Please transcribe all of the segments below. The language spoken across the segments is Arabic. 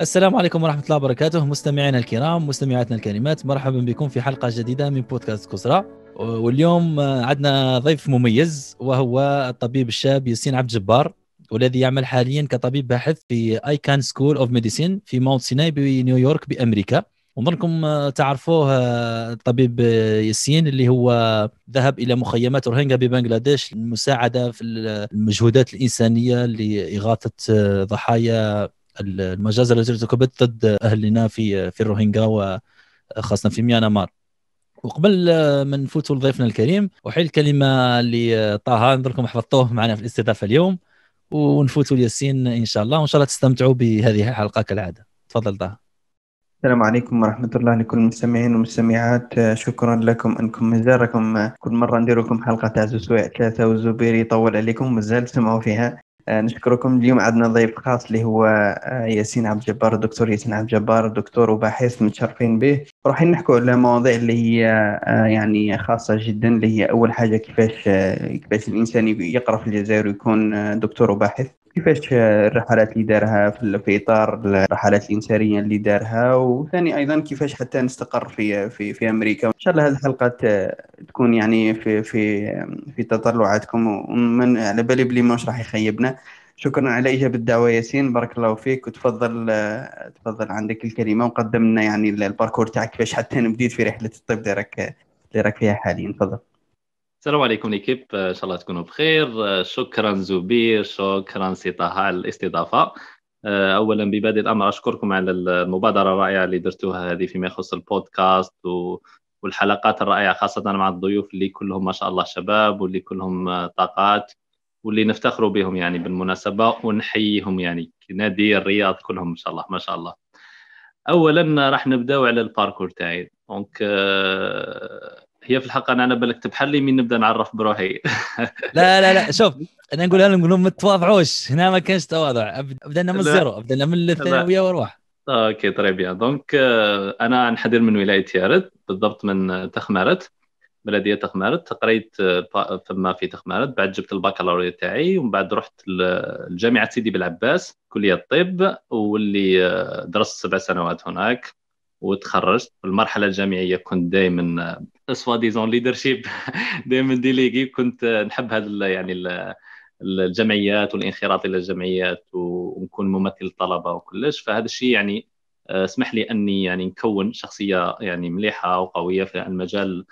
السلام عليكم ورحمة الله وبركاته مستمعينا الكرام مستمعاتنا الكريمات مرحبا بكم في حلقة جديدة من بودكاست كسرى واليوم عندنا ضيف مميز وهو الطبيب الشاب ياسين عبد الجبار والذي يعمل حاليا كطبيب باحث في اي كان سكول اوف ميديسين في ماونت سيناي بنيويورك بامريكا ونظنكم تعرفوه الطبيب ياسين اللي هو ذهب الى مخيمات روهينجا ببنغلاديش للمساعده في المجهودات الانسانيه لاغاثه ضحايا المجازر التي ارتكبت ضد اهلنا في في الروهينجا وخاصه في ميانمار وقبل آه، ما نفوتوا لضيفنا الكريم احيل الكلمه لطه نظركم حفظتوه معنا في الاستضافه اليوم ونفوتوا لياسين ان شاء الله وان شاء الله تستمتعوا بهذه الحلقه كالعاده تفضل طه السلام عليكم ورحمة الله لكل المستمعين والمستمعات شكرا لكم أنكم مازال راكم كل مرة نديركم حلقة تاع زوسويع ثلاثة والزبير يطول عليكم مازال تسمعوا فيها آه، نشكركم اليوم عندنا ضيف خاص اللي هو آه، ياسين عبد الجبار الدكتور ياسين عبد الجبار دكتور وباحث متشرفين به راح نحكوا على مواضيع اللي هي آه، يعني خاصه جدا اللي هي اول حاجه كيفاش كيفاش الانسان يقرا في الجزائر ويكون دكتور وباحث كيفاش الرحلات اللي دارها في اطار الرحلات الانسانيه اللي دارها وثاني ايضا كيفاش حتى نستقر في في في امريكا ان شاء الله هذه الحلقه تكون يعني في في في تطلعاتكم ومن على بالي بلي ماش راح يخيبنا شكرا على اجابه الدعوه ياسين بارك الله فيك وتفضل تفضل عندك الكلمه وقدم لنا يعني الباركور تاعك كيفاش حتى بديت في رحله الطب اللي راك اللي راك فيها حاليا تفضل السلام عليكم ليكيب آه، ان شاء الله تكونوا بخير آه، شكرا زبير شكرا سي طه على الاستضافه آه، اولا ببادئ الامر اشكركم على المبادره الرائعه اللي درتوها هذه فيما يخص البودكاست والحلقات الرائعه خاصه مع الضيوف اللي كلهم ما شاء الله شباب واللي كلهم طاقات واللي نفتخروا بهم يعني بالمناسبه ونحييهم يعني نادي الرياض كلهم ان شاء الله ما شاء الله اولا راح نبداو على الباركور تاعي دونك هي في الحقيقه انا بالك تبحلي لي من نبدا نعرف بروحي لا لا لا شوف انا نقول لهم نقول ما تواضعوش هنا ما كانش تواضع بدنا من الزيرو بدنا من الثانويه واروح اوكي طري يا دونك آه، انا نحضر من ولايه يارد بالضبط من تخمارت بلديه تخمارت قريت آه، فما في تخمارت بعد جبت البكالوريا تاعي ومن بعد رحت لجامعه سيدي بلعباس كليه الطب واللي آه، درست سبع سنوات هناك وتخرجت في المرحله الجامعيه كنت دائما آه، سوا ديزون ليدرشيب دائما ديليغي كنت آه، نحب هذا يعني الجمعيات والانخراط الى الجمعيات ونكون ممثل الطلبه وكلش فهذا الشيء يعني آه، سمح لي اني يعني نكون شخصيه يعني مليحه وقويه في المجال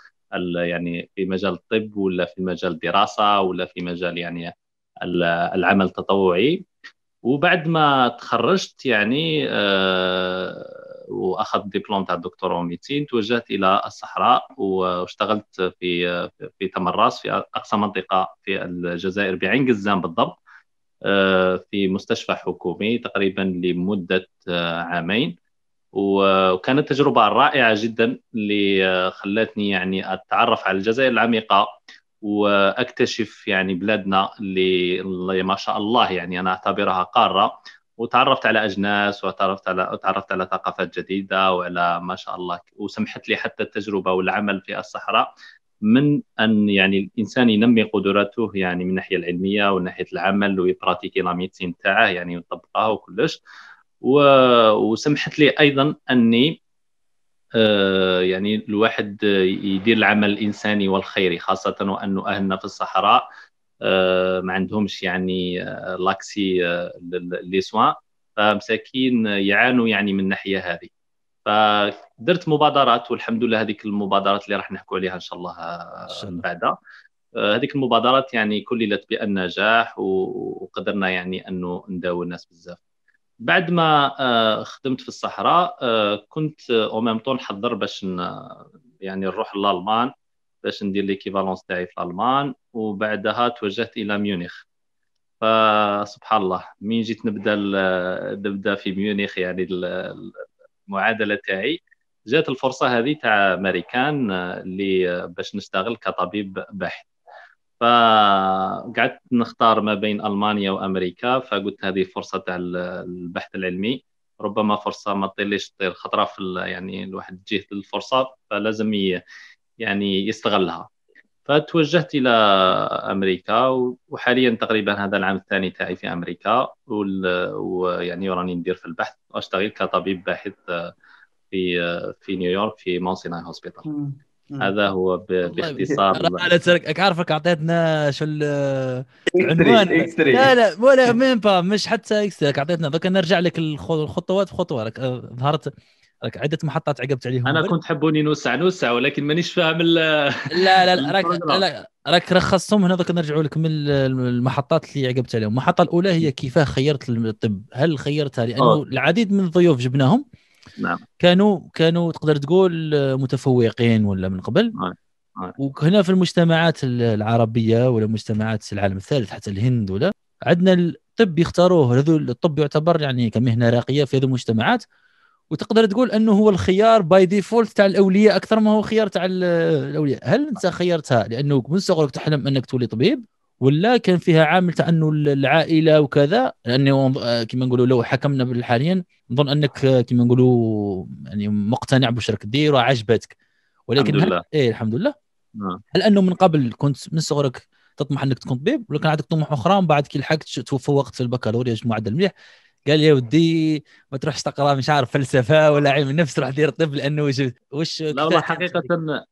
يعني في مجال الطب ولا في مجال الدراسه ولا في مجال يعني العمل التطوعي وبعد ما تخرجت يعني أه واخذ دبلوم تاع الدكتوراه ميتين توجهت الى الصحراء واشتغلت في في تمراس في اقصى منطقه في الجزائر بعين قزام بالضبط آه، في مستشفى حكومي تقريبا لمده آه، عامين وكانت تجربه رائعه جدا اللي آه، خلتني يعني اتعرف على الجزائر العميقه واكتشف يعني بلادنا اللي ما شاء الله يعني انا اعتبرها قاره وتعرفت على اجناس وتعرفت على تعرفت على ثقافات جديده وعلى ما شاء الله وسمحت لي حتى التجربه والعمل في الصحراء من ان يعني الانسان ينمي قدراته يعني من الناحيه العلميه وناحيه العمل ويبراتيكي لا ميديسين تاعه يعني ويطبقها وكلش و... وسمحت لي ايضا اني آه، يعني الواحد يدير العمل الانساني والخيري خاصه وانه اهلنا في الصحراء آه، ما عندهمش يعني آه، لاكسي آه، لي سوان فمساكين يعانوا يعني من الناحيه هذه فدرت مبادرات والحمد لله هذيك المبادرات اللي راح نحكوا عليها ان شاء الله من بعد هذيك المبادرات يعني كللت بالنجاح وقدرنا يعني انه نداوي الناس بزاف بعد ما خدمت في الصحراء كنت او ميم طون نحضر باش يعني نروح لالمان باش ندير ليكيفالونس تاعي في المان وبعدها توجهت الى ميونخ فسبحان الله من جيت نبدا نبدا في ميونخ يعني المعادله تاعي جات الفرصه هذه تاع امريكان اللي باش نشتغل كطبيب بحث فقعدت نختار ما بين المانيا وامريكا فقلت هذه فرصه تاع البحث العلمي ربما فرصه ما تطيليش تطير خطره في يعني الواحد جهه الفرصه فلازم يعني يستغلها فتوجهت الى امريكا وحاليا تقريبا هذا العام الثاني تاعي في امريكا ويعني راني ندير في البحث واشتغل كطبيب باحث آه، في آه، في نيويورك في مون هوسبيتال هذا هو طيب، باختصار انا تركك عارفك اعطيتنا شو العنوان لا لا ولا مين با مش حتى اكس اعطيتنا دوك نرجع لك الخطوات بخطوه ظهرت راك عده محطات عقبت عليهم انا كنت حبوني نوسع نوسع ولكن مانيش فاهم لا لا لا راك راك رخصتهم هنا نرجعوا لك من المحطات اللي عقبت عليهم المحطه الاولى هي كيفاه خيرت الطب هل خيرتها لانه أوه. العديد من الضيوف جبناهم نعم كانوا كانوا تقدر تقول متفوقين ولا من قبل أوه. وهنا في المجتمعات العربيه ولا مجتمعات العالم الثالث حتى الهند ولا عندنا الطب يختاروه الطب يعتبر يعني كمهنه راقيه في هذه المجتمعات وتقدر تقول انه هو الخيار باي ديفولت تاع الاولياء اكثر ما هو خيار تاع الاولياء هل انت خيرتها لانه من صغرك تحلم انك تولي طبيب ولا كان فيها عامل تاع انه العائله وكذا لانه كما نقولوا لو حكمنا حاليا نظن انك كما نقولوا يعني مقتنع بشرك الدير دير وعجبتك ولكن الحمد لله ايه الحمد لله مم. نعم. هل انه من قبل كنت من صغرك تطمح انك تكون طبيب ولا كان عندك طموح اخرى من بعد كي لحقت تفوقت في البكالوريا جبت معدل مليح قال يا ودي ما تروحش تقرا مش عارف فلسفه ولا علم نفس روح دير طب لانه وش وش لا والله حقيقه انا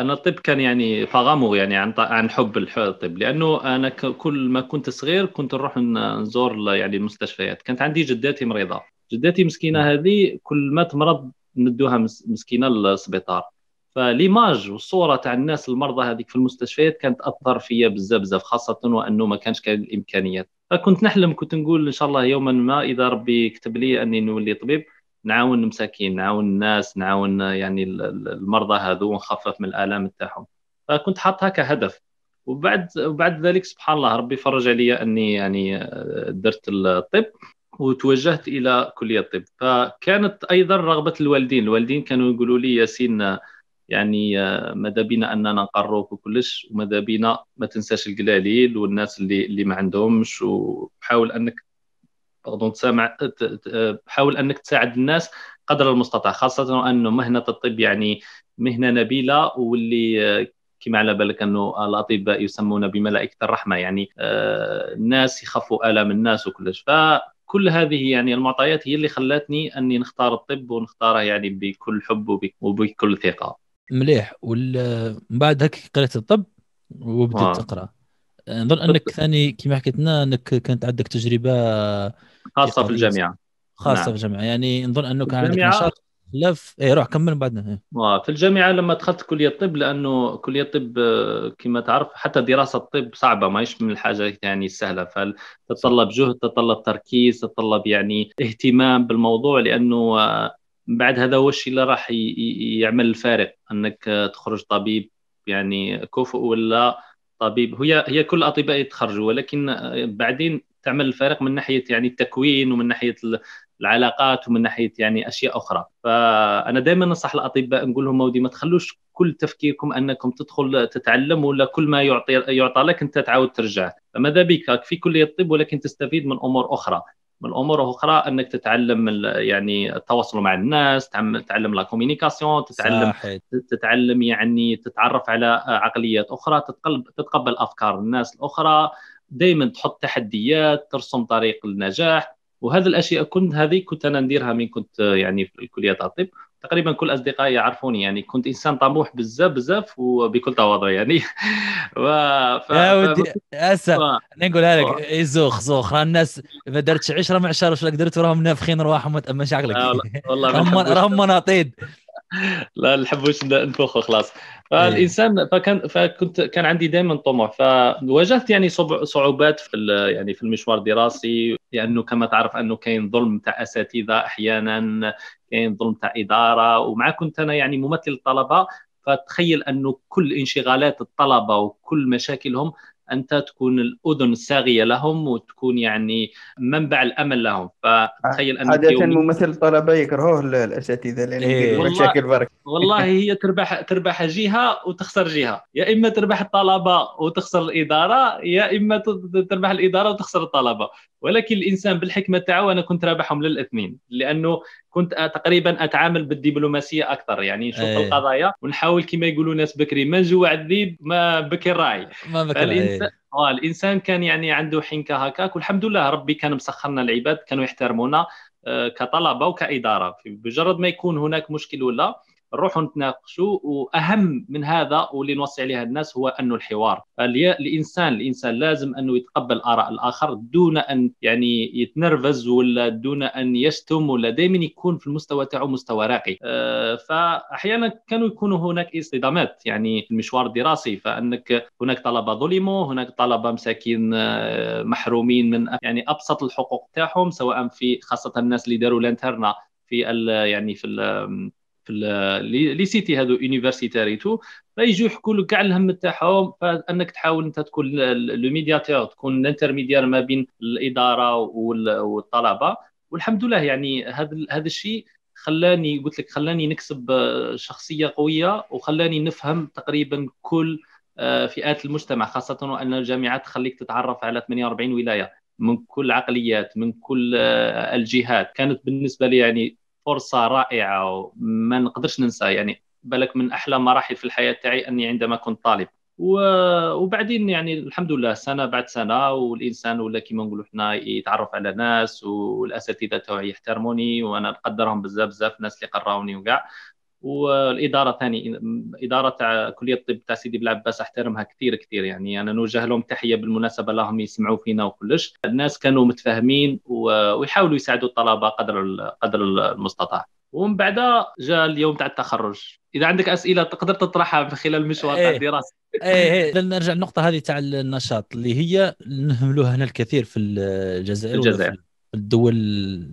انا الطب كان يعني فغامو يعني عن عن حب الطب لانه انا كل ما كنت صغير كنت نروح نزور يعني المستشفيات كانت عندي جداتي مريضه جداتي مسكينه هذه كل ما تمرض ندوها مسكينه للسبيطار فليماج والصوره تاع الناس المرضى هذيك في المستشفيات كانت اثر فيا بزاف بزاف خاصه وانه ما كانش كان الامكانيات فكنت نحلم كنت نقول ان شاء الله يوما ما اذا ربي كتب لي اني نولي طبيب نعاون المساكين نعاون الناس نعاون يعني المرضى هذو ونخفف من الالام تاعهم فكنت حاطها كهدف وبعد وبعد ذلك سبحان الله ربي فرج عليا اني يعني آه، درت الطب وتوجهت الى كليه الطب فكانت ايضا رغبه الوالدين الوالدين كانوا يقولوا لي ياسين يعني آه، ماذا بينا اننا نقروا كلش وماذا بينا ما تنساش القلاليل والناس اللي اللي ما عندهمش وحاول انك باردون تسامع آه، حاول انك تساعد الناس قدر المستطاع خاصه انه مهنه الطب يعني مهنه نبيله واللي آه، كما على بالك انه الاطباء يسمون بملائكه الرحمه يعني الناس يخافوا الام الناس وكلش فكل هذه يعني المعطيات هي اللي خلاتني اني نختار الطب ونختاره يعني بكل حب وبكل ثقه مليح ومن بعد هكا قريت الطب وبديت آه. تقرا آه، نظن انك ثاني كما حكيت لنا انك كانت عندك تجربه خاصه في الجامعه خاصه نعم. في الجامعه يعني نظن انه كان عندك نشاط لف اي روح كمل بعدنا إيه. اه في الجامعه لما دخلت كليه الطب لانه كليه الطب آه، كما تعرف حتى دراسه الطب صعبه ماهيش من الحاجه يعني السهله فتتطلب جهد تتطلب تركيز تتطلب يعني اهتمام بالموضوع لانه من بعد هذا هو الشيء اللي راح يعمل الفارق انك تخرج طبيب يعني كفؤ ولا طبيب هي هي كل الاطباء يتخرجوا ولكن بعدين تعمل الفارق من ناحيه يعني التكوين ومن ناحيه العلاقات ومن ناحيه يعني اشياء اخرى فانا دائما انصح الاطباء نقول لهم ما تخلوش كل تفكيركم انكم تدخل تتعلم ولا كل ما يعطي يعطى لك انت تعاود ترجع فماذا بك في كليه الطب ولكن تستفيد من امور اخرى من الامور الاخرى انك تتعلم يعني التواصل مع الناس تتعلم لا كومينيكاسيون تتعلم صحيح. تتعلم يعني تتعرف على عقليات اخرى تتقبل افكار الناس الاخرى دائما تحط تحديات ترسم طريق للنجاح وهذه الاشياء كنت هذه كنت انا نديرها من كنت يعني في الكليه الطب تقريبا كل اصدقائي يعرفوني يعني كنت انسان طموح بزاف بزاف وبكل تواضع يعني و... ف... يا ودي اسف انا نقولها لك زوخ زوخ راه الناس ما درتش عشره ما عشرش واش درت راهم نافخين رواحهم آه، ما تامنش عقلك والله راهم مناطيد لا نحبوش نفخ خلاص فالانسان إيه. فكان فكنت كان عندي دائما طموح فواجهت يعني صعوبات في يعني في المشوار الدراسي لانه كما تعرف انه كاين ظلم تاع اساتذه احيانا كاين ظلم تاع اداره ومع كنت انا يعني ممثل الطلبه فتخيل انه كل انشغالات الطلبه وكل مشاكلهم انت تكون الاذن الساغيه لهم وتكون يعني منبع الامل لهم فتخيل ان عاده ممثل الطلبه يكرهوه الاساتذه لان إيه. مشاكل برك والله هي تربح تربح جهه وتخسر جهه يا اما تربح الطلبه وتخسر الاداره يا اما تربح الاداره وتخسر الطلبه ولكن الانسان بالحكمه تاعو انا كنت رابحهم للاثنين لانه كنت تقريبا اتعامل بالدبلوماسيه اكثر يعني نشوف أيه. القضايا ونحاول كما يقولوا ناس بكري ما جوع الذيب ما بكي الراعي ما بكي فالإنسان... آه، الانسان كان يعني عنده حنكه هكاك والحمد لله ربي كان مسخرنا العباد كانوا يحترمونا آه، كطلبه وكاداره بمجرد ما يكون هناك مشكل ولا نروحوا نتناقشوا واهم من هذا واللي نوصي عليها الناس هو انه الحوار الانسان الانسان لازم انه يتقبل اراء الاخر دون ان يعني يتنرفز ولا دون ان يشتم ولا دائما يكون في المستوى تاعو مستوى راقي أه فاحيانا كانوا يكونوا هناك اصطدامات يعني في المشوار الدراسي فانك هناك طلبه ظلموا هناك طلبه مساكين آه، محرومين من يعني ابسط الحقوق تاعهم سواء في خاصه الناس اللي داروا في يعني في في لي سيتي هذو يونيفرسيتي تو فيجوا يحكوا لك كاع الهم تاعهم فانك تحاول انت تكون لو ميدياتور تكون الانترميديار ما بين الاداره والطلبه والحمد لله يعني هذا هذا الشيء خلاني قلت لك خلاني نكسب آه، شخصيه قويه وخلاني نفهم تقريبا كل آه، فئات المجتمع خاصه وان الجامعات تخليك تتعرف على 48 ولايه من كل عقليات من كل آه، الجهات كانت بالنسبه لي يعني فرصه رائعه وما نقدرش ننسى يعني بالك من احلى مراحل في الحياه تاعي اني عندما كنت طالب وبعدين يعني الحمد لله سنه بعد سنه والانسان ولا كيما نقولوا حنا يتعرف على ناس والاساتذه تاعي يحترموني وانا نقدرهم بزاف بزاف الناس اللي قراوني وكاع والاداره ثاني اداره تاع كليه الطب تاع سيدي بلعباس احترمها كثير كثير يعني انا نوجه لهم تحيه بالمناسبه لهم يسمعوا فينا وكلش الناس كانوا متفاهمين ويحاولوا يساعدوا الطلبه قدر قدر المستطاع ومن بعد جاء اليوم تاع التخرج اذا عندك اسئله تقدر تطرحها في خلال مشوار ايه الدراسه ايه ايه نرجع للنقطه هذه تاع النشاط اللي هي نهملوها هنا الكثير في الجزائر الجزائر الدول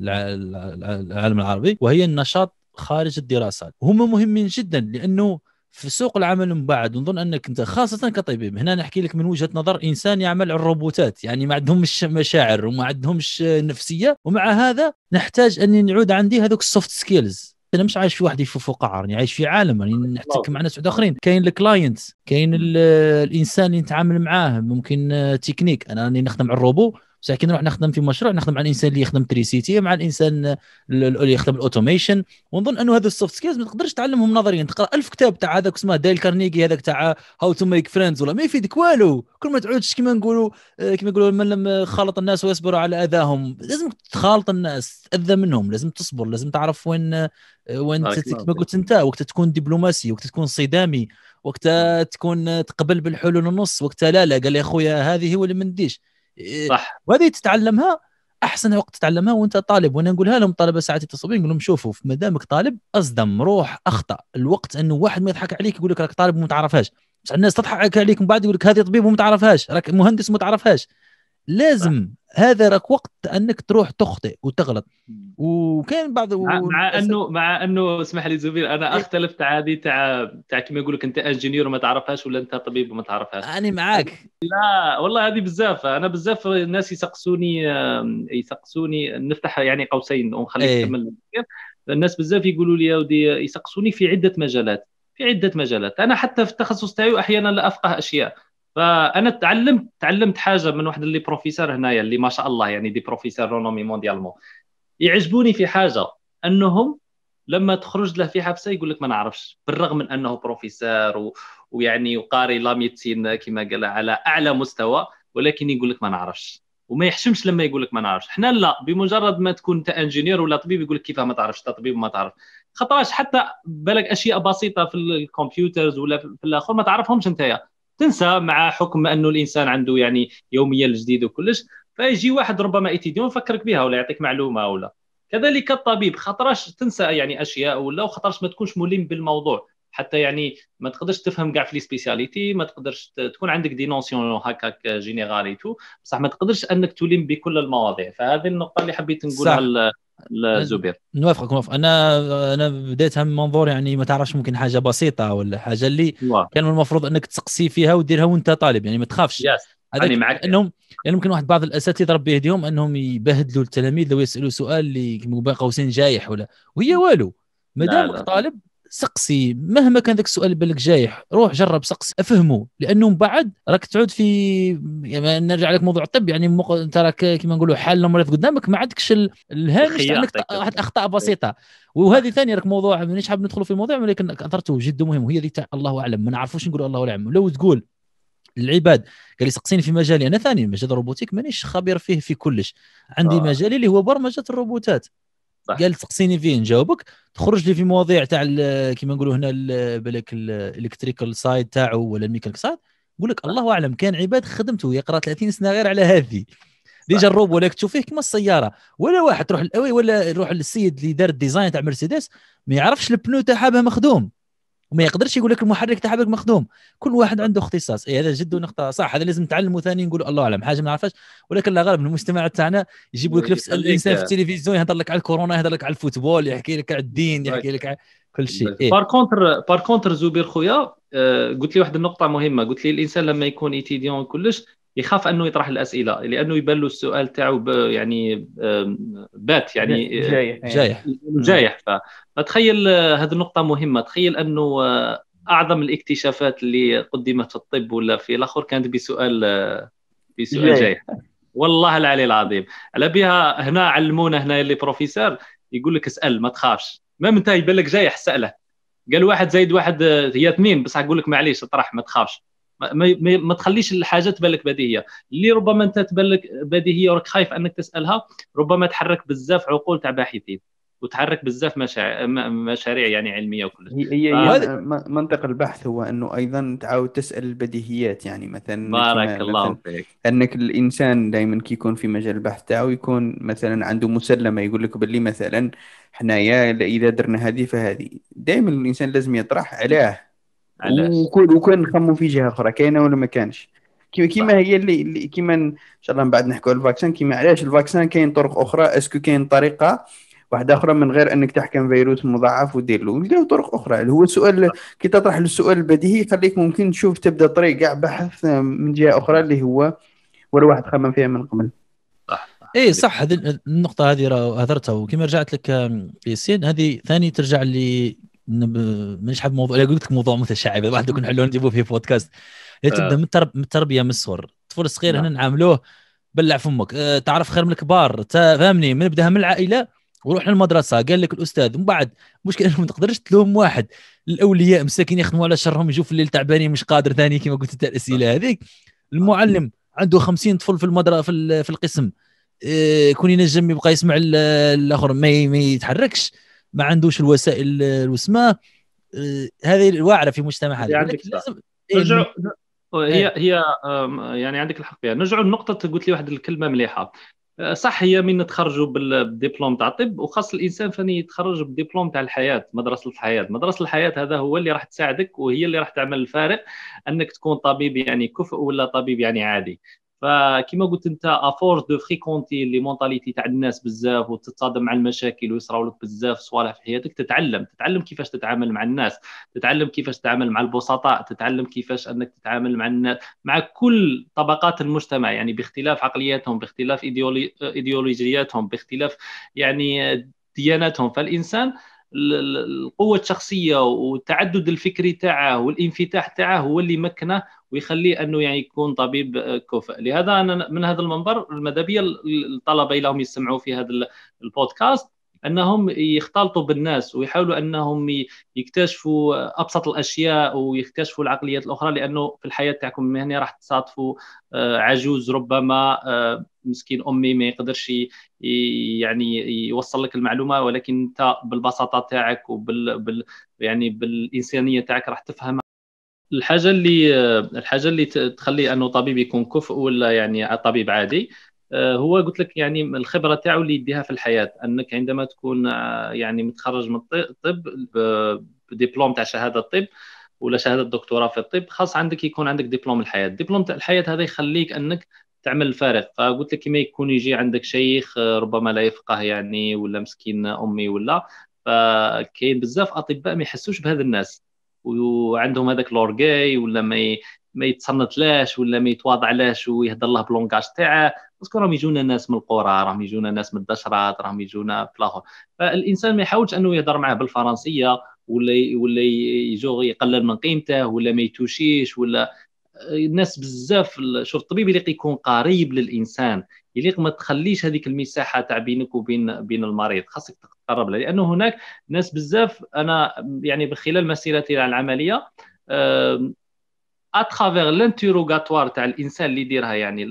العالم العربي وهي النشاط خارج الدراسات وهم مهمين جدا لانه في سوق العمل من بعد ونظن انك انت خاصه كطبيب هنا نحكي لك من وجهه نظر انسان يعمل على الروبوتات يعني ما عندهمش مشاعر وما عندهمش نفسيه ومع هذا نحتاج اني نعود عندي هذوك السوفت سكيلز انا مش عايش في واحد في فوق راني يعني عايش في عالم راني يعني نحتك مع ناس اخرين كاين الكلاينت كاين الانسان اللي نتعامل معاه ممكن تكنيك انا راني نخدم على الروبو بس كي نروح نخدم في مشروع نخدم مع الانسان اللي يخدم تري سيتي مع الانسان اللي يخدم الاوتوميشن ونظن انه هذا السوفت سكيلز ما تقدرش تعلمهم نظريا تقرا ألف كتاب تاع هذاك اسمه دايل كارنيجي هذاك تاع هاو تو ميك فريندز ولا ما يفيدك والو كل ما تعودش كما نقولوا آه، كما نقولوا من لم خالط الناس ويصبروا على اذاهم لازم تخالط الناس تاذى منهم لازم تصبر لازم تعرف وين آه، وين آه، كما قلت انت وقت تكون دبلوماسي وقت تكون صدامي وقت تكون تقبل بالحلول النص وقت لا لا قال يا خويا هذه هو اللي ما نديش إيه. صح وهذه تتعلمها احسن وقت تتعلمها وانت طالب وانا نقولها لهم الطلبه ساعات التصوير نقول لهم شوفوا ما دامك طالب اصدم روح اخطا الوقت انه واحد ما يضحك عليك يقول لك راك طالب وما تعرفهاش الناس تضحك عليك من بعد يقول لك هذه طبيب وما تعرفهاش راك مهندس وما تعرفهاش لازم هذا راك وقت انك تروح تخطئ وتغلط وكان بعض مع, و... مع انه مع انه اسمح لي زبير انا إيه. اختلف تاع هذه تاع تاع كما يقول لك انت انجينير وما تعرفهاش ولا انت طبيب وما تعرفهاش انا معاك لا والله هذه بزاف انا بزاف الناس يسقسوني يسقسوني نفتح يعني قوسين ونخليك ايه. تكمل الناس بزاف يقولوا لي يا ودي يسقسوني في عده مجالات في عده مجالات انا حتى في التخصص تاعي احيانا لا افقه اشياء فانا تعلمت تعلمت حاجه من واحد اللي بروفيسور هنايا اللي ما شاء الله يعني دي بروفيسور رونومي مونديالمون يعجبوني في حاجه انهم لما تخرج له في حبسه يقول لك ما نعرفش بالرغم من انه بروفيسور و... ويعني وقاري لا ميدسين كما قال على اعلى مستوى ولكن يقول لك ما نعرفش وما يحشمش لما يقول لك ما نعرفش حنا لا بمجرد ما تكون انت انجينير ولا طبيب يقول لك كيف ما تعرفش انت طبيب ما تعرف خطاش حتى بالك اشياء بسيطه في الكمبيوترز ولا في الاخر ما تعرفهمش انت تنسى مع حكم انه الانسان عنده يعني يوميا الجديد وكلش فيجي واحد ربما ايتيديون يفكرك بها ولا يعطيك معلومه ولا كذلك الطبيب خطرش تنسى يعني اشياء ولا وخطرش ما تكونش ملم بالموضوع حتى يعني ما تقدرش تفهم كاع في لي سبيسياليتي ما تقدرش تكون عندك دي نونسيون هكاك تو بصح ما تقدرش انك تلم بكل المواضيع فهذه النقطه اللي حبيت نقولها لزبير نوافقك نوافق انا انا بديتها من منظور يعني ما تعرفش ممكن حاجه بسيطه ولا حاجه اللي واه. كان من المفروض انك تسقسي فيها وديرها وانت طالب يعني ما تخافش يس انا معك انهم يعني ممكن واحد بعض الاساتذه ربي يهديهم انهم يبهدلوا التلاميذ لو يسالوا سؤال اللي بين قوسين جايح ولا وهي والو ما دامك طالب سقسي مهما كان ذاك السؤال بالك جايح روح جرب سقسي افهمه لانه من بعد راك تعود في يعني نرجع لك موضوع الطب يعني مق... انت راك كما نقولوا حال المريض قدامك ما عندكش الهامش انك واحد اخطاء إيه. بسيطه وهذه ثانيه راك موضوع مانيش حاب ندخل في الموضوع ولكن اثرته جد مهم وهي تاع الله اعلم ما نعرفوش نقولوا الله اعلم لو تقول العباد قال لي سقسيني في مجالي انا ثاني مجال الروبوتيك مانيش خبير فيه في كلش عندي آه. مجالي اللي هو برمجه الروبوتات قال تقسيني فيه نجاوبك تخرج لي في مواضيع تاع كيما نقولوا هنا بالك الالكتريكال سايد تاعو ولا الميكانيك سايد يقول لك الله اعلم كان عباد خدمته يقرا 30 سنه غير على هذه ديجا الروب ولا تشوف فيه كما السياره ولا واحد تروح ولا يروح للسيد اللي دار الديزاين تاع مرسيدس ما يعرفش البنو تاعها مخدوم وما يقدرش يقول لك المحرك تاعك مخدوم كل واحد عنده اختصاص إيه هذا جد نقطه صح هذا لازم نتعلموا ثاني نقولوا الله اعلم حاجه ما نعرفهاش ولكن غالب المجتمع تاعنا يجيبوا لك نفس الانسان في آه. التلفزيون يهضر لك على الكورونا يهضر لك على الفوتبول يحكي لك على الدين يحكي لك على كل شيء إيه؟ بار كونتر بار كونتر زبير خويا آه، قلت لي واحد النقطه مهمه قلت لي الانسان لما يكون ايتيديون كلش يخاف انه يطرح الاسئله لانه يبان له السؤال تاعو يعني بات يعني آه، إيه. جايح جايح جايح فتخيل آه، هذه النقطه مهمه تخيل انه آه، اعظم الاكتشافات اللي قدمت في الطب ولا في الاخر كانت بسؤال بسؤال جايح, جايح. والله العلي العظيم على بها هنا علمونا هنا اللي بروفيسور يقول لك اسال ما تخافش ما انت يبان لك جايح ساله قال واحد زايد واحد هي اثنين بصح يقول لك معليش اطرح ما تخافش ما, ما, ما تخليش الحاجه تبان لك بديهيه اللي ربما انت تبان لك بديهيه وراك خايف انك تسالها ربما تحرك بزاف عقول تاع باحثين وتحرك بزاف مشاريع يعني علميه وكل هي هي آه. منطق البحث هو انه ايضا تعاود تسال البديهيات يعني مثلا بارك الله فيك انك الانسان دائما كي يكون في مجال البحث تاعو يكون مثلا عنده مسلمه يقول لك باللي مثلا حنايا اذا درنا هذه فهذه دائما الانسان لازم يطرح علاه وكل وكان نخموا في جهه اخرى كاينه ولا ما كانش كيما كيما هي اللي كيما ان شاء الله من بعد نحكوا على الفاكسان كيما علاش الفاكسان كاين طرق اخرى اسكو كاين طريقه واحده اخرى من غير انك تحكم فيروس مضاعف ودير له لقاو طرق اخرى اللي هو السؤال كي تطرح السؤال البديهي يخليك ممكن تشوف تبدا طريق كاع بحث من جهه اخرى اللي هو ولا واحد خمم فيها من قبل صح اي صح هذه النقطه هذه راه هضرتها وكما رجعت لك ياسين هذه ثاني ترجع لي مانيش حاب موضوع قلت لك موضوع متشعب الواحد يكون حلو نجيبه في بودكاست تبدا آه. من التربيه من الصغر الطفل الصغير نعم. هنا نعاملوه بلع فمك أه تعرف خير من الكبار فهمني من بداها من العائله وروح للمدرسه قال لك الاستاذ من بعد مشكلة انه ما تقدرش تلوم واحد الاولياء مساكين يخدموا على شرهم يشوف الليل تعبانين مش قادر ثاني كما قلت انت الاسئله هذيك المعلم عنده 50 طفل في المدرسه في, في القسم آه، يكون ينجم يبقى يسمع الاخر ما يتحركش ما عندوش الوسائل الوسمه آه، هذه واعره في مجتمعنا لازم إيه، نرجع هي إيه. هي يعني عندك الحق فيها نرجعوا لنقطه قلت لي واحد الكلمه مليحه آه، صح هي من تخرجوا بالدبلوم تاع الطب وخاص الانسان فاني يتخرج بالدبلوم تاع الحياه مدرسه الحياه مدرسه الحياه هذا هو اللي راح تساعدك وهي اللي راح تعمل الفارق انك تكون طبيب يعني كفء ولا طبيب يعني عادي فكما قلت انت افور دو فريكونتي لي مونتاليتي تاع الناس بزاف وتتصادم مع المشاكل ويصراو لك بزاف صوالح في حياتك تتعلم تتعلم كيفاش تتعامل مع الناس تتعلم كيفاش تتعامل مع البسطاء تتعلم كيفاش انك تتعامل مع الناس مع كل طبقات المجتمع يعني باختلاف عقلياتهم باختلاف ايديولوجياتهم باختلاف يعني دياناتهم فالانسان القوه الشخصيه والتعدد الفكري تاعه والانفتاح تاعه هو اللي مكنه ويخليه انه يعني يكون طبيب كفء لهذا انا من هذا المنبر ماذا الطلبه لهم يسمعوا في هذا البودكاست انهم يختلطوا بالناس ويحاولوا انهم يكتشفوا ابسط الاشياء ويكتشفوا العقليات الاخرى لانه في الحياه تاعكم المهنيه راح تصادفوا آه، عجوز ربما آه، مسكين امي ما يقدرش يعني يوصل لك المعلومه ولكن انت بالبساطه تاعك وبال بال يعني بالانسانيه تاعك راح تفهم الحاجه اللي آه، الحاجه اللي تخلي انه طبيب يكون كفء ولا يعني طبيب عادي آه، هو قلت لك يعني الخبره تاعو اللي يديها في الحياه انك عندما تكون آه، يعني متخرج من الطب بدبلوم تاع شهاده الطب ولا شهاده دكتوراه في الطب خاص عندك يكون عندك دبلوم الحياه دبلوم تاع الحياه هذا يخليك انك تعمل الفارق فقلت لك كما يكون يجي عندك شيخ آه، ربما لا يفقه يعني ولا مسكين امي ولا فكاين بزاف اطباء ما يحسوش بهذا الناس وعندهم هذاك لورغي ولا ما ما يتصنتلاش ولا ما يتواضعلاش ويهدر الله بلونكاج تاعه باسكو راهم يجونا ناس من القرى راهم يجونا ناس من الدشرات راهم يجونا في الاخر فالانسان ما يحاولش انه يهضر معاه بالفرنسيه ولا ولا يجو يقلل من قيمته ولا ما يتوشيش ولا آه، الناس بزاف شوف الطبيب يليق يكون قريب للانسان يليق ما تخليش هذيك المساحه تاع بينك وبين بين المريض خاصك تقرب له لانه هناك ناس بزاف انا يعني بخلال مسيرتي على العمليه اترافيغ آه، لانتيروغاتوار تاع الانسان اللي يديرها يعني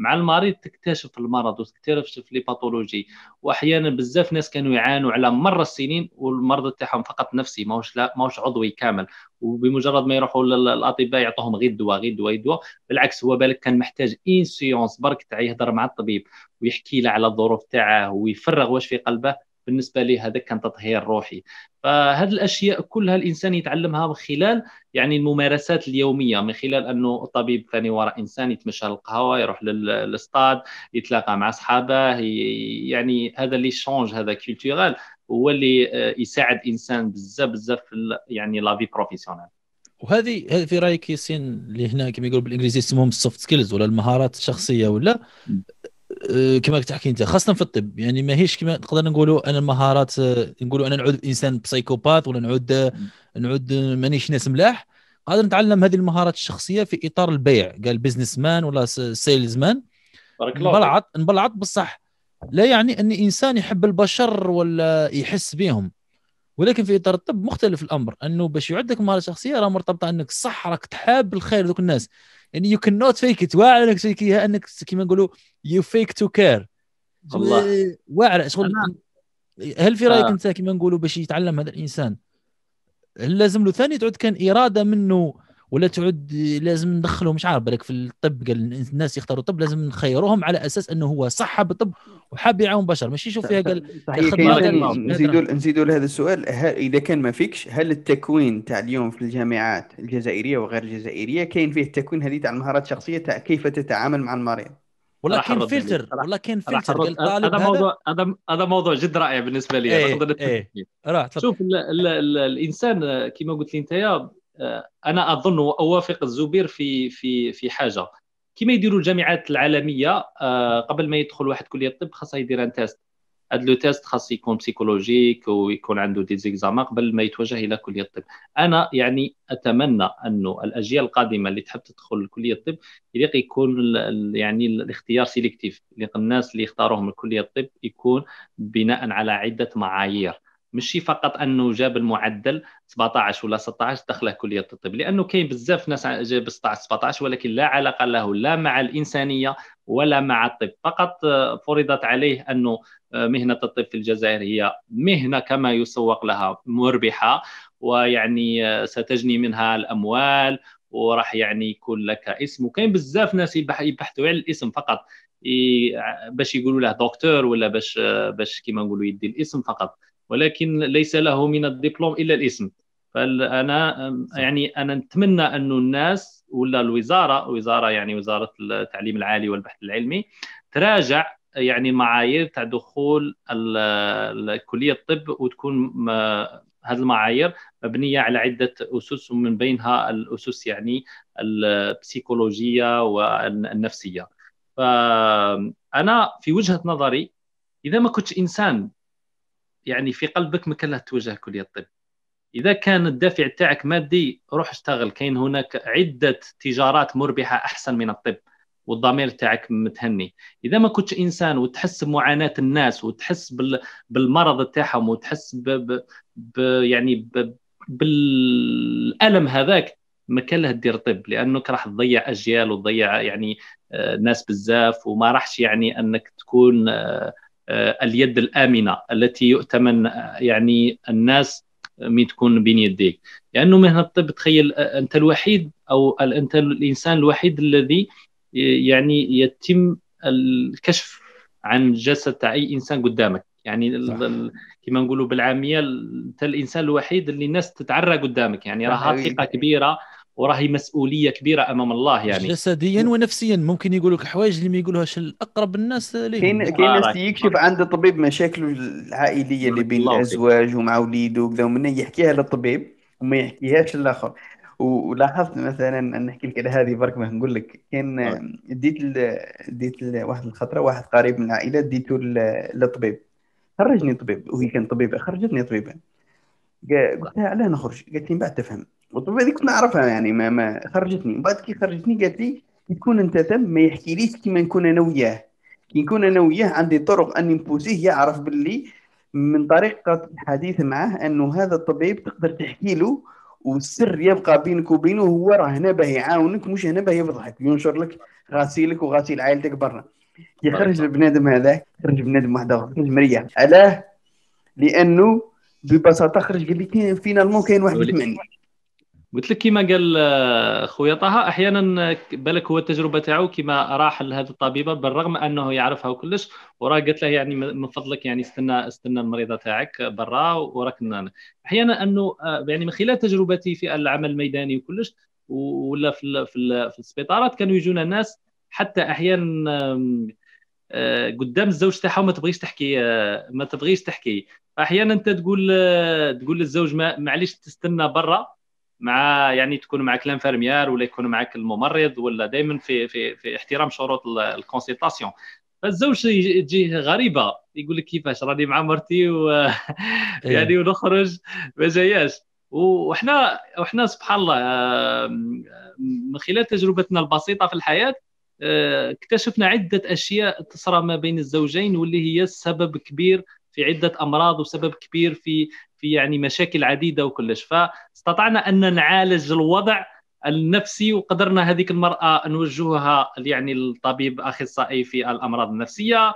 مع المريض تكتشف المرض وتكتشف لي باثولوجي واحيانا بزاف ناس كانوا يعانوا على مر السنين والمرض تاعهم فقط نفسي ماهوش ماهوش عضوي كامل وبمجرد ما يروحوا للاطباء يعطوهم غير دواء غير دواء دواء بالعكس هو بالك كان محتاج ان سيونس برك تاع يهضر مع الطبيب ويحكي له على الظروف تاعه ويفرغ واش في قلبه بالنسبه لي هذا كان تطهير روحي فهذه الاشياء كلها الانسان يتعلمها من خلال يعني الممارسات اليوميه من خلال انه الطبيب ثاني وراء انسان يتمشى للقهوه يروح للاستاد يتلاقى مع اصحابه يعني هذا اللي شونج هذا كولتورال هو اللي آه، يساعد انسان بزاف بزاف يعني لافي بروفيسيونيل وهذه في رايك ياسين اللي هنا كما يقولوا بالانجليزي يسموهم السوفت سكيلز ولا المهارات الشخصيه ولا آه، كما تحكي انت خاصه في الطب يعني ماهيش كما نقدر نقولوا انا المهارات آه، نقولوا انا نعود انسان بسايكوباث ولا نعود آه، نعود مانيش ناس ملاح قادر نتعلم هذه المهارات الشخصيه في اطار البيع قال بزنس مان ولا سيلز مان نبلعط نبلعط بصح لا يعني اني انسان يحب البشر ولا يحس بهم ولكن في اطار الطب مختلف الامر انه باش يعدك مهاره شخصيه راه مرتبطه انك صح راك تحب الخير ذوك الناس يعني يو كان نوت فيك ات واعر انك تفيكيها انك كيما نقولوا يو فيك تو كير واعر شغل هل في رايك آه. انت كيما نقولوا باش يتعلم هذا الانسان هل لازم له ثاني تعود كان اراده منه ولا تعود لازم ندخلهم مش عارف بالك في الطب قال الناس يختاروا الطب لازم نخيروهم على اساس انه هو صح بالطب وحاب يعاون بشر ماشي يشوف فيها قال نزيدوا نزيدوا لهذا السؤال اذا كان ما فيكش هل التكوين تاع اليوم في الجامعات الجزائريه وغير الجزائريه كاين فيه التكوين هذه تاع المهارات الشخصيه تاع كيف تتعامل مع المريض والله كاين فلتر والله كاين فلتر هذا موضوع هذا هذا موضوع جد رائع بالنسبه لي ايه ايه شوف الـ الـ الـ الانسان كما قلت لي انت انا اظن واوافق الزبير في في في حاجه كما يديروا الجامعات العالميه آه، قبل ما يدخل واحد كليه الطب خاصه يدير ان تيست هذا لو تيست خاص يكون بسيكولوجيك ويكون عنده دي قبل ما يتوجه الى كليه الطب انا يعني اتمنى انه الاجيال القادمه اللي تحب تدخل كليه الطب يليق يكون يعني الاختيار سيليكتيف يليق الناس اللي يختاروهم كليه الطب يكون بناء على عده معايير ماشي فقط انه جاب المعدل 17 ولا 16 دخله كليه الطب لانه كاين بزاف ناس جاب 16 17 ولكن لا علاقه له لا مع الانسانيه ولا مع الطب فقط آه، فرضت عليه انه آه، مهنه الطب في الجزائر هي مهنه كما يسوق لها مربحه ويعني آه، ستجني منها الاموال وراح يعني يكون لك اسم وكاين بزاف ناس يبحثوا على الاسم فقط باش يقولوا له دكتور ولا باش باش كيما نقولوا يدي الاسم فقط ولكن ليس له من الدبلوم الا الاسم فانا يعني انا نتمنى انه الناس ولا الوزاره وزاره يعني وزاره التعليم العالي والبحث العلمي تراجع يعني معايير تاع دخول كليه الطب وتكون هذه المعايير مبنيه على عده اسس ومن بينها الاسس يعني البسيكولوجيه والنفسيه فانا في وجهه نظري اذا ما كنتش انسان يعني في قلبك ما كان له توجه كليه الطب اذا كان الدافع تاعك مادي روح اشتغل كاين هناك عده تجارات مربحه احسن من الطب والضمير تاعك متهني اذا ما كنتش انسان وتحس بمعاناه الناس وتحس بالمرض تاعهم وتحس ب... ب... ب... يعني ب... بالالم هذاك ما كان له دير طب لانك راح تضيع اجيال وتضيع يعني آه، ناس بزاف وما راحش يعني انك تكون آه، آه، اليد الامنه التي يؤتمن آه، يعني الناس آه، من تكون بين يديك لانه يعني مهنه الطب تخيل انت الوحيد او انت الانسان الوحيد الذي يعني يتم الكشف عن جسد تاع اي انسان قدامك يعني كما نقولوا بالعاميه انت الانسان الوحيد اللي الناس تتعرى قدامك يعني راها ثقه كبيره وراهي مسؤوليه كبيره امام الله يعني جسديا ونفسيا ممكن يقول لك حوايج اللي ما يقولوهاش الاقرب الناس ليه كاين كاين ناس يكشف عند الطبيب مشاكله العائليه اللي بين الازواج ومع وليده وكذا ومن يحكيها للطبيب وما يحكيهاش للاخر ولاحظت مثلا نحكي لك على هذه برك ما نقول لك كان آه. ديت ال ديت ال واحد الخطره واحد قريب من العائله ديته للطبيب خرجني طبيب وهي كان طبيبه خرجتني طبيبه قلت لها علاه نخرج قالت لي من بعد تفهم والطبيعه دي كنت نعرفها يعني ما, ما خرجتني بعد كي خرجتني قالت لي تكون انت تم ما يحكيليش كيما نكون انا وياه كي نكون انا وياه عندي طرق اني نبوسيه يعرف باللي من طريقه الحديث معاه انه هذا الطبيب تقدر تحكي له والسر يبقى بينك وبينه هو راه هنا باه يعاونك مش هنا باه يفضحك ينشر لك غسيلك وغسيل عائلتك برا كي طيب. خرج البنادم هذا خرج بنادم واحد اخر خرج مريح علاه لانه ببساطه خرج قال لي كاين فينا المو كاين واحد يسمعني قلت لك كما قال آه، خويا طه احيانا آه، بالك هو التجربه تاعو كما راح لهذه الطبيبه بالرغم انه يعرفها وكلش وراه قالت له يعني من فضلك يعني استنى استنى المريضه تاعك برا وراك احيانا انه آه، يعني من خلال تجربتي في العمل الميداني وكلش ولا في الـ في, في السبيطارات كانوا يجونا ناس حتى احيانا قدام الزوج تاعها ما تبغيش تحكي ما تبغيش تحكي احيانا انت تقول تقول للزوج معليش تستنى برا مع يعني تكون معك لانفيرميير ولا يكون معك الممرض ولا دائما في في في احترام شروط الكونسلطاسيون فالزوج تجيه غريبه يقول لك كيفاش راني مع مرتي و يعني ونخرج ما جاياش وحنا وحنا سبحان الله من خلال تجربتنا البسيطه في الحياه آه، اكتشفنا عده اشياء تصرى ما بين الزوجين واللي هي سبب كبير في عده امراض وسبب كبير في في يعني مشاكل عديده وكلش فاستطعنا ان نعالج الوضع النفسي وقدرنا هذيك المراه نوجهها يعني للطبيب اخصائي في الامراض النفسيه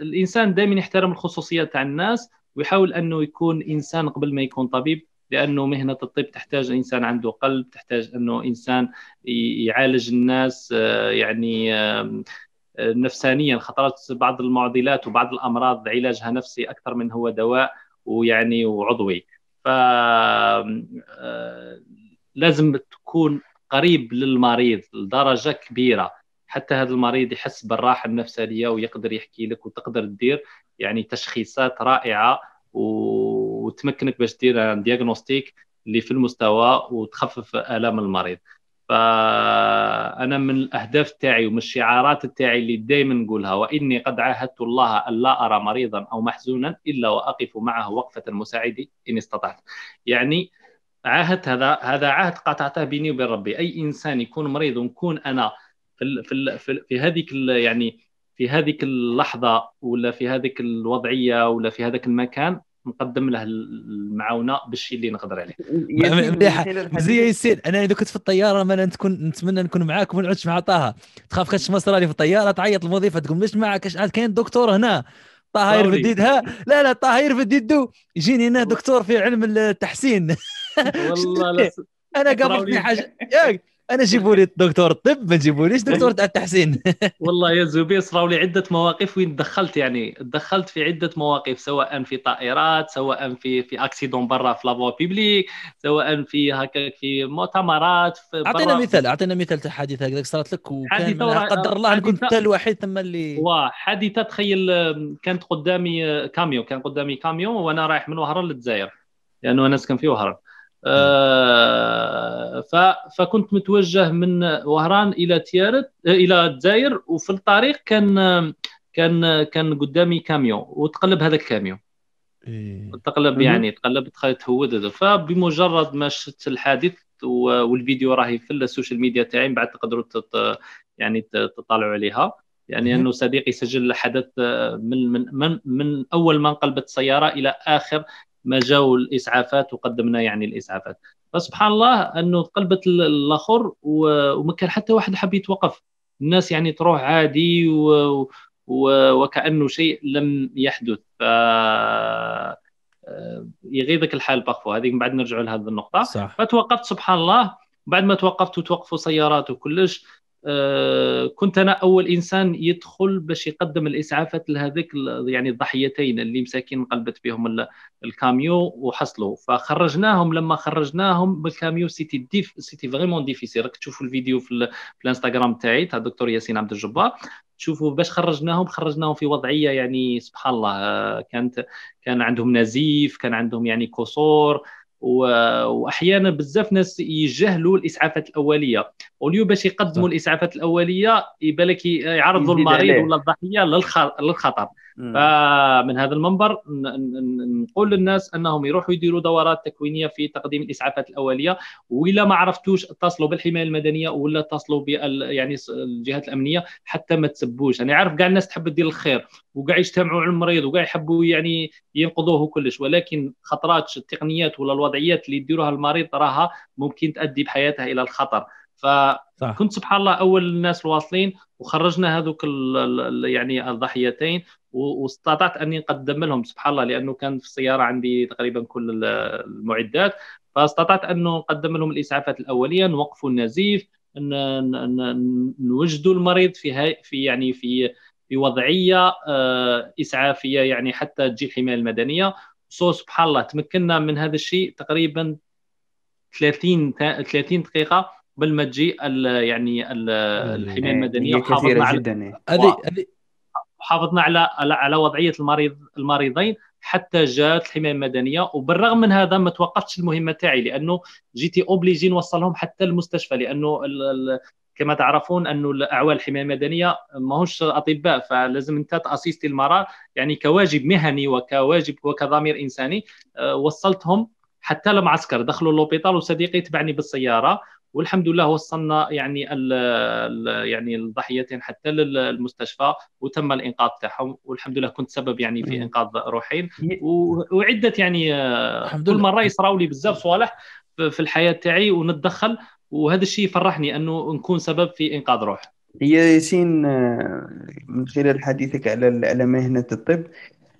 الانسان دائما يحترم الخصوصيه تاع الناس ويحاول انه يكون انسان قبل ما يكون طبيب لانه مهنه الطب تحتاج انسان عنده قلب تحتاج انه انسان يعالج الناس آه، يعني نفسانيا خطرات بعض المعضلات وبعض الامراض علاجها نفسي اكثر من هو دواء ويعني وعضوي ف آه، لازم تكون قريب للمريض لدرجه كبيره حتى هذا المريض يحس بالراحه النفسانيه ويقدر يحكي لك وتقدر تدير يعني تشخيصات رائعه وتمكنك باش دير ديagnostic اللي في المستوى وتخفف الام المريض فانا من الاهداف تاعي ومن الشعارات تاعي اللي دائما نقولها واني قد عاهدت الله الا ارى مريضا او محزونا الا واقف معه وقفه مساعدي ان استطعت يعني عهد هذا هذا عهد قطعته بيني وبين ربي اي انسان يكون مريض ونكون انا في الـ في الـ في, في هذيك يعني في هذيك اللحظه ولا في هذيك الوضعيه ولا في هذاك المكان نقدم له المعاونه بالشيء اللي نقدر عليه مليحه ياسين انا اذا كنت في الطياره ما نكون نتمنى نكون معاك وما نقعدش مع طه تخاف كاش مصرالي في الطياره تعيط الوظيفة تقول ليش معك عاد كاين دكتور هنا طه يرفد يدها لا لا طه يرفد يده يجيني هنا دكتور في علم التحسين والله انا قابلتني حاجه ياك انا جيبوا لي دكتور الطب ما تجيبوليش دكتور تاع التحسين والله يا زبير صراو لي عده مواقف وين تدخلت يعني تدخلت في عده مواقف سواء في طائرات سواء في في اكسيدون برا في لافوا بيبليك سواء في هكاك في مؤتمرات في اعطينا مثال اعطينا مثال تاع حادثه هكذاك صارت لك وكان قدر الله ان كنت الوحيد ثم اللي واه حادثه تخيل كانت قدامي آه، كاميو كان قدامي كاميو وانا رايح من وهران للجزائر لانه يعني انا ساكن في وهران آه، فكنت متوجه من وهران الى تيارت آه، الى الجزائر وفي الطريق كان كان كان قدامي كاميون وتقلب هذا الكاميون إيه. تقلب يعني تقلب تهود فبمجرد ما شفت الحادث والفيديو راهي في السوشيال ميديا تاعي من بعد تقدروا يعني تطالعوا عليها يعني انه صديقي سجل حدث آه، من من من, من اول ما انقلبت السياره الى اخر ما جاو الاسعافات وقدمنا يعني الاسعافات فسبحان الله انه قلبت الاخر وما كان حتى واحد حب يتوقف الناس يعني تروح عادي و... و... وكانه شيء لم يحدث ف آه، يغيظك الحال بخفو هذه من بعد نرجع لهذه النقطه صح. فتوقفت سبحان الله بعد ما توقفت وتوقفوا سيارات وكلش آه، كنت انا اول انسان يدخل باش يقدم الاسعافات لهذيك يعني الضحيتين اللي مساكين انقلبت بهم الكاميو وحصلوا فخرجناهم لما خرجناهم بالكاميو سيتي ديف سيتي فريمون ديفيسيل راك تشوفوا الفيديو في, الانستغرام تاعي تاع الدكتور ياسين عبد الجبار تشوفوا باش خرجناهم خرجناهم في وضعيه يعني سبحان الله آه، كانت كان عندهم نزيف كان عندهم يعني كسور واحيانا بزاف ناس يجهلوا الاسعافات الاوليه وليو باش يقدموا الاسعافات الاوليه يبالك يعرضوا المريض ولا الضحيه للخطر فمن هذا المنبر نقول للناس انهم يروحوا يديروا دورات تكوينيه في تقديم الاسعافات الاوليه والا ما عرفتوش اتصلوا بالحمايه المدنيه ولا اتصلوا بال يعني الجهات الامنيه حتى ما تسبوش انا يعني عارف كاع الناس تحب تدير الخير وكاع يجتمعوا على المريض وكاع يحبوا يعني ينقذوه وكلش ولكن خطرات التقنيات ولا الوضعيات اللي يديروها المريض راها ممكن تؤدي بحياته الى الخطر فكنت سبحان الله اول الناس الواصلين وخرجنا هذوك يعني الضحيتين واستطعت اني نقدم لهم سبحان الله لانه كان في السياره عندي تقريبا كل المعدات فاستطعت انه نقدم لهم الاسعافات الاوليه نوقفوا النزيف نوجدوا المريض في في يعني في في وضعيه آه، اسعافيه يعني حتى تجي الحمايه المدنيه سو سبحان الله تمكنا من هذا الشيء تقريبا 30 30 دقيقه قبل ما تجي يعني الحمايه المدنيه وحافظنا على إيه. هذه وحافظنا على على وضعيه المريض المريضين حتى جات الحمايه المدنيه وبالرغم من هذا ما توقفتش المهمه تاعي لانه جيتي اوبليجي نوصلهم حتى المستشفى لانه كما تعرفون انه الاعوان الحمايه المدنيه ماهوش اطباء فلازم انت تاسيستي المراه يعني كواجب مهني وكواجب وكضمير انساني أه، وصلتهم حتى المعسكر دخلوا لوبيتال وصديقي تبعني بالسياره والحمد لله وصلنا يعني ال يعني الضحيتين حتى للمستشفى وتم الانقاذ تاعهم والحمد لله كنت سبب يعني في انقاذ روحين وعده يعني آه، كل مره يصراو لي بزاف صوالح في الحياه تاعي ونتدخل وهذا الشيء يفرحني انه نكون سبب في انقاذ روح هي ياسين آه، من خلال حديثك على على مهنه الطب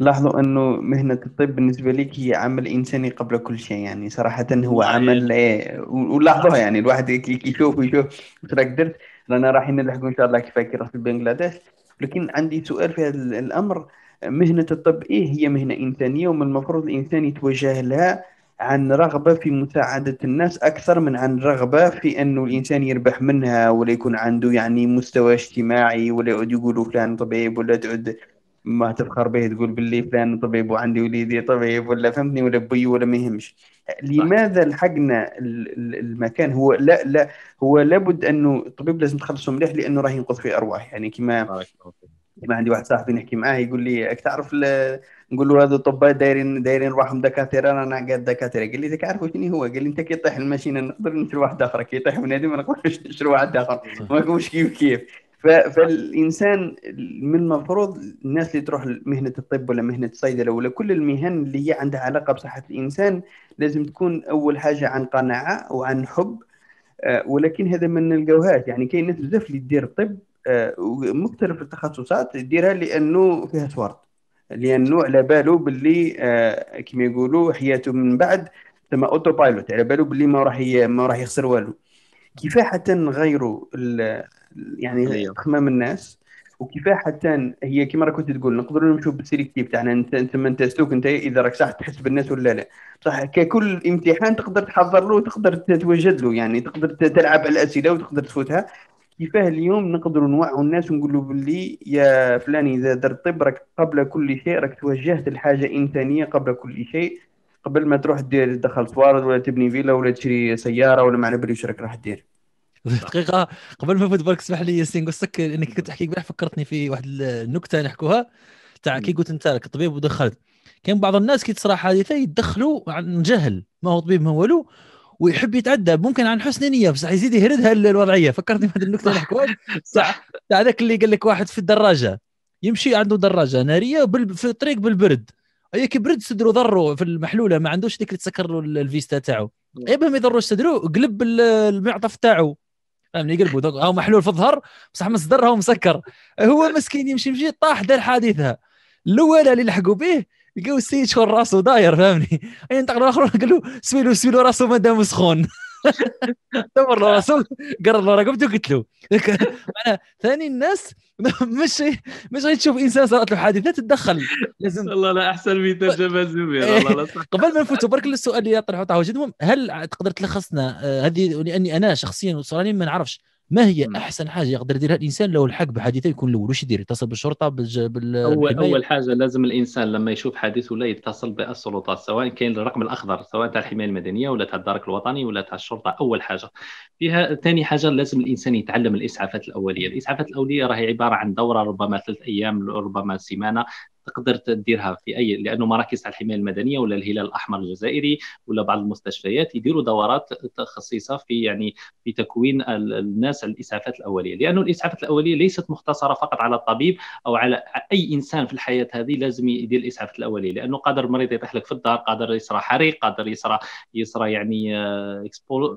لاحظوا انه مهنه الطب بالنسبه لك هي عمل انساني قبل كل شيء يعني صراحه هو عمل إيه ولاحظوها يعني الواحد يشوف ويشوف واش راك درت رانا رايحين نلحقوا ان شاء الله كيفاش كي في بنغلاديش لكن عندي سؤال في هذا الامر مهنه الطب ايه هي مهنه انسانيه ومن المفروض الانسان يتوجه لها عن رغبة في مساعدة الناس أكثر من عن رغبة في أنه الإنسان يربح منها ولا يكون عنده يعني مستوى اجتماعي ولا يعود يقولوا فلان طبيب ولا تعود ما تفخر به تقول باللي فلان طبيب وعندي وليدي طبيب ولا فهمتني ولا بي ولا ما يهمش لماذا لحقنا المكان هو لا لا هو لابد انه الطبيب لازم تخلصه مليح لانه راه ينقذ في ارواح يعني كما كما عندي واحد صاحبي نحكي معاه يقول لي تعرف نقول له هذا الطباء دايرين دايرين روحهم دكاتره انا قاعد دكاتره قال لي تعرف شنو هو قال لي انت كي يطيح الماشينه نقدر نشري واحد اخر كي يطيح بنادم ما نقدرش نشري واحد اخر ما كيف كيف فالانسان من المفروض الناس اللي تروح لمهنه الطب ولا مهنه الصيدله ولا كل المهن اللي هي عندها علاقه بصحه الانسان لازم تكون اول حاجه عن قناعه وعن حب آه، ولكن هذا ما نلقاوهاش يعني كاين ناس بزاف اللي تدير الطب آه، مختلف التخصصات يديرها لانه فيها سوارد لانه على باله باللي آه، كما يقولوا حياته من بعد تسمى اوتو بايلوت على باله باللي ما راح ما راح يخسر والو كيف حتى نغيروا يعني خمام أيوه. الناس وكيفاه حتى هي كما راك كنت تقول نقدروا نمشوا بالسيليكتيف تاعنا يعني انت انت من تسلوك انت اذا راك صح تحس بالناس ولا لا صح ككل امتحان تقدر تحضر له وتقدر تتوجد له يعني تقدر تلعب على الاسئله وتقدر تفوتها كيفاه اليوم نقدروا نوعوا الناس ونقولوا باللي يا فلان اذا درت طب راك قبل كل شيء راك توجهت لحاجه انسانيه قبل كل شيء قبل ما تروح تدير تدخل فوارد ولا تبني فيلا ولا تشري سياره ولا ما على باليش راك راح دير دقيقه قبل ما نفوت بالك اسمح لي ياسين قصتك انك كنت تحكي قبل فكرتني في واحد النكته نحكوها تاع كي قلت انت لك طبيب ودخلت كاين بعض الناس كي تصرى حادثه يتدخلوا عن جهل ما هو طبيب ما والو ويحب يتعدى ممكن عن حسن نيه بصح يزيد يهردها الوضعيه فكرتني بهذه النكته اللي حكوها صح تاع ذاك اللي قال لك واحد في الدراجه يمشي عنده دراجه ناريه بال... في الطريق بالبرد اي كي برد صدرو ضرو في المحلوله ما عندوش ديك اللي تسكر له الفيستا تاعو اي ما يضروش صدرو قلب المعطف تاعو فهمني يقلبوا دوك هو محلول في الظهر بصح مصدر راهو مسكر هو مسكين يمشي يمشي طاح دار حادثه الاولى اللي لحقوا به لقاو السيد شكون راسه داير فهمني اي انتقلوا الاخر قال سويلو سويلو راسه مادام سخون دور له راسه قرر له رقبته وقتله انا ثاني الناس مش مش غتشوف انسان صارت له حادثه تتدخل لازم والله لا احسن من ترجمه زبير والله قبل ما نفوتوا برك للسؤال اللي طرحوا هل تقدر تلخصنا آه، هذه لاني انا شخصيا وصراني ما نعرفش ما هي احسن حاجه يقدر يديرها الانسان لو الحق بحادثه يكون الاول واش يدير يتصل بالشرطه بال بال اول حاجه لازم الانسان لما يشوف حادث ولا يتصل بالسلطات سواء كان الرقم الاخضر سواء تاع الحمايه المدنيه ولا تاع الدرك الوطني ولا تاع الشرطه اول حاجه فيها ثاني حاجه لازم الانسان يتعلم الاسعافات الاوليه الاسعافات الاوليه راهي عباره عن دوره ربما ثلاث ايام ربما سيمانه تقدر تديرها في اي لانه مراكز الحمايه المدنيه ولا الهلال الاحمر الجزائري ولا بعض المستشفيات يديروا دورات خصيصه في يعني في تكوين الناس على الاسعافات الاوليه لانه الاسعافات الاوليه ليست مختصره فقط على الطبيب او على اي انسان في الحياه هذه لازم يدير الاسعافات الاوليه لانه قادر المريض يطيح لك في الدار قادر يصرى حريق قادر يصرى يصرى يعني آه، اكسبو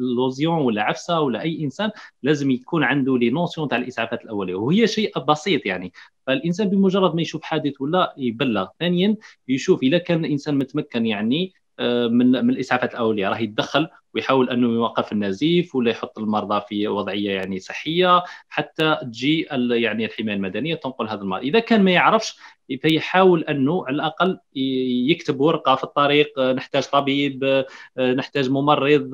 لوزيون ولا عفسه ولا اي انسان لازم يكون عنده لي نوسيون تاع الاسعافات الاوليه وهي شيء بسيط يعني فالانسان بمجرد ما يشوف حادث ولا يبلغ ثانيا يشوف اذا كان الانسان متمكن يعني آه، من من الاسعافات الاوليه راه يتدخل ويحاول انه يوقف النزيف ولا يحط المرضى في وضعيه يعني صحيه حتى تجي يعني الحمايه المدنيه تنقل هذا المرض اذا كان ما يعرفش فيحاول انه على الاقل يكتب ورقه في الطريق آه، نحتاج طبيب آه، آه، نحتاج ممرض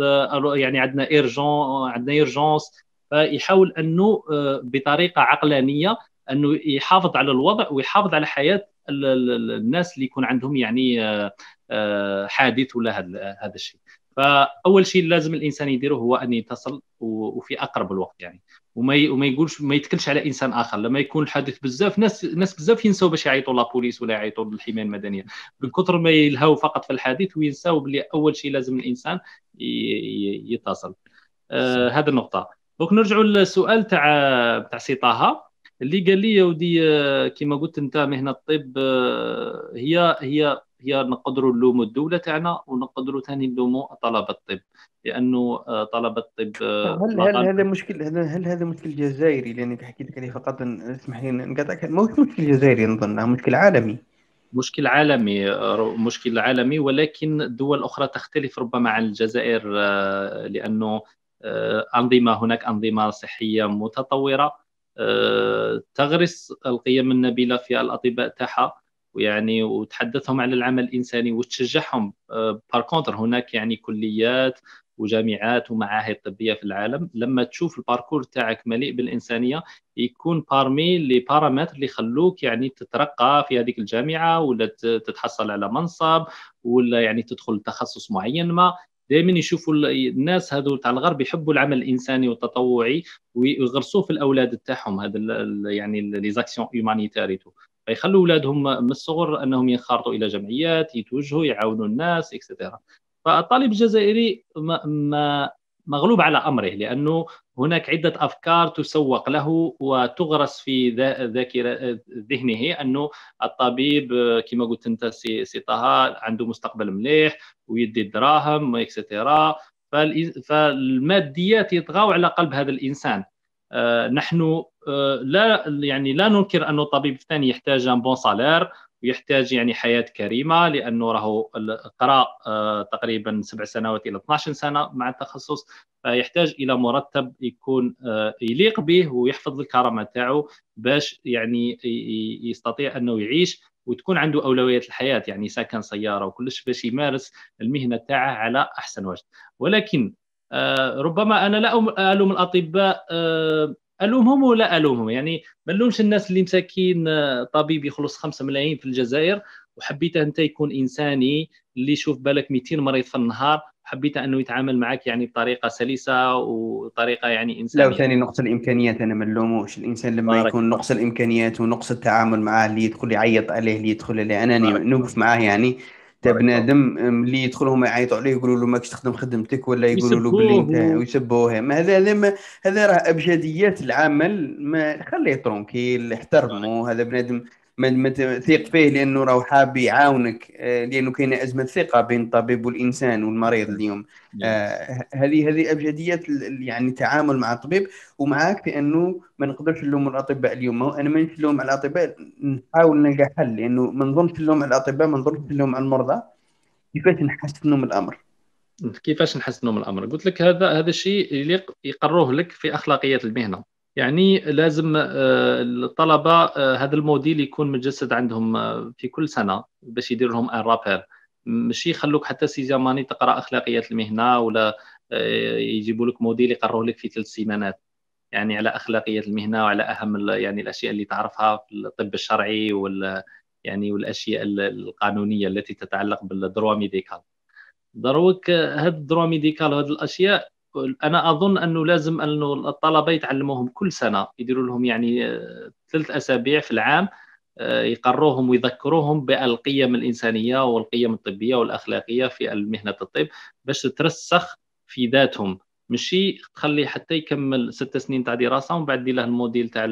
يعني عندنا ايرجون عندنا ايرجونس فيحاول انه بطريقه عقلانيه انه يحافظ على الوضع ويحافظ على حياه الناس اللي يكون عندهم يعني حادث ولا هذا الشيء فاول شيء لازم الانسان يديره هو ان يتصل وفي اقرب الوقت يعني وما وما يقولش ما يتكلش على انسان اخر لما يكون الحادث بزاف ناس ناس بزاف ينساو باش يعيطوا لابوليس ولا يعيطوا للحمايه المدنيه من كثر ما يلهاو فقط في الحادث وينساو بلي اول شيء لازم الانسان يتصل آه هذه النقطه دونك نرجعوا للسؤال تاع تاع سي طه اللي قال لي يا ودي آه، كما قلت انت مهنه الطب آه، هي هي هي نقدروا نلوموا الدوله تاعنا ونقدروا ثاني نلوموا طلبه الطب لانه آه، طلبه الطب آه، هل هل هذا مشكل هل, هل هذا مشكل جزائري لانك حكيت لك عليه فقط اسمح لي نقاطعك مش مشكل جزائري نظن مشكل عالمي مشكل عالمي آه، مشكل عالمي ولكن دول اخرى تختلف ربما عن الجزائر لانه انظمه هناك انظمه صحيه متطوره تغرس القيم النبيله في الاطباء تاعها ويعني وتحدثهم على العمل الانساني وتشجعهم بار آه، كونتر هناك يعني كليات وجامعات ومعاهد طبيه في العالم لما تشوف الباركور تاعك مليء بالانسانيه يكون بارمي لي بارامتر اللي خلوك يعني تترقى في هذيك الجامعه ولا تتحصل على منصب ولا يعني تدخل تخصص معين ما دائما يشوفوا الناس هذو تاع الغرب يحبوا العمل الانساني والتطوعي ويغرسوه في الاولاد تاعهم هذا يعني لي زاكسيون هيومانيتير فيخلوا اولادهم من الصغر انهم ينخرطوا الى جمعيات يتوجهوا يعاونوا الناس اكسترا فالطالب الجزائري ما, ما مغلوب على امره لانه هناك عده افكار تسوق له وتغرس في ذاكره ذهنه انه الطبيب كما قلت انت سي, سي طه عنده مستقبل مليح ويدي الدراهم اكسترا فالماديات يطغاو على قلب هذا الانسان آه، نحن آه، لا يعني لا ننكر أن الطبيب الثاني يحتاج ان بون سالير ويحتاج يعني حياه كريمه لانه راهو قرا آه، تقريبا سبع سنوات الى 12 سنه مع التخصص فيحتاج الى مرتب يكون يليق به ويحفظ الكرامه تاعو باش يعني يستطيع انه يعيش وتكون عنده اولويات الحياه يعني سكن سياره وكلش باش يمارس المهنه تاعه على احسن وجه ولكن آه، ربما انا لا الوم الاطباء آه، الومهم ولا الومهم يعني ما نلومش الناس اللي مساكين آه، طبيب يخلص 5 ملايين في الجزائر وحبيت انت يكون انساني اللي يشوف بالك 200 مريض في النهار حبيت انه يتعامل معك يعني بطريقه سلسه وطريقه يعني انسانيه لا وثاني نقص الامكانيات انا ما نلوموش الانسان لما بارك. يكون نقص الامكانيات ونقص التعامل معاه اللي يدخل يعيط عليه اللي يدخل اللي انا نوقف معاه يعني تاع بنادم اللي يدخلهم يعيطوا عليه يقولوا له ماكش تخدم خدمتك ولا يقولوا له بلي انت ويسبوه ما هذا لما هذا راه ابجديات العمل ما خليه ترونكيل احترموا هذا بنادم ما تثيق فيه لانه راهو حاب يعاونك آه، لانه كاين ازمه ثقه بين الطبيب والانسان والمريض اليوم آه، هذه هذه ابجديه يعني التعامل مع الطبيب ومعاك بانه ما نقدرش نلوم الاطباء اليوم انا ما نلوم على الاطباء نحاول نلقى حل لانه ما نظنش نلوم على الاطباء ما نظنش نلوم على المرضى كيفاش نحسنوا من الامر كيفاش نحسنوا من الامر قلت لك هذا هذا الشيء يقروه لك في اخلاقيات المهنه يعني لازم آه، الطلبه آه، هذا الموديل يكون متجسد عندهم آه، في كل سنه باش يدير لهم ان رابير ماشي يخلوك حتى سيزاماني تقرا اخلاقيات المهنه ولا يجيبوا لك موديل يقروا لك في ثلاث سيمانات يعني على اخلاقيات المهنه وعلى اهم يعني الاشياء اللي تعرفها في الطب الشرعي وال يعني والاشياء القانونيه التي تتعلق بالدروا ميديكال دروك هاد الدروا ميديكال وهاد الاشياء انا اظن انه لازم انه الطلبه يتعلموهم كل سنه يديروا لهم يعني آه، ثلاث اسابيع في العام آه، يقروهم ويذكروهم بالقيم الانسانيه والقيم الطبيه والاخلاقيه في مهنه الطب باش تترسخ في ذاتهم ماشي تخلي حتى يكمل ست سنين تاع دراسه ومن بعد دير له الموديل تاع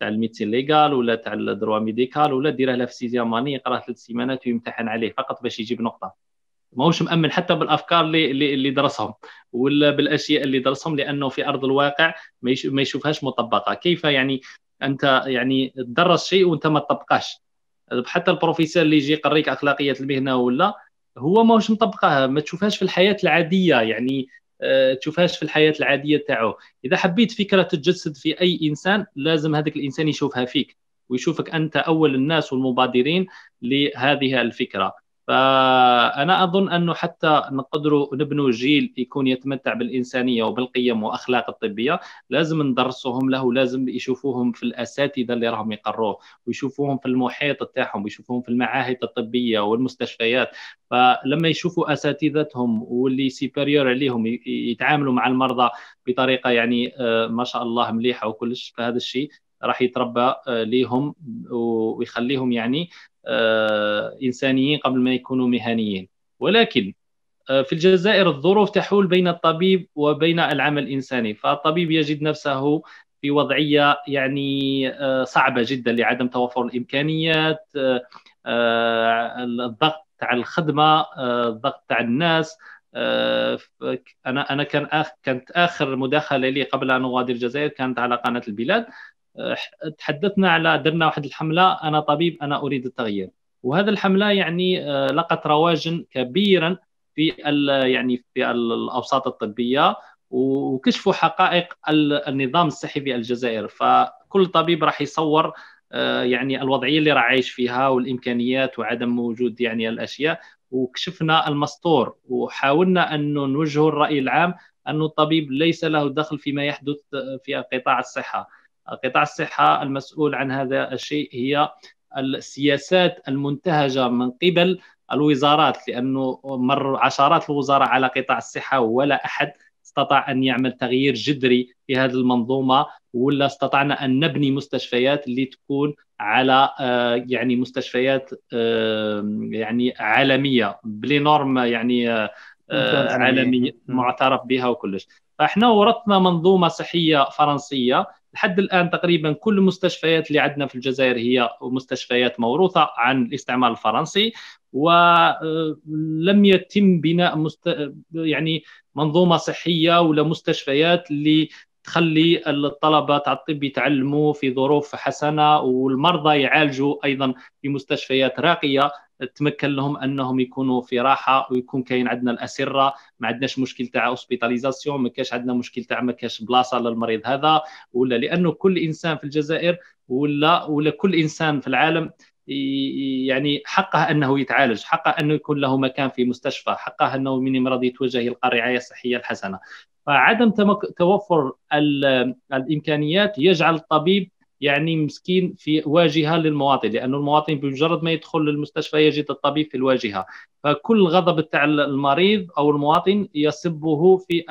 تاع الميدسين ليغال ولا تاع الدروا ميديكال ولا ديره له في سيزيام اني يقراه ثلاث سيمانات ويمتحن عليه فقط باش يجيب نقطه ماهوش مامن حتى بالافكار اللي اللي درسهم ولا بالاشياء اللي درسهم لانه في ارض الواقع ما يشوفهاش مطبقه كيف يعني انت يعني تدرس شيء وانت ما تطبقاش حتى البروفيسور اللي يجي يقريك اخلاقيه المهنه ولا هو ماهوش مطبقها ما تشوفهاش في الحياه العاديه يعني آه، تشوفهاش في الحياه العاديه تاعو اذا حبيت فكره تتجسد في اي انسان لازم هذاك الانسان يشوفها فيك ويشوفك انت اول الناس والمبادرين لهذه الفكره فانا اظن انه حتى نقدروا نبنوا جيل يكون يتمتع بالانسانيه وبالقيم واخلاق الطبيه لازم ندرسهم له لازم يشوفوهم في الاساتذه اللي راهم يقروه ويشوفوهم في المحيط تاعهم ويشوفوهم في المعاهد الطبيه والمستشفيات فلما يشوفوا اساتذتهم واللي سيبيريور عليهم يتعاملوا مع المرضى بطريقه يعني آه، ما شاء الله مليحه وكلش فهذا الشيء راح يتربى آه، ليهم ويخليهم يعني آه، انسانيين قبل ما يكونوا مهنيين ولكن آه، في الجزائر الظروف تحول بين الطبيب وبين العمل الانساني فالطبيب يجد نفسه في وضعيه يعني آه، صعبه جدا لعدم توفر الامكانيات الضغط على الخدمه الضغط على الناس انا انا كان كانت اخر مداخله لي قبل ان اغادر الجزائر كانت على قناه البلاد تحدثنا على درنا واحد الحمله انا طبيب انا اريد التغيير وهذا الحمله يعني آه، لقت رواجا كبيرا في يعني في الاوساط الطبيه وكشفوا حقائق النظام الصحي في الجزائر فكل طبيب راح يصور آه، يعني الوضعيه اللي راه عايش فيها والامكانيات وعدم وجود يعني الاشياء وكشفنا المسطور وحاولنا انه نوجه الراي العام انه الطبيب ليس له دخل فيما يحدث آه، في قطاع الصحه قطاع الصحه المسؤول عن هذا الشيء هي السياسات المنتهجه من قبل الوزارات لانه مر عشرات الوزراء على قطاع الصحه ولا احد استطاع ان يعمل تغيير جذري في هذه المنظومه ولا استطعنا ان نبني مستشفيات اللي تكون على آه، يعني مستشفيات آه، يعني عالميه بلي نورم يعني آه، عالميه معترف بها وكلش فاحنا ورثنا منظومه صحيه فرنسيه لحد الان تقريبا كل المستشفيات اللي عندنا في الجزائر هي مستشفيات موروثه عن الاستعمار الفرنسي ولم آه، يتم بناء مست... يعني منظومه صحيه ولا مستشفيات اللي تخلي الطلبه تاع الطب يتعلموا في ظروف حسنه والمرضى يعالجوا ايضا في مستشفيات راقيه تمكن لهم انهم يكونوا في راحه ويكون كاين عندنا الاسره ما عندناش مشكل تاع اوسبيتاليزاسيون ما كاش عندنا مشكل تاع ما كاش بلاصه للمريض هذا ولا لانه كل انسان في الجزائر ولا ولا كل انسان في العالم يعني حقه انه يتعالج، حقه انه يكون له مكان في مستشفى، حقه انه من مرض يتوجه يلقى الرعايه الصحيه الحسنه. فعدم توفر الامكانيات يجعل الطبيب يعني مسكين في واجهه للمواطن لانه المواطن بمجرد ما يدخل للمستشفى يجد الطبيب في الواجهه فكل غضب تاع المريض او المواطن يصبه في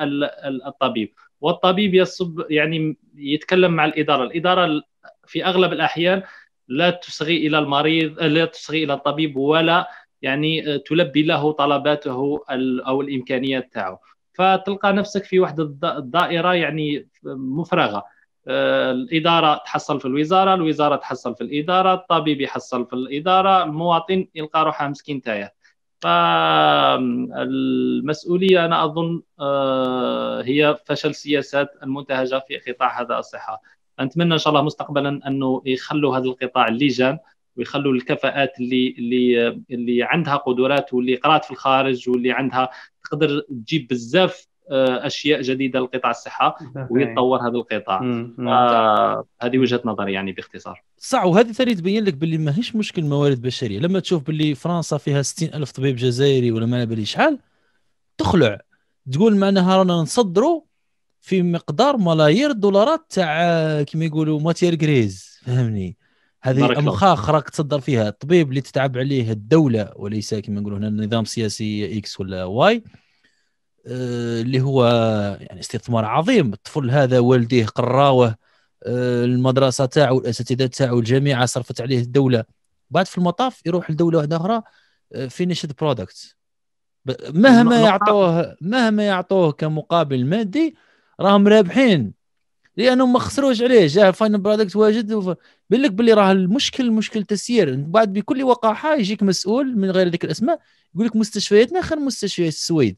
الطبيب والطبيب يصب يعني يتكلم مع الاداره الاداره في اغلب الاحيان لا تصغي الى المريض لا تصغي الى الطبيب ولا يعني تلبي له طلباته او الامكانيات تاعه فتلقى نفسك في واحد الدائره يعني مفرغه الاداره تحصل في الوزاره الوزاره تحصل في الاداره الطبيب يحصل في الاداره المواطن يلقى روحه مسكين ف فالمسؤوليه انا اظن آه، هي فشل السياسات المنتهجه في قطاع هذا الصحه نتمنى ان شاء الله مستقبلا انه يخلوا هذا القطاع اللجان ويخلوا الكفاءات اللي اللي اللي عندها قدرات واللي قرات في الخارج واللي عندها تقدر تجيب بزاف آه، اشياء جديده لقطاع الصحه ويتطور هذا القطاع آه هذه وجهه نظري يعني باختصار صح وهذه ثاني تبين لك باللي ماهيش مشكل موارد بشريه لما تشوف باللي فرنسا فيها 60 الف طبيب جزائري ولا ما على بالي شحال تخلع تقول معناها رانا نصدروا في مقدار ملايير الدولارات تاع كما يقولوا ماتير غريز فهمني هذه المخاخ راك تصدر فيها الطبيب اللي تتعب عليه الدوله وليس كما نقولوا هنا النظام السياسي اكس ولا واي آه، اللي هو يعني استثمار عظيم الطفل هذا والديه قراوه آه، المدرسه تاعو الاساتذه تاعو الجامعه صرفت عليه الدوله بعد في المطاف يروح لدوله واحده اخرى فينيشد آه، برودكت مهما يعطوه مهما يعطوه كمقابل مادي راهم رابحين لانهم ما خسروش عليه جاه فاينل برودكت واجد بالك لك باللي راه المشكل مشكل تسيير بعد بكل وقاحه يجيك مسؤول من غير ذيك الاسماء يقول لك مستشفياتنا خير مستشفيات السويد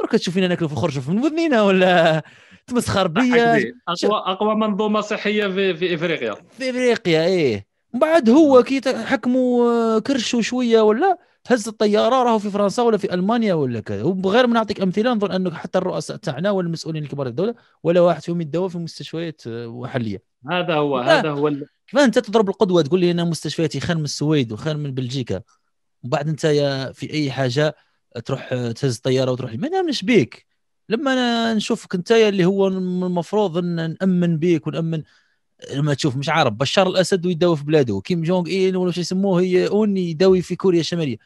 درك تشوفينا ناكلوا في الخرشف من وذنينا ولا تمسخر بيا اقوى اقوى منظومه صحيه في, في افريقيا في افريقيا ايه من بعد هو نعم. كي حكموا آه، كرشوا شويه ولا هز الطياره راهو في فرنسا ولا في المانيا ولا كذا وبغير ما نعطيك امثله نظن انه حتى الرؤساء تاعنا والمسؤولين الكبار الدوله ولا واحد فيهم يدوى في مستشفيات محليه آه، هذا هو هذا هو كيف انت تضرب القدوه تقول لي انا مستشفياتي خير من السويد وخير من بلجيكا وبعد انت يا في اي حاجه تروح تهز طياره وتروح ما نامنش بيك لما انا نشوفك انت اللي هو المفروض ان نامن بيك ونامن لما تشوف مش عارف بشار الاسد ويداوي في بلاده كيم جونغ اي ولا شو يسموه هي اوني يداوي في كوريا الشماليه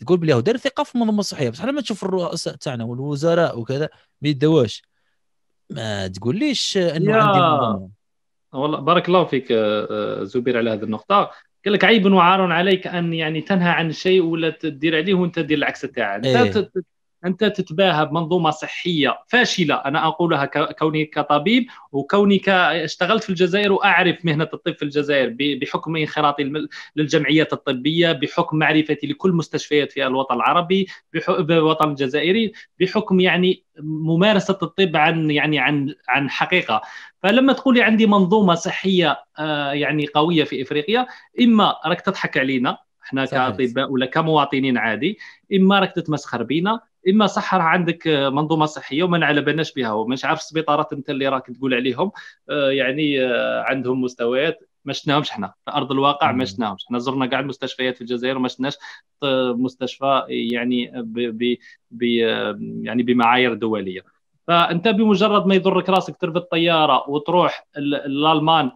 تقول بلي هو دار في المنظمه الصحيه بصح لما تشوف الرؤساء تاعنا والوزراء وكذا ما يداوش ما تقوليش انه عندي والله بارك الله فيك آه، آه، زبير على هذه النقطه قال لك عيب وعار عليك ان يعني تنهى عن شيء ولا تدير عليه وانت دير العكس تاعه إيه. انت تتباهى بمنظومه صحيه فاشله انا اقولها كوني كطبيب وكوني اشتغلت في الجزائر واعرف مهنه الطب في الجزائر بحكم انخراطي للجمعيات الطبيه بحكم معرفتي لكل مستشفيات في الوطن العربي بالوطن الجزائري بحكم يعني ممارسه الطب عن يعني عن عن حقيقه فلما تقول لي عندي منظومه صحيه آه، يعني قويه في افريقيا اما راك تضحك علينا احنا كاطباء ولا كمواطنين عادي اما راك تتمسخر بينا اما صحر عندك آه، منظومه صحيه وما على بالناش بها ومش عارف السبيطارات انت اللي راك تقول عليهم آه، يعني آه، عندهم مستويات ما شفناهمش حنا في ارض الواقع ما شفناهمش حنا زرنا كاع المستشفيات في الجزائر وما شفناش مستشفى يعني ب ب يعني بمعايير دوليه فانت بمجرد ما يضرك راسك تربط طياره وتروح لالمان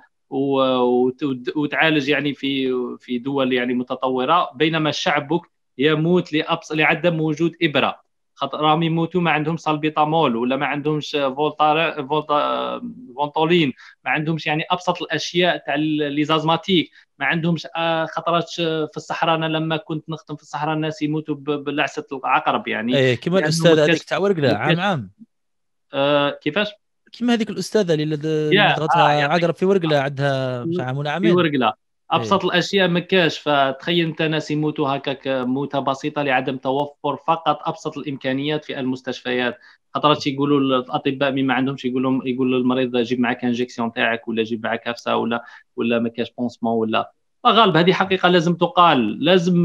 وتعالج يعني في في دول يعني متطوره بينما شعبك يموت لأبص... لعدم وجود ابره خاطر راهم يموتوا ما عندهمش سالبيتامول ولا ما عندهمش فولتار فولتا فونتولين ما عندهمش يعني ابسط الاشياء تاع لي زازماتيك ما عندهمش آه، خطرات في الصحراء انا لما كنت نخدم في الصحراء الناس يموتوا بلعسه العقرب يعني ايه كيما الاستاذ هذيك تاع ورقله عام عام آه كيفاش كيما هذيك الاستاذه اللي ضغطها آه يعني عقرب في ورقله عندها عام ولا عامين في ورقله ابسط أيه. الاشياء ما كاش فتخيل انت ناس يموتوا هكاك موته بسيطه لعدم توفر فقط ابسط الامكانيات في المستشفيات خطرات يقولوا الاطباء مما عندهمش يقول لهم يقول للمريض جيب معك انجيكسيون تاعك ولا جيب معك كفسه ولا ولا ما كاش بونسمون ولا غالب هذه حقيقه لازم تقال لازم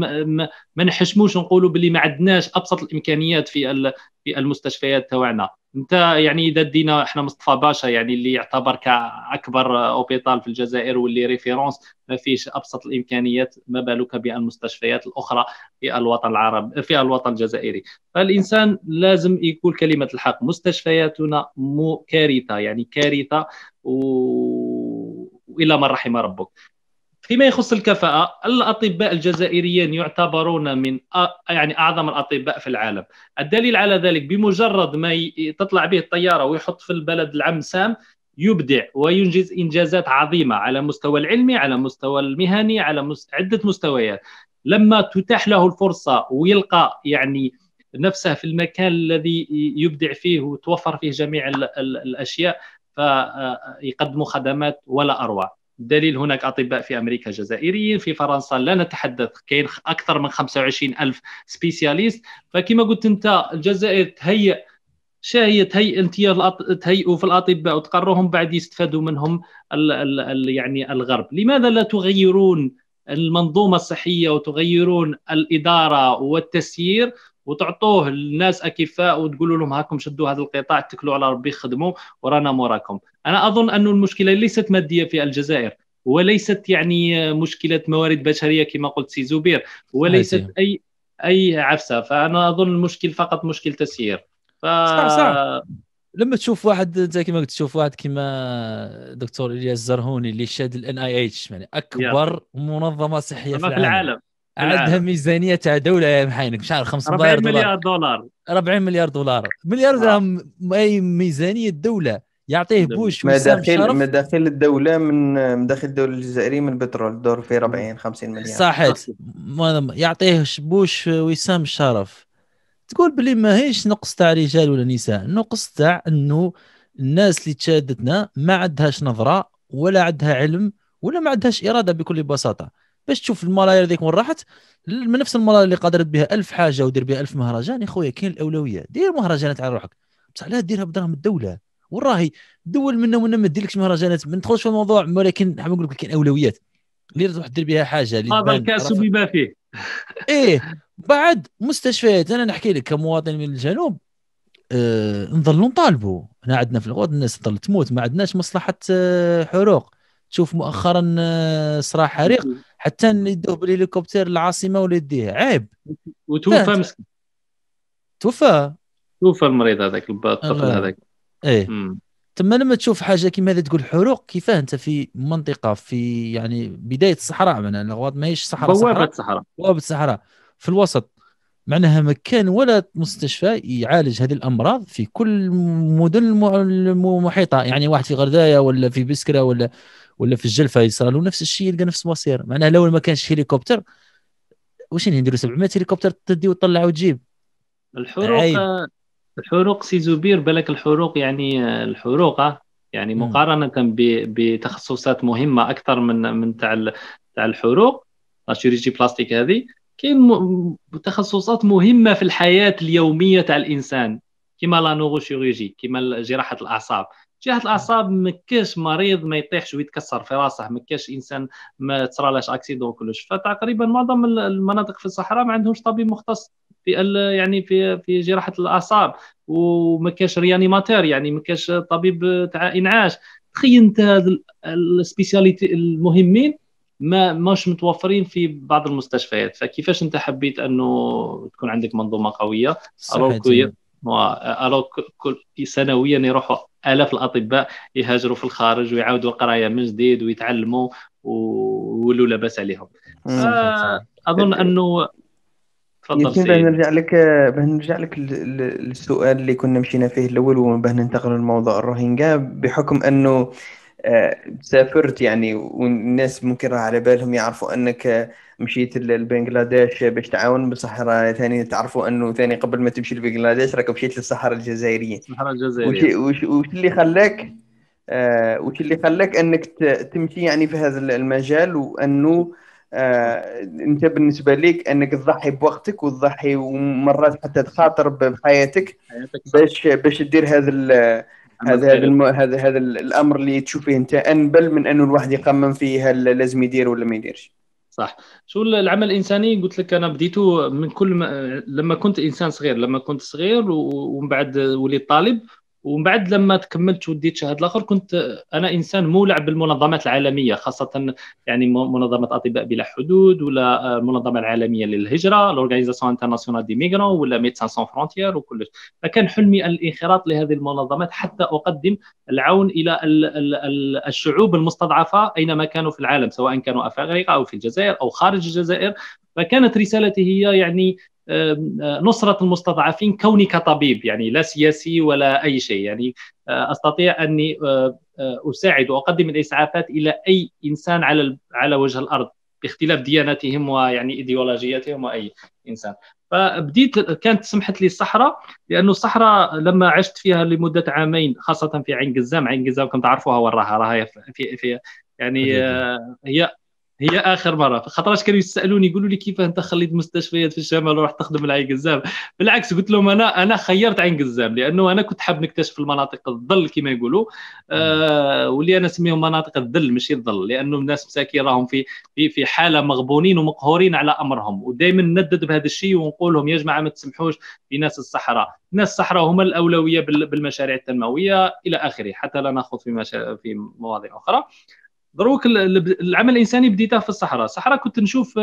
ما نحشموش نقولوا باللي ما عندناش ابسط الامكانيات في في المستشفيات تاعنا انت يعني اذا دينا احنا مصطفى باشا يعني اللي يعتبر كاكبر اوبيتال في الجزائر واللي ريفيرونس ما فيش ابسط الامكانيات ما بالك بالمستشفيات الاخرى في الوطن العربي في الوطن الجزائري فالانسان لازم يقول كلمه الحق مستشفياتنا مو كارثه يعني كارثه و... والى من رحم ربك فيما يخص الكفاءة الأطباء الجزائريين يعتبرون من يعني أعظم الأطباء في العالم الدليل على ذلك بمجرد ما تطلع به الطيارة ويحط في البلد العم سام يبدع وينجز إنجازات عظيمة على مستوى العلمي على مستوى المهني على عدة مستويات لما تتاح له الفرصة ويلقى يعني نفسه في المكان الذي يبدع فيه وتوفر فيه جميع ال... ال... الأشياء فيقدموا خدمات ولا أروع دليل هناك أطباء في أمريكا جزائريين في فرنسا لا نتحدث كاين أكثر من 25 ألف سبيسياليست فكما قلت أنت الجزائر تهيئ شاهية تهيئ انت تهيئوا في الاطباء وتقروهم بعد يستفادوا منهم الـ الـ الـ يعني الغرب، لماذا لا تغيرون المنظومه الصحيه وتغيرون الاداره والتسيير وتعطوه للناس اكفاء وتقولوا لهم هاكم شدوا هذا القطاع اتكلوا على ربي خدموا ورانا موراكم انا اظن أن المشكله ليست ماديه في الجزائر وليست يعني مشكله موارد بشريه كما قلت سي زبير وليست اي اي عفسه فانا اظن المشكل فقط مشكل تسيير ف... لما تشوف واحد زي كما قلت تشوف واحد كما دكتور الياس الزرهوني اللي شاد الان اي اتش يعني اكبر yeah. منظمه صحيه في العالم, في العالم. عندها ميزانيه تاع دوله يا محينك مش عارف 5 40 مليار دولار 40 مليار دولار مليار آه. درهم اي ميزانيه دوله يعطيه بوش مداخيل مداخل الدوله من مداخل الدوله الجزائريه من البترول دور في 40 50 مليار صحيت يعطيه بوش وسام الشرف تقول بلي ماهيش نقص تاع رجال ولا نساء نقص تاع انه الناس اللي تشادتنا ما عندهاش نظره ولا عندها علم ولا ما عندهاش اراده بكل بساطه باش تشوف الملاير ذيك وين راحت من نفس الملاير اللي قدرت بها ألف حاجه ودير بها ألف مهرجان يا خويا كاين الاولويه دير مهرجانات على روحك بصح لا ديرها بدراهم الدوله وراهي دول منا ومنا ما ديرلكش مهرجانات ما ندخلش في الموضوع ولكن حاب نقول لك كاين اولويات اللي تروح دير بها حاجه اللي هذا الكاس بما فيه ايه بعد مستشفيات انا نحكي لك كمواطن من الجنوب آه نظلوا نطالبوا هنا عندنا في الغرب الناس تظل تموت ما عندناش مصلحه آه، حروق تشوف مؤخرا آه، صرا صراع حريق حتى يدوه بالهليكوبتر العاصمه ولا يديها عيب وتوفى مسكين توفى توفى المريض هذاك الطفل هذاك ايه تما لما تشوف حاجه كيما هذه تقول حروق كيفاه انت في منطقه في يعني بدايه الصحراء معناها الغواط ماهيش صحراء بوابه الصحراء بوابه الصحراء في الوسط معناها ما كان ولا مستشفى يعالج هذه الامراض في كل مدن المحيطه يعني واحد في غردايه ولا في بسكره ولا ولا في الجلفه يصرى له نفس الشيء يلقى نفس المصير معناها لو ما كانش هليكوبتر واش نديروا 700 هليكوبتر تدي وتطلع وتجيب الحروق الحروق سي زبير بالك الحروق يعني آه، الحروق آه، يعني مقارنه بتخصصات مهمه اكثر من من تاع تاع الحروق لاشيريجي بلاستيك هذه كاين تخصصات مهمه في الحياه اليوميه تاع الانسان كيما لا نوروشيريجي كيما جراحه الاعصاب جراحه الاعصاب ما كاش مريض ما يطيحش ويتكسر في راسه ما كاش انسان ما تصرالهش اكسيدون كلش فتقريبا معظم المناطق في الصحراء ما عندهمش طبيب مختص في يعني في في جراحه الاعصاب وما كاش ريانيماتير يعني ما كاش طبيب تاع انعاش تخيل انت السبيسياليتي المهمين ما مش متوفرين في بعض المستشفيات فكيفاش انت حبيت انه تكون عندك منظومه قويه الو كل سنويا يروحوا الاف الاطباء يهاجروا في الخارج ويعاودوا القرايه من جديد ويتعلموا ويولوا لاباس عليهم اظن انه تفضل سيدي باه نرجع لك باه نرجع لك للسؤال اللي كنا مشينا فيه الاول وباه ننتقل لموضوع الروهينجا بحكم انه آه، سافرت يعني والناس ممكن راه على بالهم يعرفوا انك آه، مشيت لبنغلاديش باش تعاون بصح ثاني تعرفوا انه ثاني قبل ما تمشي لبنغلاديش راك مشيت للصحراء الجزائريه الصحراء الجزائريه وش, وش اللي خلاك آه وش اللي خلاك انك تمشي يعني في هذا المجال وانه آه، انت بالنسبه لك انك تضحي بوقتك وتضحي ومرات حتى تخاطر بحياتك باش باش تدير هذا هذا هذا هذا هذا الامر اللي تشوف فيه انت انبل من انه الواحد يقمم فيه هل لازم يدير ولا ما يديرش صح شو العمل الانساني قلت لك انا بديته من كل ما لما كنت انسان صغير لما كنت صغير ومن بعد وليت طالب ومن بعد لما تكملت وديت شهاد الاخر كنت انا انسان مولع بالمنظمات العالميه خاصه يعني منظمه اطباء بلا حدود ولا المنظمه آه، العالميه للهجره لورغانيزاسيون انترناسيونال دي ميغرون ولا ميدسان سون فرونتيير وكل فكان حلمي الانخراط لهذه المنظمات حتى اقدم العون الى الشعوب المستضعفه اينما كانوا في العالم سواء كانوا افارقه او في الجزائر او خارج الجزائر فكانت رسالتي هي يعني آه، نصره المستضعفين كوني كطبيب يعني لا سياسي ولا اي شيء يعني آه، استطيع اني آه، اساعد واقدم الاسعافات الى اي انسان على على وجه الارض باختلاف دياناتهم ويعني ايديولوجياتهم واي انسان فبديت كانت سمحت لي الصحراء لانه الصحراء لما عشت فيها لمده عامين خاصه في عين قزام عين قزام كنت تعرفوها وراها راها في, في يعني هي هي اخر مره خاطرش كانوا يسالوني يقولوا لي كيف انت خليت مستشفيات في الشمال ورحت تخدم على قزام بالعكس قلت لهم انا انا خيرت عين قزام لانه انا كنت حاب نكتشف المناطق الظل كما يقولوا آه واللي انا نسميهم مناطق الظل ماشي الظل لانه الناس مساكين راهم في في في حاله مغبونين ومقهورين على امرهم ودائما ندد بهذا الشيء ونقول لهم يا جماعه ما تسمحوش في ناس الصحراء ناس الصحراء هما الاولويه بالمشاريع التنمويه الى اخره حتى لا ناخذ في في مواضيع اخرى دروك العمل الانساني بديته في الصحراء الصحراء كنت نشوف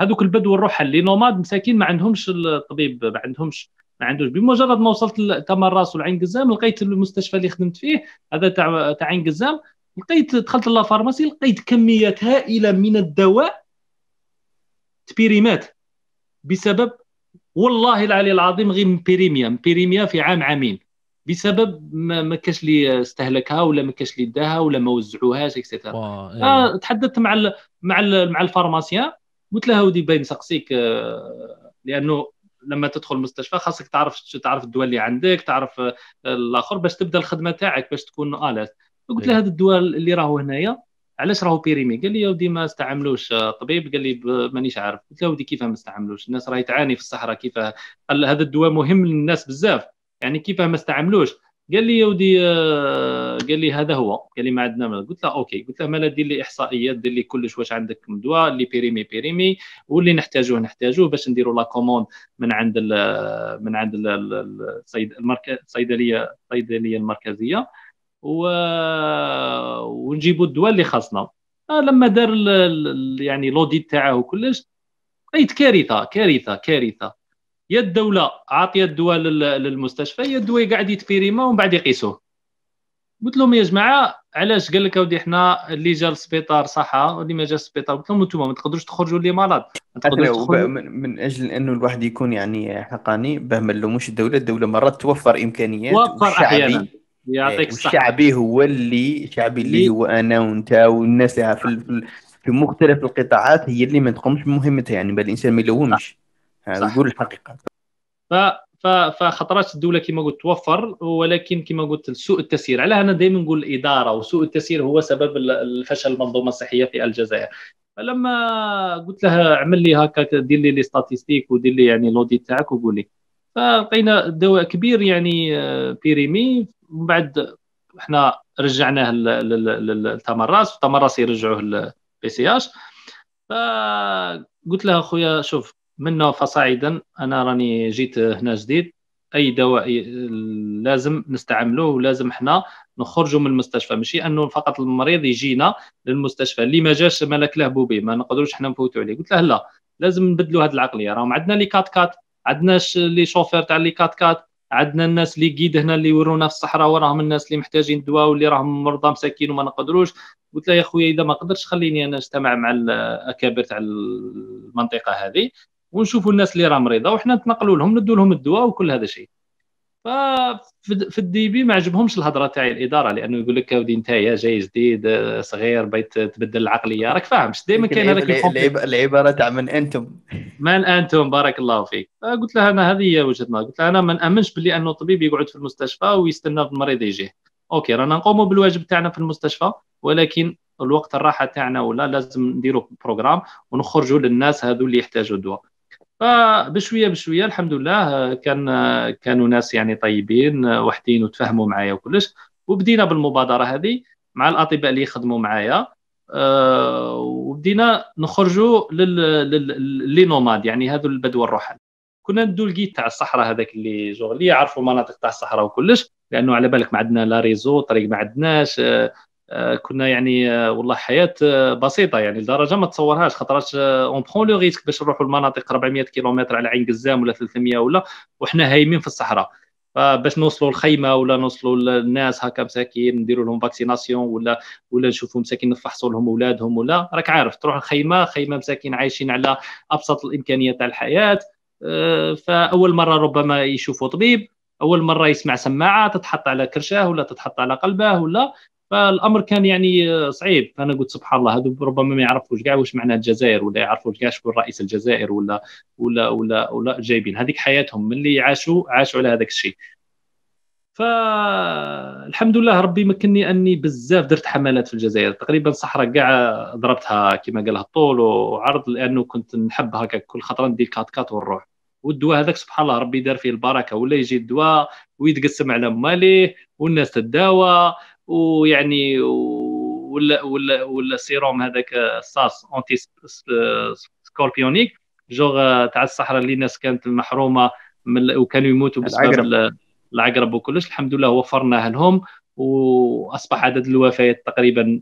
هذوك البدو الرحل اللي نوماد مساكين ما عندهمش الطبيب ما عندهمش ما عندوش بمجرد ما وصلت تمر راس والعين قزام لقيت المستشفى اللي خدمت فيه هذا تاع تاع عين قزام لقيت دخلت لا فارماسي لقيت كميات هائله من الدواء تبيريمات بسبب والله العلي العظيم غير مبيريميا بريميا في عام عامين بسبب ما, ما كاش اللي استهلكها ولا ما كاش اللي داها ولا ما وزعوهاش اكسترا إيه. آه، تحدثت مع الـ مع الـ مع الفارماسيان قلت له ودي باين سقسيك آه، لانه لما تدخل المستشفى خاصك تعرف تعرف الدواء اللي عندك تعرف آه، الاخر باش تبدا الخدمه تاعك باش تكون الات قلت إيه. له هذا الدواء اللي راهو هنايا علاش راهو بيريمي قال لي يا ودي ما استعملوش طبيب قال لي مانيش عارف قلت له ودي كيف ما استعملوش الناس راهي تعاني في الصحراء كيف هذا الدواء مهم للناس بزاف يعني كيفاه ما استعملوش قال لي يا ودي آه، قال لي هذا هو قال لي ما عندنا قلت له اوكي قلت له مالا دير لي احصائيات دير لي كلش واش عندك من دواء اللي بيريمي بيريمي واللي نحتاجوه نحتاجوه باش نديروا لا كوموند من عند من عند الصيدليه الصيدليه المركزيه و... ونجيبوا الدواء اللي خاصنا آه، لما دار يعني لوديت تاعه وكلش لقيت كارثه كارثه كارثه يا الدوله عاطيه الدواء للمستشفى يا الدواء قاعد يتفيريما ومن بعد يقيسوه قلت لهم يا جماعه علاش قال لك اودي حنا اللي جا للسبيطار صحه واللي ما جا للسبيطار قلت لهم انتم ما تقدروش تخرجوا اللي مرض من, من اجل انه الواحد يكون يعني حقاني باه ما نلوموش الدوله الدوله مرات توفر امكانيات توفر احيانا يعطيك إيه، الصحه الشعبي هو اللي شعبي اللي هو انا وانت والناس اللي في في مختلف القطاعات هي اللي ما تقومش بمهمتها يعني بل الانسان ما يلومش يعني نقول الحقيقه ف... ف... فخطرات الدوله كما قلت توفر ولكن كما قلت سوء التسيير على انا دائما نقول الاداره وسوء التسيير هو سبب الفشل المنظومه الصحيه في الجزائر فلما قلت لها اعمل لي هكا دير لي لي ستاتيستيك ودير لي يعني لودي تاعك وقولي فلقينا دواء كبير يعني آه، بيريمي من بعد احنا رجعناه للتمراس والتمراس يرجعوه للبي سي اش فقلت لها خويا شوف منه فصاعدا انا راني جيت هنا جديد اي دواء لازم نستعمله ولازم حنا نخرجوا من المستشفى ماشي انه فقط المريض يجينا للمستشفى اللي ما جاش مالك له بوبي ما نقدروش حنا نفوتوا عليه قلت له لا لازم نبدلوا هذه العقليه راهم عندنا لي كات كات عندنا لي شوفير تاع لي كات كات عندنا الناس اللي قيد هنا اللي يورونا في الصحراء وراهم الناس اللي محتاجين الدواء واللي راهم مرضى مساكين وما نقدروش قلت له يا خويا اذا ما قدرتش خليني انا اجتمع مع الاكابر تاع المنطقه هذه ونشوفوا الناس اللي راه مريضه وحنا نتنقلوا لهم ندوا لهم الدواء وكل هذا الشيء ففي الديبي ما عجبهمش الهضره تاع الاداره لانه يقول لك اودي نتايا جاي جديد آه، صغير بغيت تبدل العقليه راك فاهم دائما كاين هذاك العباره تاع من انتم من انتم بارك الله فيك فقلت لها انا هذه هي وجهه نظري قلت لها انا ما نامنش باللي انه الطبيب يقعد في المستشفى ويستنى المريض يجي اوكي رانا نقوموا بالواجب تاعنا في المستشفى ولكن الوقت الراحه تاعنا ولا لازم نديروا بروجرام ونخرجوا للناس هذو اللي يحتاجوا الدواء فبشويه بشويه الحمد لله كان كانوا ناس يعني طيبين وحدين وتفاهموا معايا وكلش وبدينا بالمبادره هذه مع الاطباء اللي يخدموا معايا آه، وبدينا نخرجوا للي نوماد يعني هذو البدو الرحل كنا ندو الكيت تاع الصحراء هذاك اللي جوغ اللي يعرفوا المناطق تاع الصحراء وكلش لانه على بالك ما عندنا لا ريزو طريق ما عندناش آه، آه، كنا يعني آه، والله حياه آه، بسيطه يعني لدرجه ما تصورهاش خاطرش اون برون لو ريسك باش نروحوا لمناطق 400 كيلومتر على عين قزام ولا 300 ولا وحنا هايمين في الصحراء فباش نوصلوا الخيمه ولا نوصلوا للناس هكا مساكين نديروا لهم فاكسيناسيون ولا ولا نشوفوا مساكين نفحصوا لهم اولادهم ولا راك عارف تروح الخيمه خيمه مساكين عايشين على ابسط الامكانيات تاع الحياه فاول مره ربما يشوفوا طبيب اول مره يسمع سماعه تتحط على كرشاه ولا تتحط على قلبه ولا فالامر كان يعني صعيب فانا قلت سبحان الله هذو ربما ما يعرفوش كاع واش معنى الجزائر ولا يعرفوش كاع شكون رئيس الجزائر ولا ولا ولا ولا جايبين هذيك حياتهم ملي عاشوا عاشوا على هذاك الشيء فالحمد لله ربي مكني اني بزاف درت حملات في الجزائر تقريبا صحراء كاع ضربتها كما قالها الطول وعرض لانه كنت نحب هكا كل خطره ندير كات كات ونروح والدواء هذاك سبحان الله ربي دار فيه البركه ولا يجي الدواء ويتقسم على ماليه والناس تداوى ويعني ولا ولا ولا سيروم هذاك الساس اونتي سكوربيونيك جوغ تاع الصحراء اللي الناس كانت محرومه من وكانوا يموتوا بسبب العقرب وكلش الحمد لله وفرناه لهم واصبح عدد الوفيات تقريبا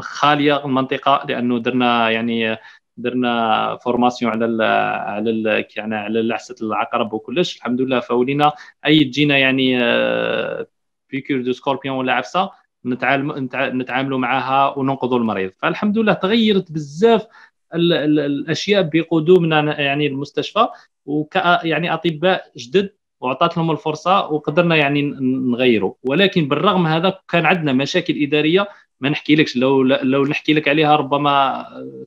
خاليه المنطقه لانه درنا يعني درنا فورماسيون على على يعني على لعسه العقرب وكلش الحمد لله فولينا اي تجينا يعني آه، كير دو سكوربيون ولا عفسه نتعامل نتعاملوا معها وننقذوا المريض فالحمد لله تغيرت بزاف الاشياء بقدومنا يعني المستشفى وك يعني اطباء جدد وعطات لهم الفرصه وقدرنا يعني نغيروا ولكن بالرغم هذا كان عندنا مشاكل اداريه ما نحكيلكش لو لو نحكي لك عليها ربما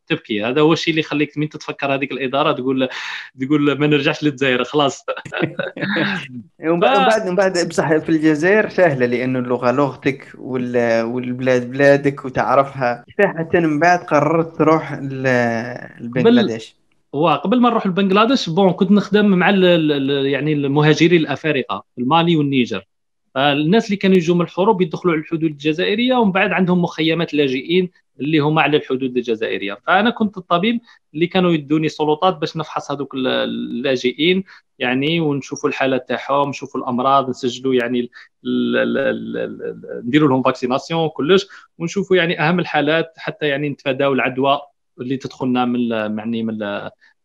تبكي هذا هو الشيء اللي يخليك من تتفكر هذيك الاداره تقول تقول ما نرجعش للجزائر خلاص ومن بعد من بعد بصح في الجزائر سهله لانه اللغه لغتك والبلاد بلادك وتعرفها كيفاه حتى من بعد قررت تروح لبنغلاديش وقبل ما نروح لبنغلاديش بون كنت نخدم مع الـ الـ يعني المهاجرين الافارقه المالي والنيجر الناس اللي كانوا يجوا من الحروب يدخلوا على الحدود الجزائريه ومن بعد عندهم مخيمات لاجئين اللي هما على الحدود الجزائريه فانا كنت الطبيب اللي كانوا يدوني سلطات باش نفحص هذوك اللاجئين يعني ونشوفوا الحاله تاعهم نشوفوا الامراض نسجلوا يعني نديروا لهم فاكسيناسيون كلش ونشوفوا يعني اهم الحالات حتى يعني نتفاداو العدوى اللي تدخلنا من يعني من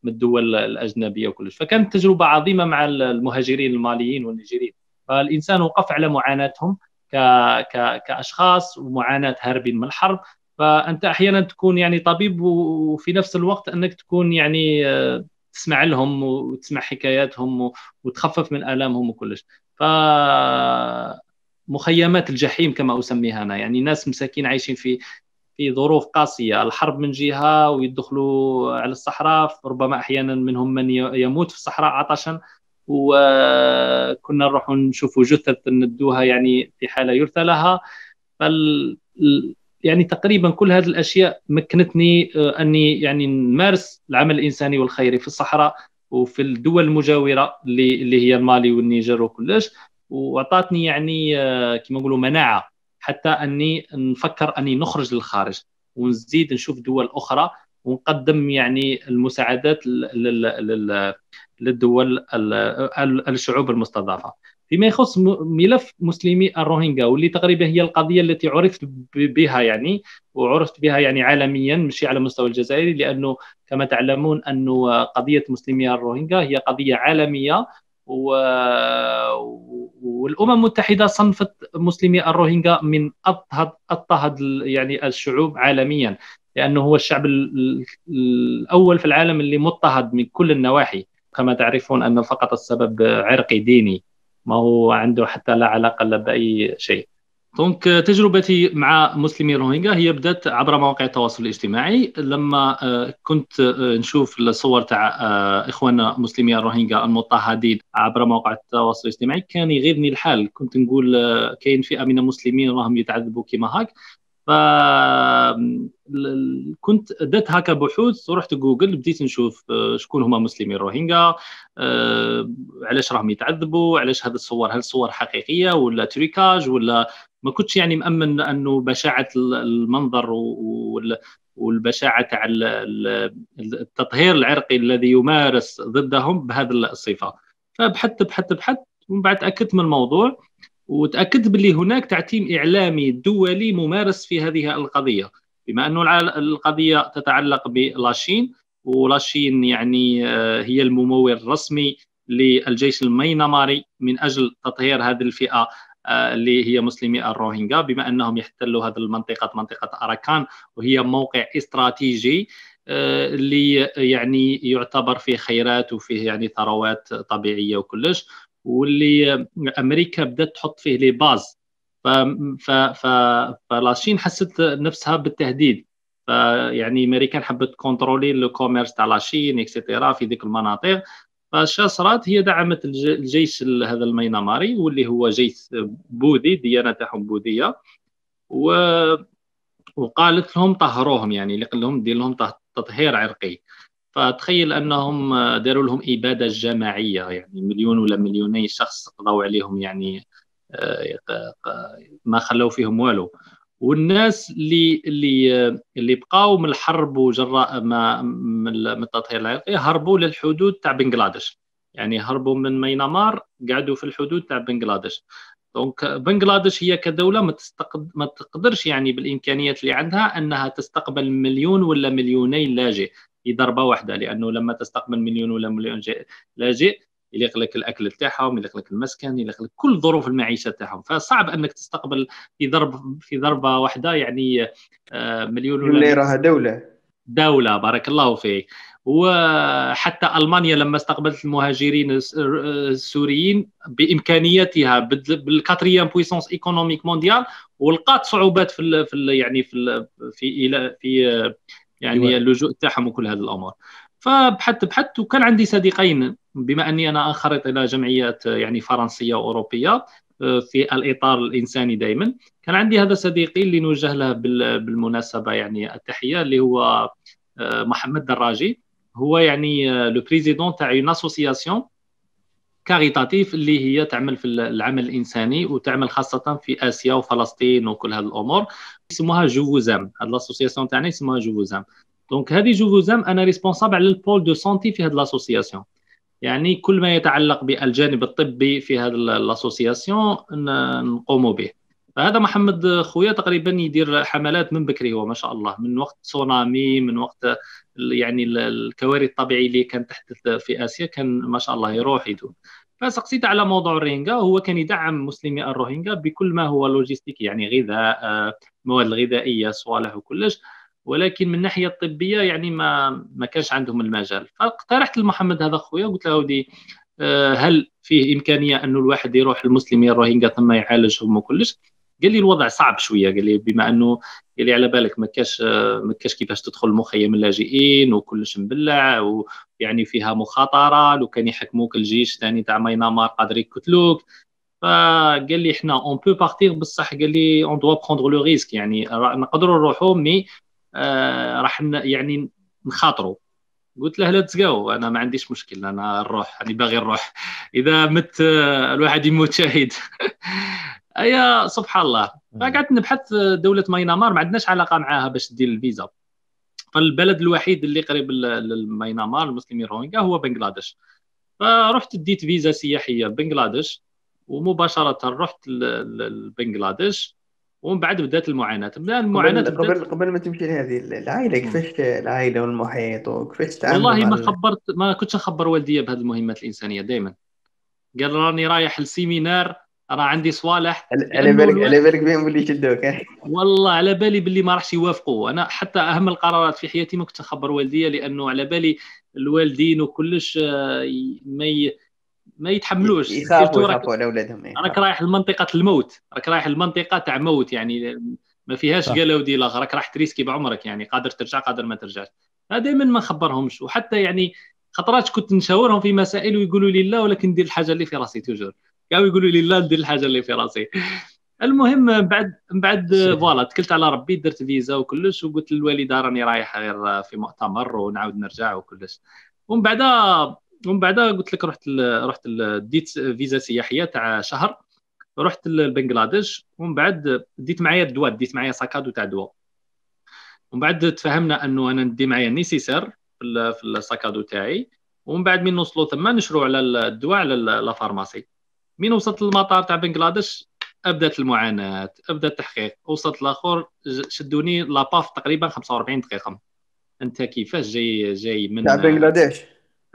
من الدول الاجنبيه وكلش فكانت تجربه عظيمه مع المهاجرين الماليين والنيجيريين فالانسان وقف على معاناتهم ك... ك... كاشخاص ومعاناه هاربين من الحرب فانت احيانا تكون يعني طبيب وفي نفس الوقت انك تكون يعني آه، تسمع لهم وتسمع حكاياتهم وتخفف من الامهم وكلش ف مخيمات الجحيم كما اسميها انا يعني ناس مساكين عايشين في في ظروف قاسيه الحرب من جهه ويدخلوا على الصحراء ربما احيانا منهم من يموت في الصحراء عطشا وكنا نروح نشوفوا جثث ندوها يعني في حاله يرثى لها فال يعني تقريبا كل هذه الاشياء مكنتني آه، اني يعني نمارس العمل الانساني والخيري في الصحراء وفي الدول المجاوره اللي اللي هي المالي والنيجر وكلش واعطتني يعني آه، كما نقولوا مناعه حتى اني نفكر اني نخرج للخارج ونزيد نشوف دول اخرى ونقدم يعني المساعدات لل للدول الشعوب المستضعفه فيما يخص ملف مسلمي الروهينجا واللي تقريبا هي القضيه التي عرفت بها يعني وعرفت بها يعني عالميا مش على مستوى الجزائري لانه كما تعلمون انه قضيه مسلمي الروهينجا هي قضيه عالميه و... والامم المتحده صنفت مسلمي الروهينجا من اضطهد اضطهد يعني الشعوب عالميا لانه هو الشعب الاول في العالم اللي مضطهد من كل النواحي كما تعرفون أنه فقط السبب عرقي ديني ما هو عنده حتى لا علاقة لا بأي شيء دونك تجربتي مع مسلمي روهينجا هي بدات عبر مواقع التواصل الاجتماعي لما آه، كنت آه، نشوف الصور تاع آه، اخواننا مسلمي الروهينجا المضطهدين عبر مواقع التواصل الاجتماعي كان يغيظني الحال كنت نقول كاين فئه من المسلمين راهم يتعذبوا كيما هاك ف كنت درت هكا بحوث ورحت جوجل بديت نشوف آه، شكون هما مسلمين روهينجا آه، علاش راهم يتعذبوا علاش هذه الصور هل صور حقيقيه ولا تريكاج ولا ما كنتش يعني مامن انه بشاعه المنظر والبشاعه تاع التطهير العرقي الذي يمارس ضدهم بهذه الصفه فبحثت بحثت بحثت ومن بعد تاكدت من الموضوع وتاكدت باللي هناك تعتيم اعلامي دولي ممارس في هذه القضيه بما انه القضيه تتعلق بلاشين ولاشين يعني آه، هي الممول الرسمي للجيش المينماري من اجل تطهير هذه الفئه آه، اللي هي مسلمي الروهينجا بما انهم يحتلوا هذه المنطقه منطقه اراكان وهي موقع استراتيجي آه، اللي يعني يعتبر فيه خيرات وفيه يعني ثروات طبيعيه وكلش واللي امريكا بدات تحط فيه لي باز ف ف ف فالصين حست نفسها بالتهديد فيعني امريكان حبت كونترولي لو كوميرس تاع لاشين اكسيتيرا في ذيك المناطق فاش صرات هي دعمت الجيش هذا المينماري واللي هو جيش بوذي ديانه تاعهم بوذيه و وقالت لهم طهروهم يعني اللي قال لهم دير لهم تطهير عرقي فتخيل انهم داروا لهم اباده جماعيه يعني مليون ولا مليوني شخص قضوا عليهم يعني آه، ما خلوا فيهم والو والناس اللي اللي اللي بقاو من الحرب وجراء ما من التطهير العرقي هربوا للحدود تاع بنغلاديش يعني هربوا من ميانمار قعدوا في الحدود تاع بنغلاديش دونك بنغلاديش هي كدوله ما تستقد... ما تقدرش يعني بالامكانيات اللي عندها انها تستقبل مليون ولا مليوني لاجئ في ضربه واحده لانه لما تستقبل مليون ولا مليون لاجئ يليق لك الاكل تاعهم يليق لك المسكن يليق لك كل ظروف المعيشه تاعهم فصعب انك تستقبل في ضرب في ضربه واحده يعني آه، مليون ولا راها دوله دوله بارك الله فيك وحتى المانيا لما استقبلت المهاجرين السوريين بامكانياتها بالكاتريام بويسونس ايكونوميك مونديال ولقات صعوبات في الـ في الـ يعني في الـ في في يعني أيوة. اللجوء تاعهم وكل هذه الامور فبحثت بحثت وكان عندي صديقين بما اني انا انخرط الى جمعيات يعني فرنسيه واوروبيه آه، في الاطار الانساني دائما كان عندي هذا صديقي اللي نوجه له بالمناسبه يعني التحيه اللي هو آه، محمد دراجي هو يعني لو آه، بريزيدون تاع اون اسوسياسيون كاريتاتيف اللي هي تعمل في العمل الانساني وتعمل خاصه في اسيا وفلسطين وكل هذه الامور يسموها جوزام هذه لاسوسياسيون تاعنا يسموها جوزام دونك هذه جوزام انا ريسبونسابل على البول دو سونتي في هذه لاسوسياسيون يعني كل ما يتعلق بالجانب الطبي في هذه لاسوسياسيون نقوم به هذا محمد خويا تقريبا يدير حملات من بكري هو ما شاء الله من وقت تسونامي من وقت يعني الكوارث الطبيعيه اللي كانت تحدث في اسيا كان ما شاء الله يروح يدور فسقسيت على موضوع الرينجا هو كان يدعم مسلمي الروهينجا بكل ما هو لوجيستيكي يعني غذاء آه، مواد الغذائيه صوالح وكلش ولكن من الناحيه الطبيه يعني ما ما كانش عندهم المجال فاقترحت لمحمد هذا خويا قلت له ودي آه، هل فيه امكانيه انه الواحد يروح المسلمين الروهينجا ثم يعالجهم وكلش قال لي الوضع صعب شويه قال لي بما انه قال لي على بالك ما كاش ما كاش كيفاش تدخل مخيم اللاجئين وكلش مبلع ويعني فيها مخاطره لو كان يحكموك الجيش ثاني تاع ماينمار قادر يقتلوك فقال لي احنا اون بو بارتيغ بصح قال لي اون دوا بروندغ لو ريسك يعني نقدروا نروحوا مي آه، راح يعني نخاطروا قلت له لا جو انا ما عنديش مشكل انا نروح انا باغي نروح اذا مت آه، الواحد يموت شهيد ايا سبحان الله فقعدت نبحث آه، دوله ماينامار ما عندناش علاقه معاها باش دير الفيزا فالبلد الوحيد اللي قريب للماينامار المسلمين الروينجا هو بنغلاديش فرحت ديت فيزا سياحيه بنغلاديش ومباشره رحت لبنغلاديش ومن بعد بدات المعاناه بدات المعاناه قبل, بدأت... قبل ما تمشي لهذه العائله كيفاش العائله والمحيط وكيفاش تعامل والله ما خبرت ما كنتش نخبر والدي بهذه المهمات الانسانيه دائما قال راني رايح لسيمينار راه عندي صوالح على بالك على بالك بهم باللي شدوك والله على بالي باللي ما راحش يوافقوا انا حتى اهم القرارات في حياتي ما كنت نخبر والديا لانه على بالي الوالدين وكلش آه، ما ي... ما يتحملوش يخافوا يخافوا على اولادهم إيه. راك رايح لمنطقه الموت راك رايح لمنطقه تاع موت يعني ما فيهاش قالوا دي لاغ راك راح تريسكي بعمرك يعني قادر ترجع قادر ما ترجعش دائما ما نخبرهمش وحتى يعني خطرات كنت نشاورهم في مسائل ويقولوا لي لا ولكن ندير الحاجه اللي في راسي توجور كانوا يقولوا لي لا ندير الحاجه اللي في راسي المهم من بعد من بعد فوالا تكلت على ربي درت فيزا وكلش وقلت للوالده راني رايح غير في مؤتمر ونعاود نرجع وكلش ومن بعد ومن بعدها قلت لك رحت رحت ديت فيزا سياحيه تاع شهر رحت لبنغلاديش ومن بعد ديت معايا الدواء ديت معايا ساكادو تاع دواء ومن بعد تفهمنا انه انا ندي معايا نيسيسير في في الساكادو تاعي ومن بعد من نوصلوا تما نشرو على الدواء على لا فارماسي من وصلت للمطار تاع بنغلاديش ابدات المعاناه ابدا التحقيق وصلت لاخر شدوني لاباف تقريبا 45 دقيقه انت كيفاش جاي جاي من تاع بنغلاديش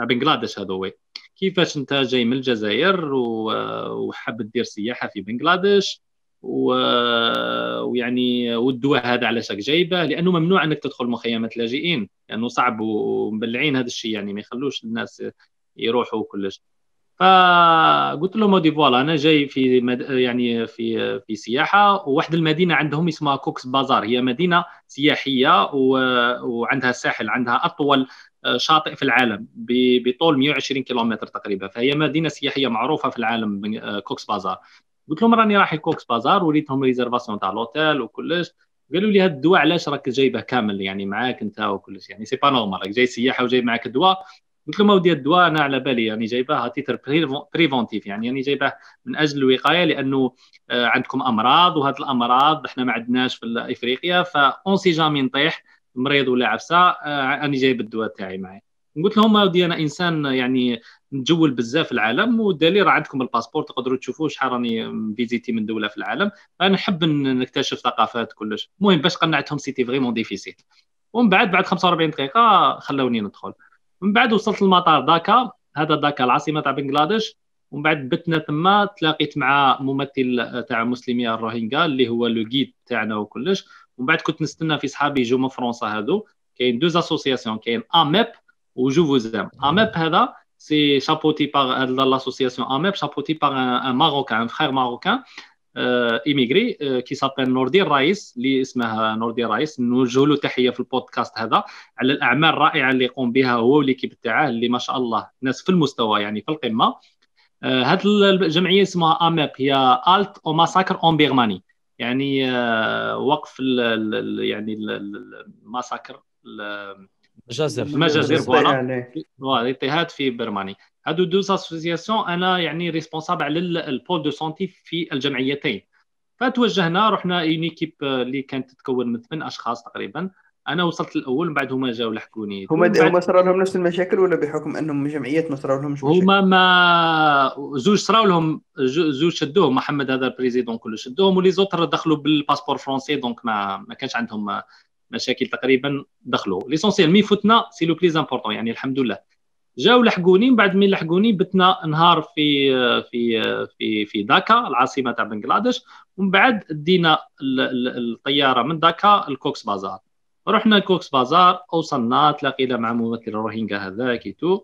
بنغلاديش هذوي كيفاش انت جاي من الجزائر وحاب تدير سياحه في بنغلاديش و... ويعني والدواء هذا على شك جايبه لانه ممنوع انك تدخل مخيمات لاجئين لانه صعب ومبلعين هذا الشيء يعني ما يخلوش الناس يروحوا كلش فقلت لهم دي فوالا انا جاي في مد... يعني في في سياحه وواحد المدينه عندهم اسمها كوكس بازار هي مدينه سياحيه و... وعندها ساحل عندها اطول آه، شاطئ في العالم بطول 120 كيلومتر تقريبا فهي مدينه سياحيه معروفه في العالم آه، كوكس بازار قلت لهم راني رايح كوكس بازار وريتهم ريزرفاسيون تاع لوتيل وكلش قالوا لي هذا الدواء علاش راك جايبه كامل يعني معاك انت وكلش يعني سي با نورمال راك جاي سياحه وجاي معاك الدواء قلت لهم اودي الدواء انا على بالي يعني جايباه تيتر بريفونتيف يعني يعني جايباه من اجل الوقايه لانه آه، عندكم امراض وهذه الامراض احنا ما عندناش في افريقيا فاون سي جامي نطيح مريض ولا عفسه آه، انا جايب الدواء تاعي معي قلت لهم اودي انا انسان يعني نجول بزاف العالم والدليل راه عندكم الباسبور تقدروا تشوفوا شحال راني فيزيتي من دوله في العالم انا نحب نكتشف ثقافات كلش المهم باش قنعتهم سيتي فريمون ديفيسيل ومن بعد بعد 45 دقيقه خلوني ندخل من بعد وصلت المطار داكا هذا داكا العاصمه تاع بنغلاديش ومن بعد بتنا تما تلاقيت مع ممثل آه، تاع مسلمي الروهينجا اللي هو لو تاعنا وكلش ومن بعد كنت نستنى في صحابي يجوا من فرنسا هادو كاين دوز اسوسياسيون كاين اميب وجو فوزام اميب هذا سي شابوتي باغ لاسوسياسيون اميب شابوتي باغ ان ماروكان ان فخير ماروكان ايميغري uh, كي سابين نوردي رايس اللي اسمه نوردي رايس نوجه له تحيه في البودكاست هذا على الاعمال الرائعه اللي يقوم بها هو والكيب تاعه اللي ما شاء الله ناس في المستوى يعني في القمه هذه آه، الجمعيه اسمها اميب هي الت او ماساكر اون بيرماني يعني آه، وقف الـ يعني المساكر المجازر المجازر إيه. فوالا الاضطهاد في برماني هادو دوز اسوسياسيون انا يعني ريسبونسابل على البول دو سونتي في الجمعيتين فتوجهنا رحنا اون ايكيب آه، اللي كانت تتكون من ثمان اشخاص تقريبا انا وصلت الاول من بعد هما جاوا لحقوني هما بعد... هما صرا لهم نفس المشاكل ولا بحكم انهم جمعيات ما صرا لهمش مشاكل هما ما زوج صرا لهم زوج شدوهم محمد هذا البريزيدون كله شدوهم ولي زوتر دخلوا بالباسبور فرونسي دونك ما ما كانش عندهم مشاكل تقريبا دخلوا ليسونسيال مي فتنا سي لو بليز امبورطون يعني الحمد لله جاو لحقوني من بعد ما لحقوني بتنا نهار في في في في داكا العاصمه تاع بنغلاديش ومن بعد دينا الطياره من داكا الكوكس بازار رحنا كوكس بازار وصلنا تلاقينا مع ممثل الروهينجا هذاك تو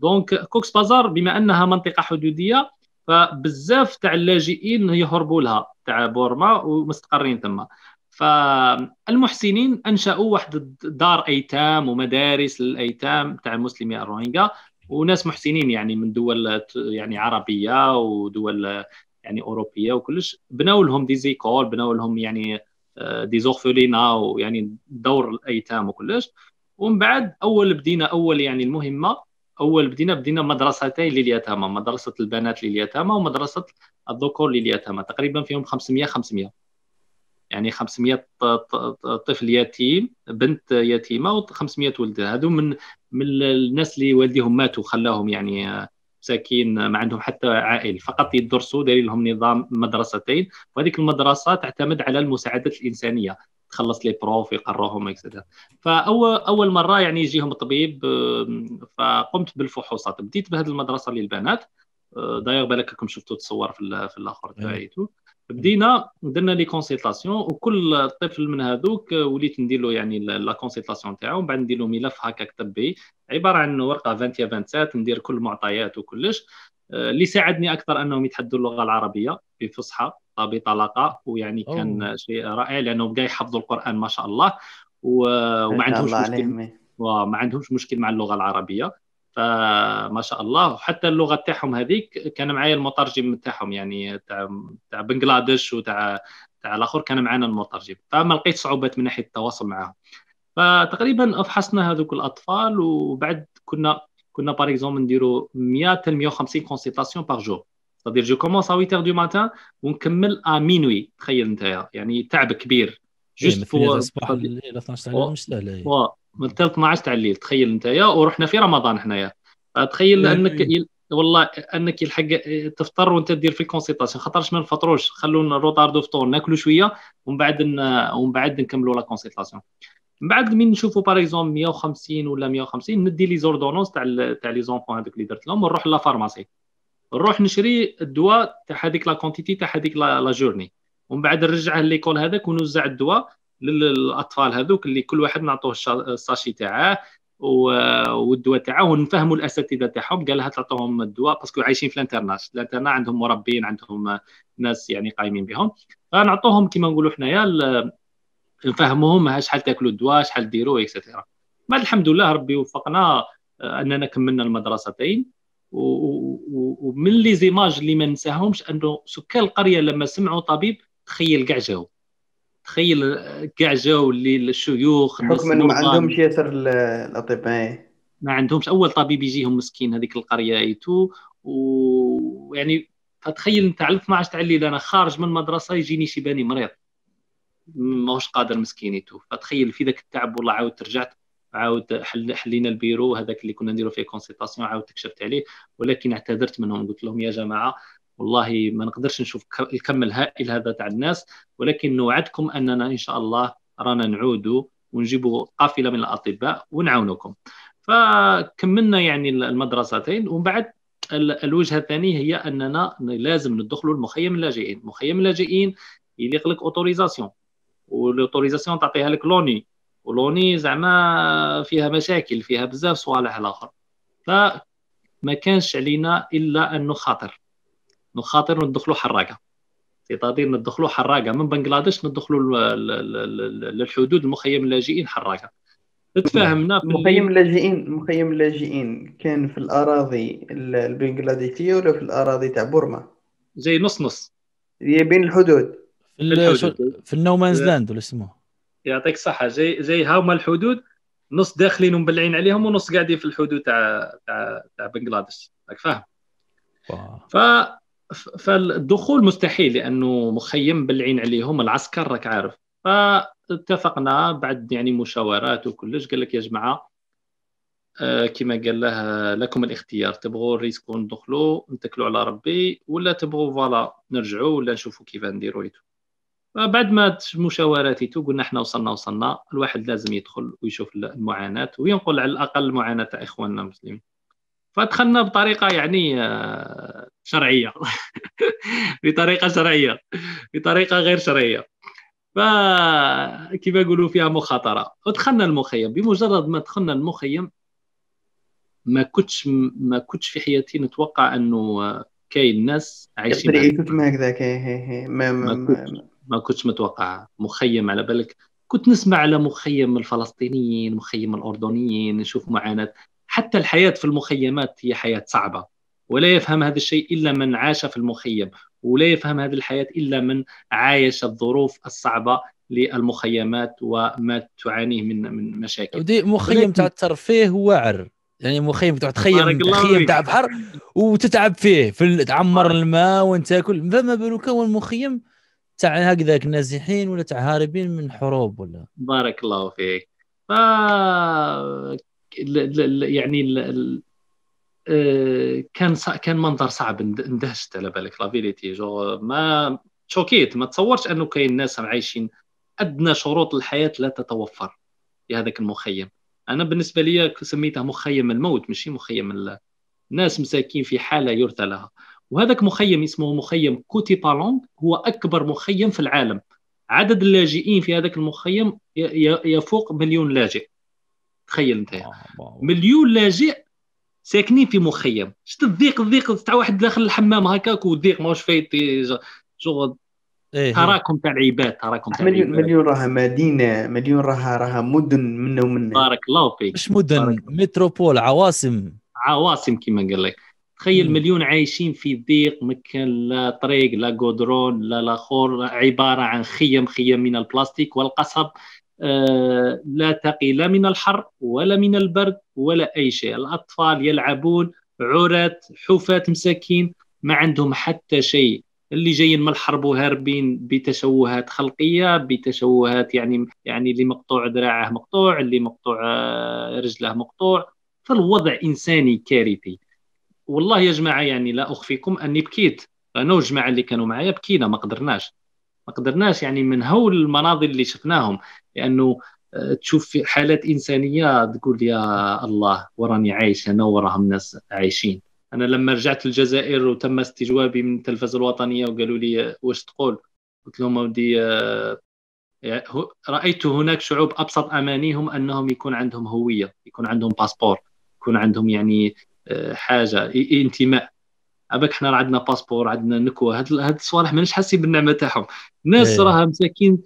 دونك كوكس بازار بما انها منطقه حدوديه فبزاف تاع اللاجئين يهربوا لها تاع بورما ومستقرين تما فالمحسنين انشاوا واحد دار ايتام ومدارس للايتام تاع المسلمين الروهينجا وناس محسنين يعني من دول يعني عربيه ودول يعني اوروبيه وكلش بناوا لهم دي زيكول لهم يعني آه، دي زورفلينا ويعني دور الايتام وكلش ومن بعد اول بدينا اول يعني المهمه اول بدينا بدينا مدرستين لليتامى مدرسه البنات لليتامى ومدرسه الذكور لليتامى تقريبا فيهم 500 500 يعني 500 طفل يتيم بنت يتيمه و500 ولد هادو من من الناس اللي والديهم ماتوا خلاهم يعني آه، مساكين ما عندهم حتى عائل فقط يدرسوا دايرين لهم نظام مدرستين وهذيك المدرسه تعتمد على المساعدات الانسانيه تخلص لي بروف يقروهم اكسترا فاول اول مره يعني يجيهم طبيب فقمت بالفحوصات بديت بهذه المدرسه للبنات آه، داير بالك راكم شفتوا تصور في, في الاخر تاعي أيوة. بدينا درنا لي كونسلطاسيون وكل طفل من هذوك وليت ندير له يعني لا كونسلطاسيون تاعو ومن بعد ندير له ملف هكاك طبي عباره عن ورقه 20 يا 27 ندير كل المعطيات وكلش آه، اللي ساعدني اكثر انهم يتحدوا اللغه العربيه بفصحى بطلاقه ويعني كان شيء رائع لانه بدا يحفظوا القران ما شاء الله وما عندهمش مشكل إيه. وما عندهمش مشكل مع اللغه العربيه فما شاء الله وحتى اللغه تاعهم هذيك كان معايا المترجم تاعهم يعني تاع تاع بنغلاديش وتاع تاع الاخر كان معنا المترجم فما لقيت صعوبات من ناحيه التواصل معهم فتقريبا افحصنا هذوك الاطفال وبعد كنا كنا باغ اكزومبل نديرو 100 حتى 150 كونسيطاسيون باغ جور صدير جو كومونس ا 8 دو ماتان ونكمل ا مينوي تخيل انت يعني تعب كبير جست فور اصبح الليل 12 تاع الليل مش سهله و... من 12 تاع الليل تخيل انت يا ورحنا في رمضان حنايا تخيل انك يل... إيه. والله انك يلحق تفطر وانت دير في الكونسيطاسيون خاطرش ما نفطروش خلونا روطاردو فطور ناكلوا شويه ومن بعد ن... ومن بعد نكملوا لا كونسيطاسيون من بعد من نشوفوا باغ اكزوم 150 ولا 150 ندي لي زوردونونس تاع ال... تاع لي زونفون هذوك اللي درت لهم ونروح لا فارماسي نروح نشري الدواء تاع هذيك لا كونتيتي تاع هذيك لا جورني ومن بعد نرجعه ليكول هذاك ونوزع الدواء للاطفال هذوك اللي كل واحد نعطوه الساشي تاعه والدواء تاعه ونفهموا الاساتذه تاعهم قال لها تعطوهم الدواء باسكو عايشين في الانترناش الانترنا عندهم مربين عندهم ناس يعني قايمين بهم فنعطوهم كما نقولوا حنايا نفهموهم شحال تاكلوا الدواء شحال ديروا اكسترا بعد الحمد لله ربي وفقنا آه، اننا كملنا المدرستين ومن لي زيماج اللي ما ننساهمش انه سكان القريه لما سمعوا طبيب تخيل كاع جاو تخيل كاع جاو اللي الشيوخ حكما ما عندهمش ياسر الاطباء إيه. ما عندهمش اول طبيب يجيهم مسكين هذيك القريه ايتو ويعني فتخيل انت على 12 تاع الليل انا خارج من المدرسه يجيني شي باني مريض ماهوش قادر مسكين ايتو فتخيل في ذاك التعب والله عاود رجعت عاود حل حلينا البيرو هذاك اللي كنا نديرو فيه كونسلطاسيون عاود تكشفت عليه ولكن اعتذرت منهم قلت لهم يا جماعه والله ما نقدرش نشوف الكم الهائل هذا تاع الناس ولكن نوعدكم اننا ان شاء الله رانا نعودوا ونجيبوا قافله من الاطباء ونعاونكم فكملنا يعني المدرستين ومن بعد الوجهه الثانيه هي اننا لازم ندخلوا المخيم اللاجئين مخيم اللاجئين يليق لك اوتوريزاسيون والاوتوريزاسيون تعطيها لك لوني ولوني زعما فيها مشاكل فيها بزاف صوالح الاخر فما كانش علينا الا ان نخاطر نخاطر ندخلوا حراقه سيتادير ندخلوا حراقه من بنغلاديش ندخلوا للحدود المخيم اللاجئين حراقه تفاهمنا مخيم اللاجئين مخيم اللاجئين كان في الاراضي البنغلاديشيه ولا في الاراضي تاع بورما زي نص نص هي بين الحدود في, الحدود. في النومانز لاند ولا اسمه يعطيك الصحه زي زي هاوما الحدود نص داخلين ومبلعين عليهم ونص قاعدين في الحدود تاع تاع تاع بنغلاديش راك فاهم ف فالدخول مستحيل لانه مخيم بالعين عليهم العسكر راك عارف فاتفقنا بعد يعني مشاورات وكلش قال لك يا جماعه آه، كما قال له لكم الاختيار تبغوا الريسكو ندخلوا نتكلوا على ربي ولا تبغوا فوالا نرجعوا ولا نشوفوا كيف نديروا بعد ما مشاوراتي قلنا احنا وصلنا وصلنا الواحد لازم يدخل ويشوف المعاناه وينقل على الاقل المعاناه تاع اخواننا المسلمين فدخلنا بطريقه يعني آه، شرعيه بطريقه شرعيه بطريقه غير شرعيه فكيف يقولوا فيها مخاطره ودخلنا المخيم بمجرد ما دخلنا المخيم ما كنتش ما كنتش في حياتي نتوقع انه آه، كاين ناس عايشين ما ما ما ما, ما كنتش متوقع مخيم على بالك كنت نسمع على مخيم الفلسطينيين مخيم الاردنيين نشوف معاناه حتى الحياة في المخيمات هي حياة صعبة ولا يفهم هذا الشيء إلا من عاش في المخيم ولا يفهم هذه الحياة إلا من عايش الظروف الصعبة للمخيمات وما تعانيه من من مشاكل ودي مخيم تاع الترفيه واعر يعني مخيم تاع تخيم تخيم تاع بحر وتتعب فيه في تعمر الماء وانت تاكل فما بالك هو المخيم تاع هكذاك نازحين ولا تاع هاربين من حروب ولا بارك الله فيك يعني ال آه، كان كان منظر صعب اندهشت على بالك لا فيريتي جو ما شوكيت ما تصورش انه كاين ناس عايشين ادنى شروط الحياه لا تتوفر في هذاك المخيم انا بالنسبه لي سميته مخيم الموت ماشي مخيم الناس ناس مساكين في حاله يرثى لها وهذاك مخيم اسمه مخيم كوتي بالونغ هو اكبر مخيم في العالم عدد اللاجئين في هذاك المخيم يفوق مليون لاجئ تخيل انت آه، مليون لاجئ ساكنين في مخيم شفت الضيق الضيق تاع واحد داخل الحمام هكاك والضيق ماهوش فايت شغل إيه تراكم تاع العباد تراكم تاع مليون مليون راها مدينه مليون راها راها مدن منا ومنا بارك الله فيك مش مدن متروبول عواصم عواصم كما قال لك تخيل مليون عايشين في ضيق مكان لا طريق لا قدرون لا لاخور عباره عن خيم خيم من البلاستيك والقصب آه، لا تقي لا من الحر ولا من البرد ولا أي شيء الأطفال يلعبون عرات حفاة مساكين ما عندهم حتى شيء اللي جايين من الحرب وهاربين بتشوهات خلقيه بتشوهات يعني يعني اللي مقطوع ذراعه مقطوع اللي مقطوع آه، رجله مقطوع فالوضع انساني كارثي والله يا جماعه يعني لا اخفيكم اني بكيت انا والجماعه اللي كانوا معايا بكينا ما قدرناش ما قدرناش يعني من هول المناظر اللي شفناهم لانه آه، تشوف حالات انسانيه تقول يا الله وراني عايش انا وراهم ناس عايشين انا لما رجعت للجزائر وتم استجوابي من التلفزه الوطنيه وقالوا لي آه، واش تقول قلت لهم اودي آه، يعني رايت هناك شعوب ابسط امانيهم انهم يكون عندهم هويه يكون عندهم باسبور يكون عندهم يعني حاجه انتماء أباك حنا عندنا باسبور عندنا نكوه هاد الصوالح مانيش حاسين بالنعمه تاعهم الناس إيه. راها مساكين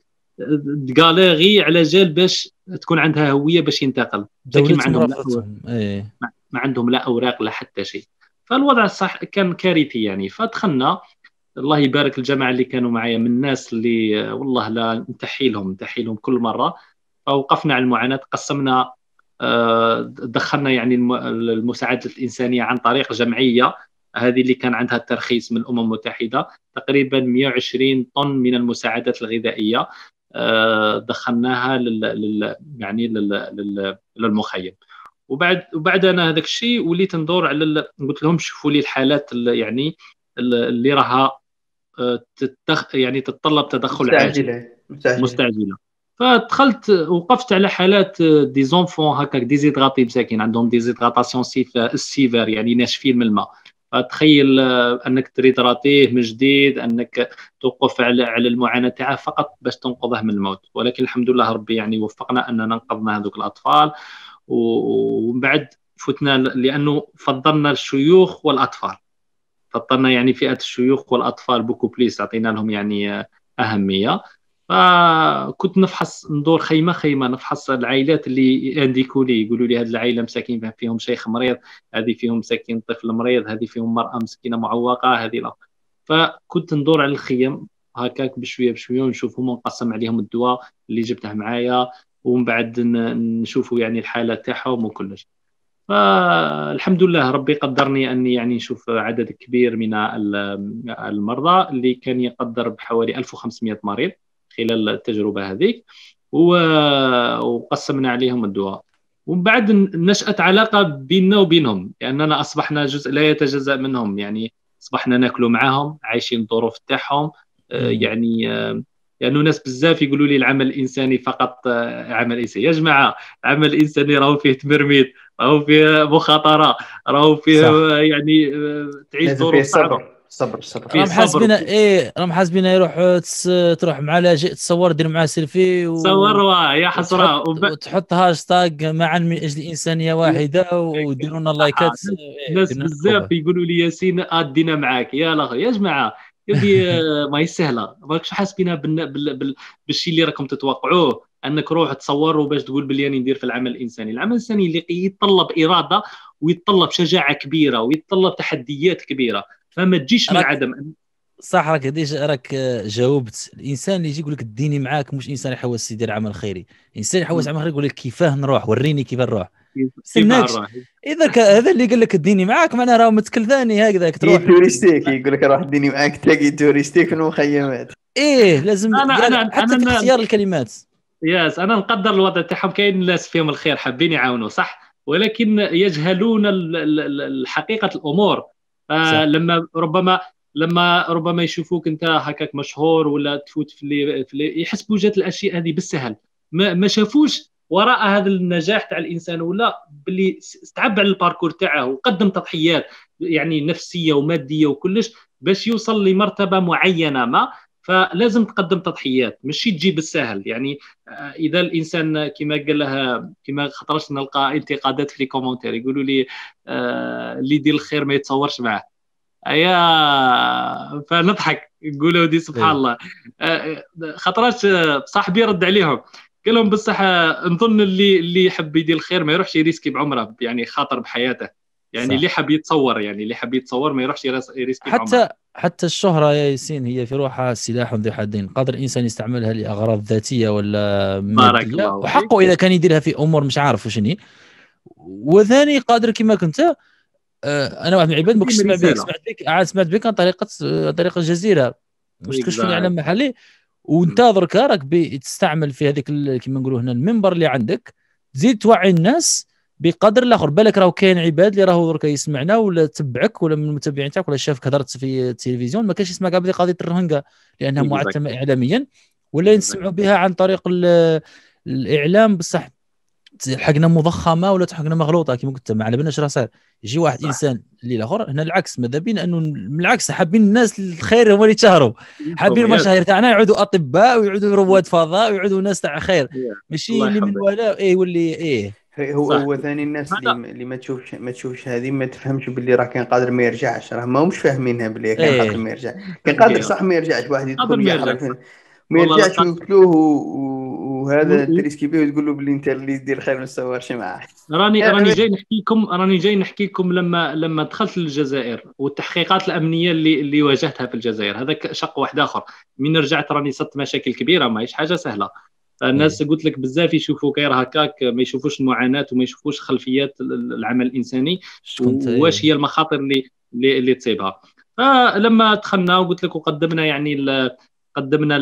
تقاليغي على جال باش تكون عندها هويه باش ينتقل لكن ما عندهم لا إيه. ما عندهم لا اوراق لا حتى شيء فالوضع صح كان كارثي يعني فدخلنا الله يبارك الجماعه اللي كانوا معايا من الناس اللي والله لا نتحي لهم نتحي لهم كل مره فوقفنا على المعاناه قسمنا آه، دخلنا يعني المساعدات الانسانيه عن طريق جمعيه هذه اللي كان عندها الترخيص من الامم المتحده تقريبا 120 طن من المساعدات الغذائيه آه، دخلناها لل, لل يعني لل, لل, للمخيم وبعد وبعد انا هذاك الشيء وليت ندور على قلت لهم شوفوا لي الحالات يعني اللي راها آه، تتخ... يعني تتطلب تدخل مستعجلة. عاجل مستعجله مستعجله فدخلت وقفت على حالات دي آه، زونفون هكاك ديزيدغاتي مساكين عندهم ديزيدغاتاسيون سيفير يعني ناشفين من الماء تخيل آه، انك تريتراتيه من جديد انك توقف على على المعاناه تاعه فقط باش تنقذه من الموت ولكن الحمد لله ربي يعني وفقنا اننا انقذنا هذوك الاطفال ومن بعد فتنا لانه فضلنا الشيوخ والاطفال فضلنا يعني فئه الشيوخ والاطفال بوكو بليس عطينا لهم يعني آه، اهميه فكنت نفحص ندور خيمه خيمه نفحص العائلات اللي انديكو لي يقولوا لي هذه العائله مساكين فيهم شيخ مريض هذه فيهم مساكين طفل مريض هذه فيهم امراه مسكينه معوقه هذه لا فكنت ندور على الخيم هكاك بشويه بشويه ونشوفهم ونقسم عليهم الدواء اللي جبته معايا ومن بعد نشوفوا يعني الحاله تاعهم وكلش فالحمد لله ربي قدرني اني يعني نشوف عدد كبير من المرضى اللي كان يقدر بحوالي 1500 مريض خلال التجربه هذيك وقسمنا عليهم الدواء ومن بعد نشات علاقه بيننا وبينهم لاننا يعني اصبحنا جزء لا يتجزا منهم يعني اصبحنا ناكلوا معاهم عايشين الظروف تاعهم آه، يعني آه، لانه يعني ناس بزاف يقولوا لي العمل الانساني فقط آه، عمل انساني يا جماعه العمل الانساني راهو فيه تمرميد راهو فيه مخاطره راهو فيه صح. يعني تعيش ظروف صعبه صبر صبر راهم حاسبين ايه راهم حاسبين يروح آه، تس... تروح مع لاجئ تصور دير معاه سيلفي و... صور يا حسره وتحط, وب... وتحط هاشتاج معا من اجل انسانيه واحده إيه. وديروا لنا لايكات آه، ناس بزاف يقولوا لي ياسين ادينا آه، معاك يا لا يا جماعه يا يدي ماهي سهله ماكش حاسبينها بال... بال... بالشيء اللي راكم تتوقعوه انك روح تصور وباش تقول بلي راني ندير في العمل الانساني العمل الانساني اللي يتطلب اراده ويتطلب شجاعه كبيره ويتطلب تحديات كبيره فما تجيش من عدم صح راك ديجا راك جاوبت الانسان اللي يجي يقول لك اديني معاك مش انسان يحوس يدير عمل خيري انسان يحوس عمل خيري يقول لك كيفاه نروح وريني كيف نروح اذا ك... هذا اللي قال لك اديني معاك معناه راه متكلذاني هكذا تروح توريستيك يقول لك روح اديني إيه، معاك تلاقي توريستيك في المخيمات ايه لازم أنا يعني أنا حتى أنا في اختيار الكلمات ياس انا نقدر الوضع تاعهم كاين ناس فيهم الخير حابين يعاونوا صح ولكن يجهلون حقيقه الامور فلما آه، ربما لما ربما يشوفوك انت هكاك مشهور ولا تفوت في اللي, في اللي يحسبوا جات الاشياء هذه بالسهل ما, ما شافوش وراء هذا النجاح تاع الانسان ولا باللي استعب على الباركور تاعه وقدم تضحيات يعني نفسيه وماديه وكلش باش يوصل لمرتبه معينه ما فلازم تقدم تضحيات ماشي تجي بالسهل يعني آه، اذا الانسان كما قال لها كما خطرش نلقى انتقادات في الكومنتير يقولوا لي آه، اللي يدير الخير ما يتصورش معه ايا فنضحك نقولوا دي سبحان إيه. الله آه، خطرات صاحبي رد عليهم قال لهم بصح نظن اللي اللي يحب يدير الخير ما يروحش يريسكي بعمره يعني خاطر بحياته يعني صح. اللي حاب يتصور يعني اللي حاب يتصور ما يروحش يريسكي حتى عمر. حتى الشهره يا ياسين هي في روحها سلاح ذو حدين قدر الانسان يستعملها لاغراض ذاتيه ولا ماديه وحقه اذا كان يديرها في امور مش عارف وشني وثاني قادر كما كنت آه، انا واحد من العباد ما كنتش سمعت بك سمعت بك عاد سمعت بك عن طريقه طريقه الجزيره مش تكونش في الاعلام المحلي وانتظرك راك تستعمل في هذيك كما نقولوا هنا المنبر اللي عندك تزيد توعي الناس بقدر الاخر بالك راه كاين عباد اللي راهو درك يسمعنا ولا تبعك ولا من المتابعين تاعك ولا شافك هضرت في التلفزيون ما كانش يسمعك قبل قضيه الرهنجة لانها إيه، معتمه اعلاميا ولا نسمعوا إيه، بها عن طريق الاعلام بصح حقنا مضخمه ولا حقنا مغلوطه كما قلت ما على بالناش راه صار يجي واحد صح. انسان اللي الاخر هنا العكس ماذا بين انه بالعكس حابين الناس الخير هما اللي يتشهروا إيه، حابين المشاهير تاعنا يعودوا اطباء ويعودوا رواد فضاء ويعودوا ناس تاع خير ماشي اللي من ولا ايه واللي ايه هو صح. هو ثاني الناس اللي, اللي ما تشوفش ما تشوفش هذه ما تفهمش باللي راه كان قادر ما يرجعش راه ما همش فاهمينها باللي كان إيه. قادر ما يرجع كان قادر إيه. صح ما يرجعش واحد يدخل يحرك ما يرجعش ويقتلوه وهذا إيه. تريسكي بيه وتقول له باللي انت اللي دير خير ما تصورش معاه راني راني جاي نحكي لكم راني جاي نحكي لكم لما لما دخلت للجزائر والتحقيقات الامنيه اللي اللي واجهتها في الجزائر هذاك شق واحد اخر من رجعت راني صدت مشاكل كبيره ماهيش حاجه سهله الناس إيه. قلت لك بزاف يشوفوا كاير هكاك ما يشوفوش المعاناه وما يشوفوش خلفيات العمل الانساني واش هي المخاطر اللي اللي تصيبها فلما دخلنا وقلت لك وقدمنا يعني قدمنا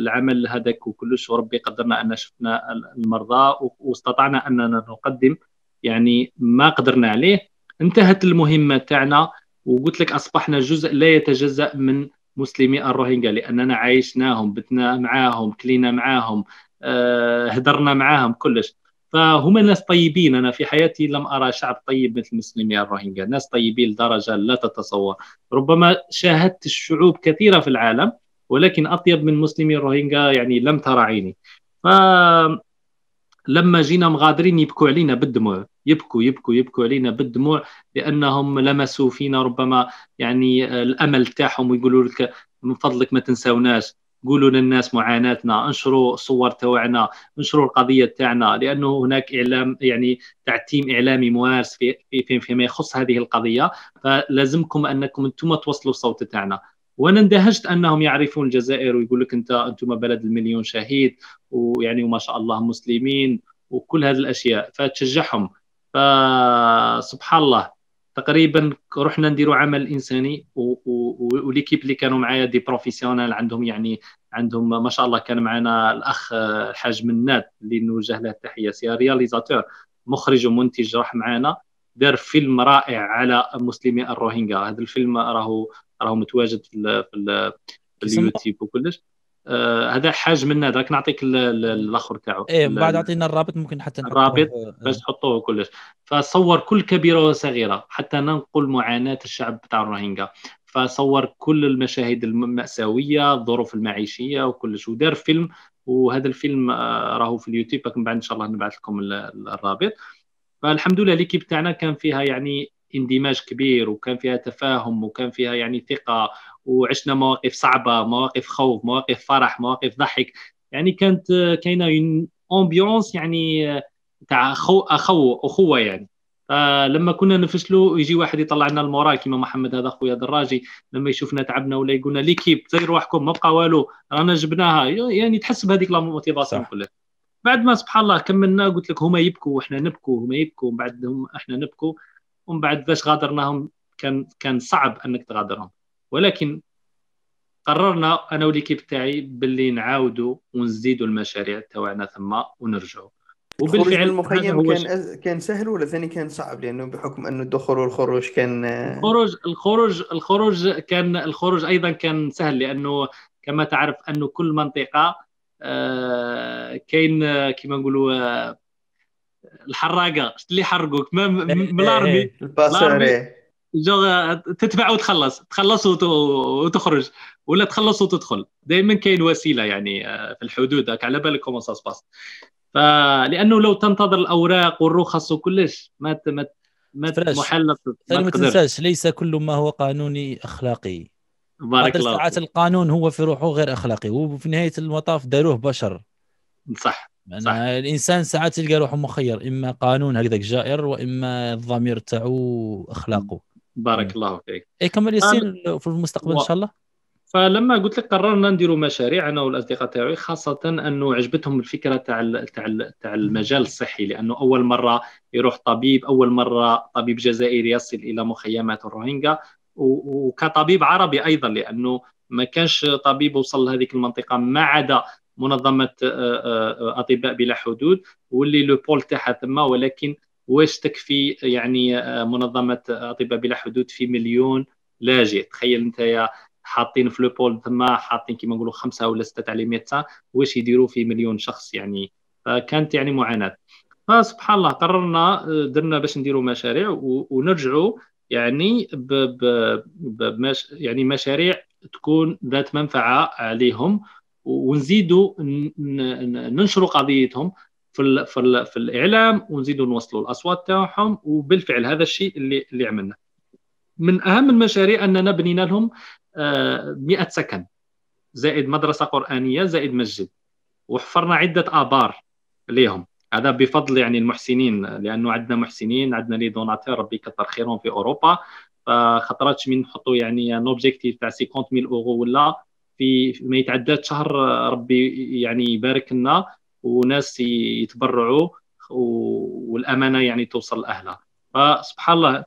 العمل هذاك وكلش وربي قدرنا ان شفنا المرضى واستطعنا اننا نقدم يعني ما قدرنا عليه انتهت المهمه تاعنا وقلت لك اصبحنا جزء لا يتجزا من مسلمي الروهينجا لاننا عايشناهم بتنا معاهم كلينا معاهم آه، هدرنا معاهم كلش فهم ناس طيبين انا في حياتي لم ارى شعب طيب مثل مسلمي الروهينجا ناس طيبين لدرجه لا تتصور ربما شاهدت الشعوب كثيره في العالم ولكن اطيب من مسلمي الروهينجا يعني لم ترى عيني ف لما جينا مغادرين يبكوا علينا بالدموع يبكوا يبكوا يبكوا علينا بالدموع لانهم لمسوا فينا ربما يعني آه، الامل تاعهم ويقولوا لك من فضلك ما تنساوناش قولوا للناس معاناتنا انشروا الصور تاعنا انشروا القضيه تاعنا لانه هناك اعلام يعني تعتيم اعلامي ممارس في في فيما يخص هذه القضيه فلازمكم انكم انتم توصلوا الصوت تاعنا وانا اندهشت انهم يعرفون الجزائر ويقول لك انت انتم بلد المليون شهيد ويعني وما شاء الله مسلمين وكل هذه الاشياء فتشجعهم فسبحان الله تقريبا رحنا نديروا عمل انساني وليكيب اللي كانوا معايا دي بروفيسيونيل عندهم يعني عندهم ما شاء الله كان معنا الاخ الحاج مناد اللي نوجه له التحيه سي رياليزاتور مخرج ومنتج راح معنا دار فيلم رائع على مسلمي الروهينجا هذا الفيلم راهو راهو متواجد في, الـ في, الـ في اليوتيوب وكلش آه، هذا حاج من داك نعطيك الاخر تاعو ايه من بعد عطينا الرابط ممكن حتى الرابط إيه. باش تحطوه كلش فصور كل كبيره وصغيره حتى ننقل معاناه الشعب تاع الروهينجا فصور كل المشاهد المأساوية الظروف المعيشية وكلش ودار فيلم وهذا الفيلم آه، راهو في اليوتيوب لكن بعد إن شاء الله نبعث لكم الرابط فالحمد لله ليكيب تاعنا كان فيها يعني اندماج كبير وكان فيها تفاهم وكان فيها يعني ثقة وعشنا مواقف صعبه مواقف خوف مواقف فرح مواقف ضحك يعني كانت كاينه امبيونس يعني تاع اخو اخو اخوه يعني فلما كنا نفشلوا يجي واحد يطلع لنا المورال كيما محمد هذا خويا دراجي لما يشوفنا تعبنا ولا يقول لنا ليكيب زي روحكم ما بقى والو رانا جبناها يعني تحس بهذيك لا موتيفاسيون كلها بعد ما سبحان الله كملنا قلت لك هما يبكوا واحنا نبكوا هما يبكوا ومن بعد احنا نبكوا ومن بعد باش غادرناهم كان كان صعب انك تغادرهم ولكن قررنا انا والكيب تاعي باللي نعاودوا ونزيدوا المشاريع تاعنا ثم ونرجعوا وبالفعل المخيم كان أز... كان سهل ولا ثاني كان صعب لانه بحكم انه الدخول والخروج كان الخروج الخروج الخروج كان الخروج ايضا كان سهل لانه كما تعرف انه كل منطقه آه كاين كما نقولوا آه، الحراقه اللي حرقوك من إيه، الارمي إيه. جو تتبع وتخلص تخلص وتخرج ولا تخلص وتدخل دائما كاين وسيله يعني آه، في الحدود هكا على بالك كومون سا سباس فلانه لو تنتظر الاوراق والرخص وكلش ما ما ما محلق ما, تنساش ليس كل ما هو قانوني اخلاقي بارك الله ساعات القانون هو في روحه غير اخلاقي وفي نهايه المطاف داروه بشر صح صح. الانسان ساعات تلقى روحه مخير اما قانون هكذاك جائر واما الضمير تاعو اخلاقه بارك الله فيك اي كمل يصير في المستقبل ان شاء الله فلما قلت لك قررنا نديروا مشاريع انا والاصدقاء تاعي خاصه انه عجبتهم الفكره تاع تاع تاع المجال الصحي لانه اول مره يروح طبيب اول مره طبيب جزائري يصل الى مخيمات الروهينجا وكطبيب عربي ايضا لانه ما كانش طبيب وصل لهذيك المنطقه ما عدا منظمه آه، آه، آه، اطباء بلا حدود واللي لو بول تاعها ثم ولكن واش تكفي يعني آه، منظمه اطباء بلا حدود في مليون لاجئ تخيل انت حاطين في لوبول بول تما حاطين كيما نقولوا خمسه ولا سته تاع لي واش يديروا في مليون شخص يعني فكانت يعني معاناه فسبحان الله قررنا آه، درنا باش نديروا مشاريع ونرجعوا يعني ب ب بمش يعني مشاريع تكون ذات منفعه عليهم ونزيدوا ننشروا قضيتهم في الـ في, الـ في الاعلام ونزيدوا نوصلوا الاصوات تاعهم وبالفعل هذا الشيء اللي اللي عملناه من اهم المشاريع اننا بنينا لهم 100 آه، سكن زائد مدرسه قرانيه زائد مسجد وحفرنا عده ابار ليهم هذا بفضل يعني المحسنين لانه عندنا محسنين عندنا لي دوناتور ربي كثر خيرهم في اوروبا فخطراتش من نحطوا يعني ان اوبجيكتيف تاع 50000 اورو ولا في ما يتعدى شهر آه، ربي يعني يبارك لنا وناس يتبرعوا والامانه يعني توصل لاهلها فسبحان الله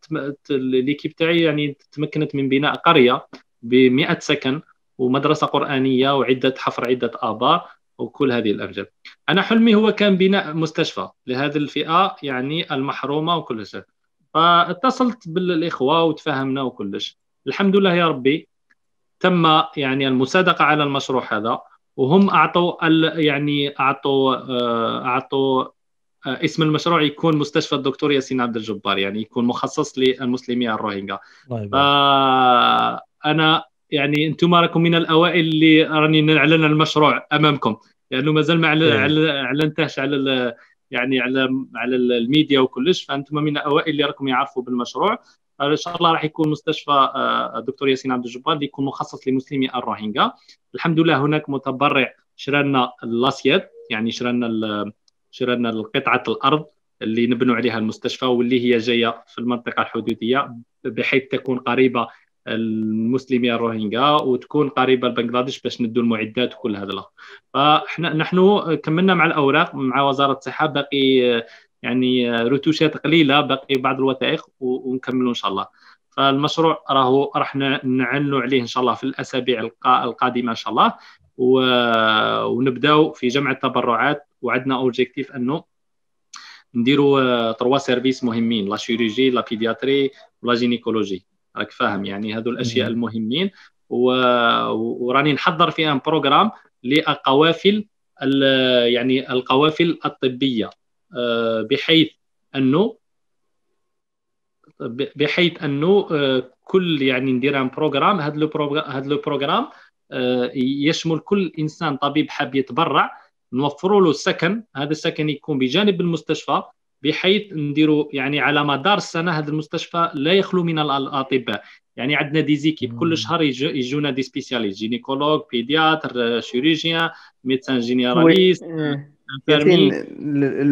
ليكيب تاعي يعني تمكنت من بناء قريه ب 100 سكن ومدرسه قرانيه وعده حفر عده ابار وكل هذه الامجاد انا حلمي هو كان بناء مستشفى لهذه الفئه يعني المحرومه وكل شيء فاتصلت بالاخوه وتفاهمنا وكلش الحمد لله يا ربي تم يعني المصادقه على المشروع هذا وهم اعطوا يعني اعطوا آه، اعطوا آه، اسم المشروع يكون مستشفى الدكتور ياسين عبد الجبار يعني يكون مخصص للمسلمين الروهينجا طيب. آه، انا يعني انتم راكم من الاوائل اللي راني نعلن المشروع امامكم لانه يعني مازال ما طيب. اعلنتهش على يعني على على الميديا وكلش فانتم من الاوائل اللي راكم يعرفوا بالمشروع ان شاء الله راح يكون مستشفى آه، الدكتور ياسين عبد الجبار اللي يكون مخصص لمسلمي الروهينجا الحمد لله هناك متبرع شرى لنا الاسياد يعني شرى لنا شرى لنا قطعه الارض اللي نبنوا عليها المستشفى واللي هي جايه في المنطقه الحدوديه بحيث تكون قريبه المسلمي الروهينجا وتكون قريبه لبنغلاديش باش ندوا المعدات وكل هذا فاحنا نحن كملنا مع الاوراق مع وزاره الصحه باقي آه، يعني آه، رتوشات قليله باقي بعض الوثائق ونكملوا ان شاء الله فالمشروع راهو راح نعلنوا عليه ان شاء الله في الاسابيع القادمه ان شاء الله ونبداو في جمع التبرعات وعندنا اوبجيكتيف انه نديروا تروا آه، سيرفيس مهمين لا شيروجي لا بيدياتري ولا جينيكولوجي راك فاهم يعني هذو الاشياء المهمين و... وراني نحضر في ان بروغرام لقوافل ال... يعني القوافل الطبيه آه، بحيث انه بحيث انه آه، كل يعني ندير ان بروغرام هذا لو هذا لو بروغرام آه، يشمل كل انسان طبيب حاب يتبرع نوفروا له سكن هذا السكن يكون بجانب المستشفى بحيث نديروا يعني على مدار السنه هذا المستشفى لا يخلو من الاطباء يعني عندنا دي زيكيب كل شهر يجونا دي سبيسياليست جينيكولوج بيدياتر شيروجيان ميدسان جينيراليست ياسين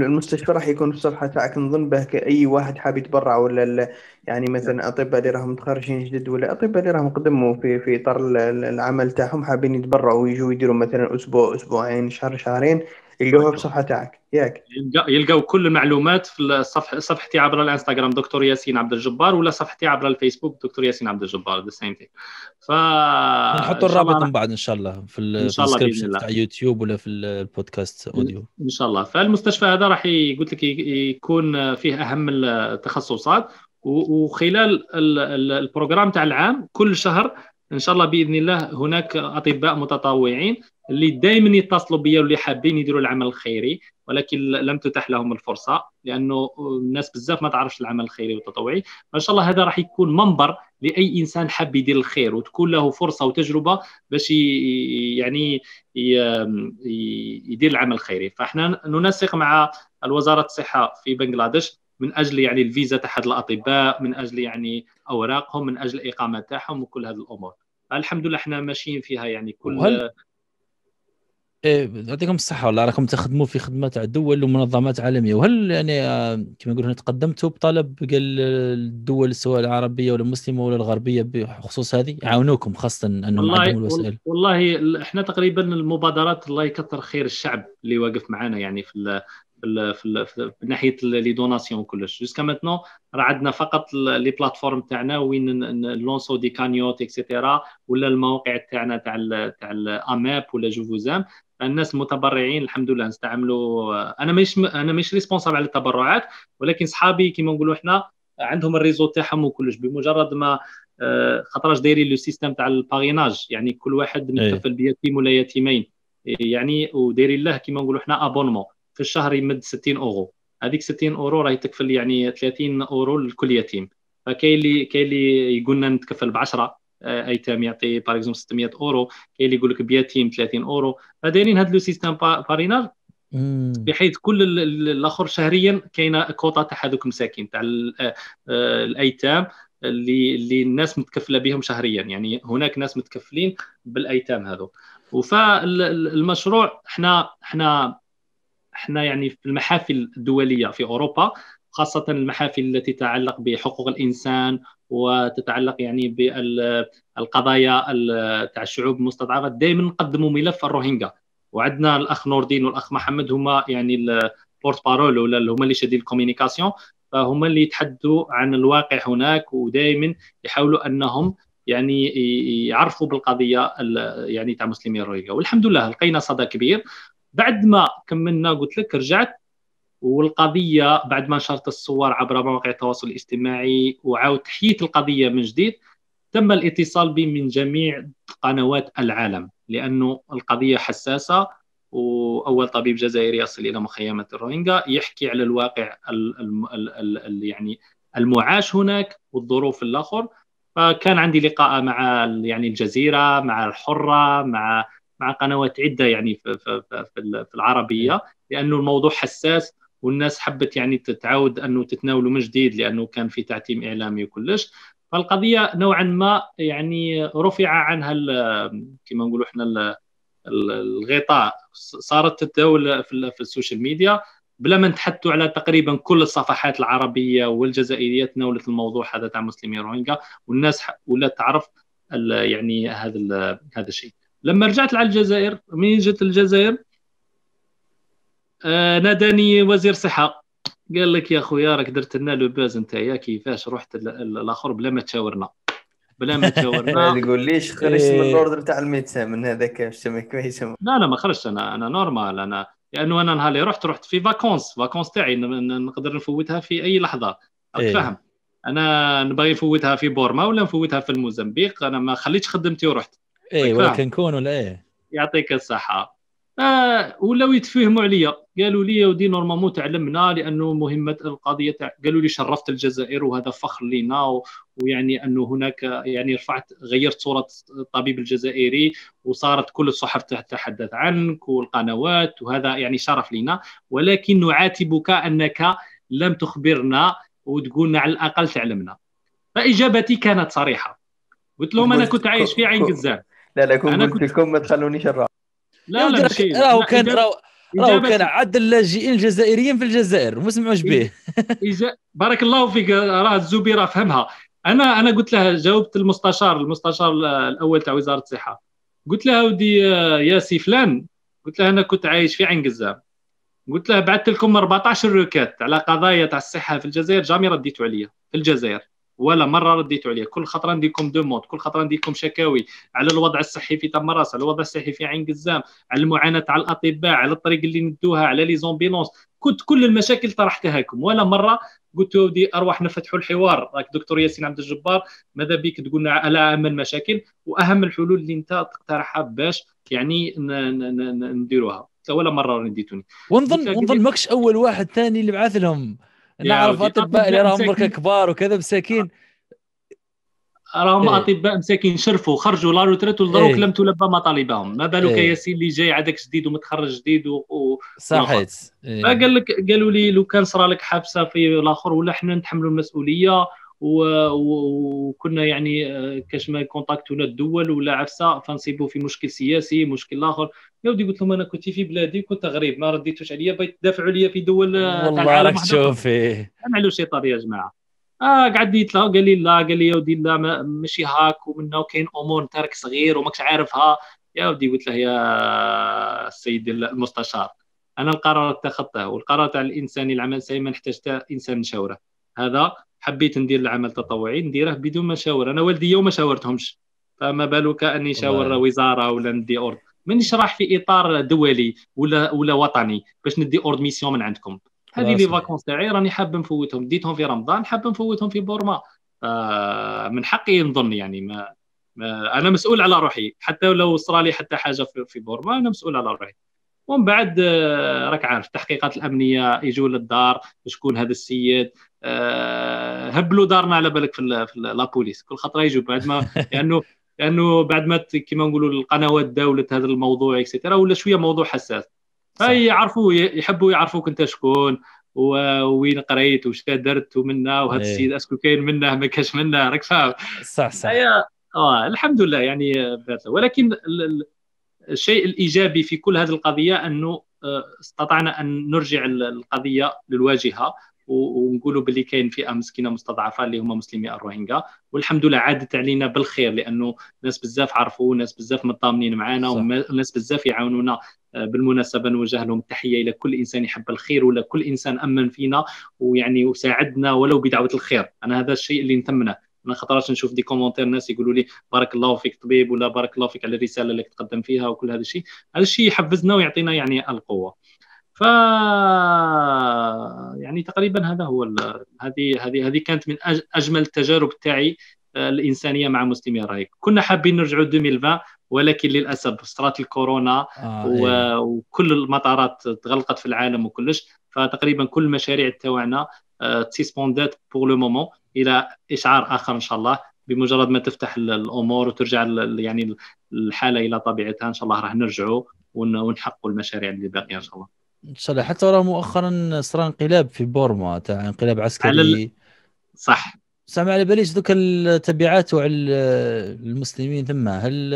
المستشفى راح يكون في الصفحه تاعك نظن به كاي واحد حاب يتبرع ولا يعني مثلا نعم. اطباء اللي راهم متخرجين جدد ولا اطباء اللي راهم قدموا في في اطار العمل تاعهم حابين يتبرعوا ويجوا يديروا مثلا اسبوع اسبوعين شهر شهرين يلقوها بصفحه تاعك ياك يلقوا كل المعلومات في الصفحه صفحتي عبر الانستغرام دكتور ياسين عبد الجبار ولا صفحتي عبر الفيسبوك دكتور ياسين عبد الجبار ذا سيم ثينغ ف نحطوا الرابط من بعد ان شاء الله في الديسكربشن تاع يوتيوب ولا في البودكاست اوديو ان شاء الله فالمستشفى هذا راح قلت لك يكون فيه اهم التخصصات وخلال البروجرام تاع العام كل شهر ان شاء الله باذن الله هناك اطباء متطوعين اللي دائما يتصلوا بيا واللي حابين يديروا العمل الخيري ولكن لم تتاح لهم الفرصه لانه الناس بزاف ما تعرفش العمل الخيري والتطوعي فان شاء الله هذا راح يكون منبر لاي انسان حاب يدير الخير وتكون له فرصه وتجربه باش يعني يدير العمل الخيري فاحنا ننسق مع الوزاره الصحه في بنغلاديش من اجل يعني الفيزا تحت الاطباء من اجل يعني اوراقهم من اجل الاقامه تاعهم وكل هذه الامور الحمد لله احنا ماشيين فيها يعني كل وهل... ايه يعطيكم الصحه والله راكم تخدموا في خدمه تاع دول ومنظمات عالميه وهل يعني آه، كما يقولون تقدمتوا بطلب قال الدول سواء العربيه ولا المسلمه ولا الغربيه بخصوص هذه عاونوكم خاصه انهم والله عندهم الوسائل والله احنا تقريبا المبادرات الله يكثر خير الشعب اللي واقف معنا يعني في في من ناحيه لي دوناسيون كلش جوسكا ماتنون راه عندنا فقط لي بلاتفورم تاعنا وين لونسو دي كانيوت اكسيتيرا ولا المواقع تاعنا تاع تاع الاماب ولا جوفوزام الناس المتبرعين الحمد لله نستعملوا انا مش انا مش ريسبونسابل على التبرعات ولكن صحابي كيما نقولوا احنا عندهم الريزو تاعهم وكلش بمجرد ما آه، خطرش دايرين لو سيستم تاع الباغيناج يعني كل واحد إيه. نحتفل بيتيم ولا يتيمين يعني ودايرين له كيما نقولوا احنا ابونمون في الشهر يمد 60 اورو هذيك 60 اورو راهي تكفل يعني 30 اورو لكل يتيم فكاين اللي كاين اللي يقول لنا نتكفل ب 10 آه، ايتام يعطي باغ 600 اورو كاين اللي يقول لك بيتيم 30 اورو فدايرين هذا لو سيستم باريناج بحيث كل الاخر شهريا كاينه كوطا تاع هذوك المساكين تاع آه، آه، الايتام اللي اللي الناس متكفله بهم شهريا يعني هناك ناس متكفلين بالايتام هذو وفالمشروع احنا احنا احنا يعني في المحافل الدوليه في اوروبا خاصة المحافل التي تتعلق بحقوق الإنسان وتتعلق يعني بالقضايا تاع الشعوب المستضعفة دائما نقدموا ملف الروهينجا وعندنا الأخ نور الدين والأخ محمد هما يعني البورت بارول ولا هما اللي شادين الكوميونيكاسيون فهما اللي يتحدوا عن الواقع هناك ودائما يحاولوا أنهم يعني يعرفوا بالقضيه يعني تاع مسلمي الروهينجا والحمد لله لقينا صدى كبير بعد ما كملنا قلت لك رجعت والقضيه بعد ما نشرت الصور عبر مواقع التواصل الاجتماعي وعاود حيت القضيه من جديد تم الاتصال بي من جميع قنوات العالم لانه القضيه حساسه واول طبيب جزائري يصل الى مخيمه الروهينجا يحكي على الواقع ال ال ال يعني المعاش هناك والظروف الاخر فكان عندي لقاء مع يعني الجزيره مع الحره مع مع قنوات عده يعني في, في, في, في العربيه لانه الموضوع حساس والناس حبت يعني تتعاود انه تتناوله من جديد لانه كان في تعتيم اعلامي وكلش فالقضيه نوعا ما يعني رفع عنها كما نقولوا احنا الغطاء صارت تتداول في السوشيال ميديا بلا ما نتحدثوا على تقريبا كل الصفحات العربيه والجزائريه تناولت الموضوع هذا تاع مسلمي رونجا والناس ولا تعرف يعني هذا هذا الشيء لما رجعت على الجزائر من جيت الجزائر آه، ناداني وزير صحه قال لك يا خويا راك درت لنا لو باز يا كيفاش رحت الاخر بلا ما تشاورنا بلا ما تشاورنا ما تقوليش خرجت من إيه. الاوردر تاع الميدسان من هذاك لا لا ما خرجت انا انا نورمال انا لانه انا نهار اللي رحت رحت في فاكونس فاكونس تاعي نقدر نفوتها في اي لحظه إيه. فاهم انا نبغي نفوتها في بورما ولا نفوتها في الموزمبيق انا ما خليتش خدمتي ورحت اي طيب، ولا كنكون نعم. ولا ايه يعطيك الصحه آه ولاو يتفهموا عليا قالوا لي ودي نورمالمون تعلمنا لانه مهمه القضيه تاع قالوا لي شرفت الجزائر وهذا فخر لنا و... ويعني انه هناك يعني رفعت غيرت صوره الطبيب الجزائري وصارت كل الصحف تتحدث عنك والقنوات وهذا يعني شرف لنا ولكن نعاتبك انك لم تخبرنا وتقولنا على الاقل تعلمنا فاجابتي كانت صريحه قلت لهم انا كنت عايش في عين قزام لا لا كون قلت لكم ما تخلونيش الرعب لا لا ماشي راهو كان راهو راهو كان عدل اللاجئين الجزائريين في الجزائر وما سمعوش به بارك الله فيك راه الزوبي راه فهمها انا انا قلت لها جاوبت المستشار المستشار الاول تاع وزاره الصحه قلت لها ودي آه، يا سي فلان قلت لها انا كنت عايش في عين قزام قلت لها بعثت لكم 14 روكات على قضايا تاع الصحه في الجزائر جامي رديتوا عليا في الجزائر ولا مره رديتوا عليه كل خطره نديكم دوموند كل خطره نديكم شكاوي على الوضع الصحي في تمراس على الوضع الصحي في عين قزام على المعاناه على الاطباء على الطريق اللي ندوها على لي زومبيلونس كنت كل المشاكل طرحتها لكم ولا مره قلت ودي ارواحنا نفتحوا الحوار راك دكتور ياسين عبد الجبار ماذا بك تقول لنا على اهم المشاكل واهم الحلول اللي انت تقترحها باش يعني نديروها ولا مره رديتوني ونظن ونظن ماكش اول واحد ثاني اللي بعث لهم نعرف اطباء اللي راهم برك كبار وكذا مساكين راهم إيه؟ اطباء مساكين شرفوا خرجوا لا روتريت إيه؟ لم تلبى مطالبهم ما بالك إيه؟ ياسين اللي جاي عندك جديد ومتخرج جديد و, و... صحيت إيه؟ فقال لك قالوا لي لو كان صرا لك حبسه في الاخر ولا حنا نتحملوا المسؤوليه وكنا يعني آه، كاش ما كونتاكتونا الدول ولا عفسه فنصيبوا في مشكل سياسي مشكل اخر يا ودي قلت لهم انا كنت في بلادي كنت غريب ما رديتوش عليا بغيت تدافعوا عليا في دول آه، والله راك تشوفي معلوش اطار يا جماعه اه قعد يطلع قال لي لا قال لي يا ودي لا ماشي هاك ومنه وكاين امور ترك صغير وماكش عارفها يا ودي قلت له يا السيد المستشار انا القرار اتخذته والقرار تاع الانسان العمل سيما نحتاج انسان نشاوره هذا حبيت ندير العمل التطوعي نديره بدون ما شاور انا والديا وما شاورتهمش فما بالك اني شاور وزاره ولا ندي اورد مانيش راح في اطار دولي ولا ولا وطني باش ندي اورد ميسيون من عندكم هذه لي فاكونس تاعي راني حاب نفوتهم ديتهم في رمضان حاب نفوتهم في بورما آه من حقي نظن يعني ما, ما انا مسؤول على روحي حتى لو صرالي حتى حاجه في بورما انا مسؤول على روحي ومن بعد آه، راك عارف التحقيقات الامنيه يجوا للدار شكون هذا السيد آه، هبلوا دارنا على بالك في, في لابوليس كل خطره يجوا بعد ما لانه لانه بعد ما كيما نقولوا القنوات داولت هذا الموضوع اكسترا ولا شويه موضوع حساس هاي يعرفوا يحبوا يعرفوك انت شكون وين قريت وش درت ومنا وهذا إيه. السيد اسكو كاين منه ما كاش منه راك فاهم صح صح اه الحمد لله يعني ولكن الشيء الايجابي في كل هذه القضيه انه آه، استطعنا ان نرجع القضيه للواجهه ونقولوا باللي كاين فئه مسكينه مستضعفه اللي هما مسلمي الروهينجا والحمد لله عادت علينا بالخير لانه ناس بزاف عرفوا ناس بزاف متضامنين معنا وناس بزاف يعاونونا آه، بالمناسبه نوجه لهم التحيه الى كل انسان يحب الخير ولا كل انسان امن فينا ويعني وساعدنا ولو بدعوه الخير انا هذا الشيء اللي نتمناه انا خطرات نشوف دي كومونتير ناس يقولوا لي بارك الله فيك طبيب ولا بارك الله فيك على الرساله اللي تقدم فيها وكل هذا الشيء هذا الشيء يحفزنا ويعطينا يعني القوه ف يعني تقريبا هذا هو هذه هذه هذه كانت من اجمل التجارب تاعي آه، الانسانيه مع مسلمي رايك كنا حابين نرجعوا 2020 ولكن للاسف صرات الكورونا آه و... إيه. وكل المطارات تغلقت في العالم وكلش فتقريبا كل المشاريع تاعنا آه، تيسبوندات بور لو مومون الى اشعار اخر ان شاء الله بمجرد ما تفتح الامور وترجع يعني الحاله الى طبيعتها ان شاء الله راح نرجعوا ونحققوا المشاريع اللي باقيه ان شاء الله ان شاء الله حتى راه مؤخرا صار انقلاب في بورما تاع انقلاب عسكري على ال... صح سامع على باليش ذوك التبعات على المسلمين ثم هل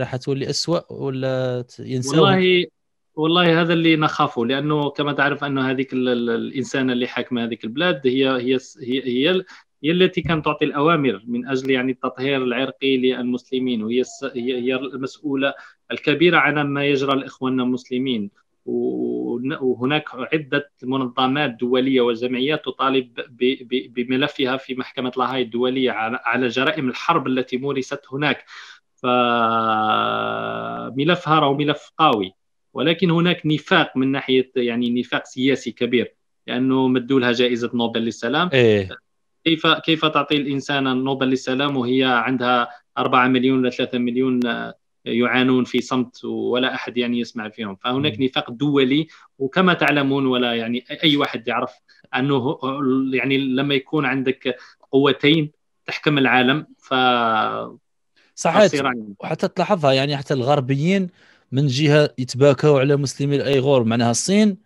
راح تولي اسوء ولا ينساو والله والله هذا اللي نخافه لانه كما تعرف انه هذيك الانسانه اللي حاكمه هذيك البلاد هي هي هي, هي هي التي كانت تعطي الاوامر من اجل يعني التطهير العرقي للمسلمين وهي هي المسؤوله الكبيره عن ما يجرى لاخواننا المسلمين و وهناك عدة منظمات دولية وجمعيات تطالب بملفها في محكمة لاهاي الدولية على جرائم الحرب التي مورست هناك فملفها راهو ملف قوي ولكن هناك نفاق من ناحية يعني نفاق سياسي كبير لأنه مدوا لها جائزة نوبل للسلام إيه. كيف كيف تعطي الإنسان نوبل للسلام وهي عندها 4 مليون ولا 3 مليون يعانون في صمت ولا احد يعني يسمع فيهم فهناك نفاق دولي وكما تعلمون ولا يعني اي واحد يعرف انه يعني لما يكون عندك قوتين تحكم العالم ف صحيح وحتى تلاحظها يعني حتى الغربيين من جهه يتباكوا على مسلمي الايغور معناها الصين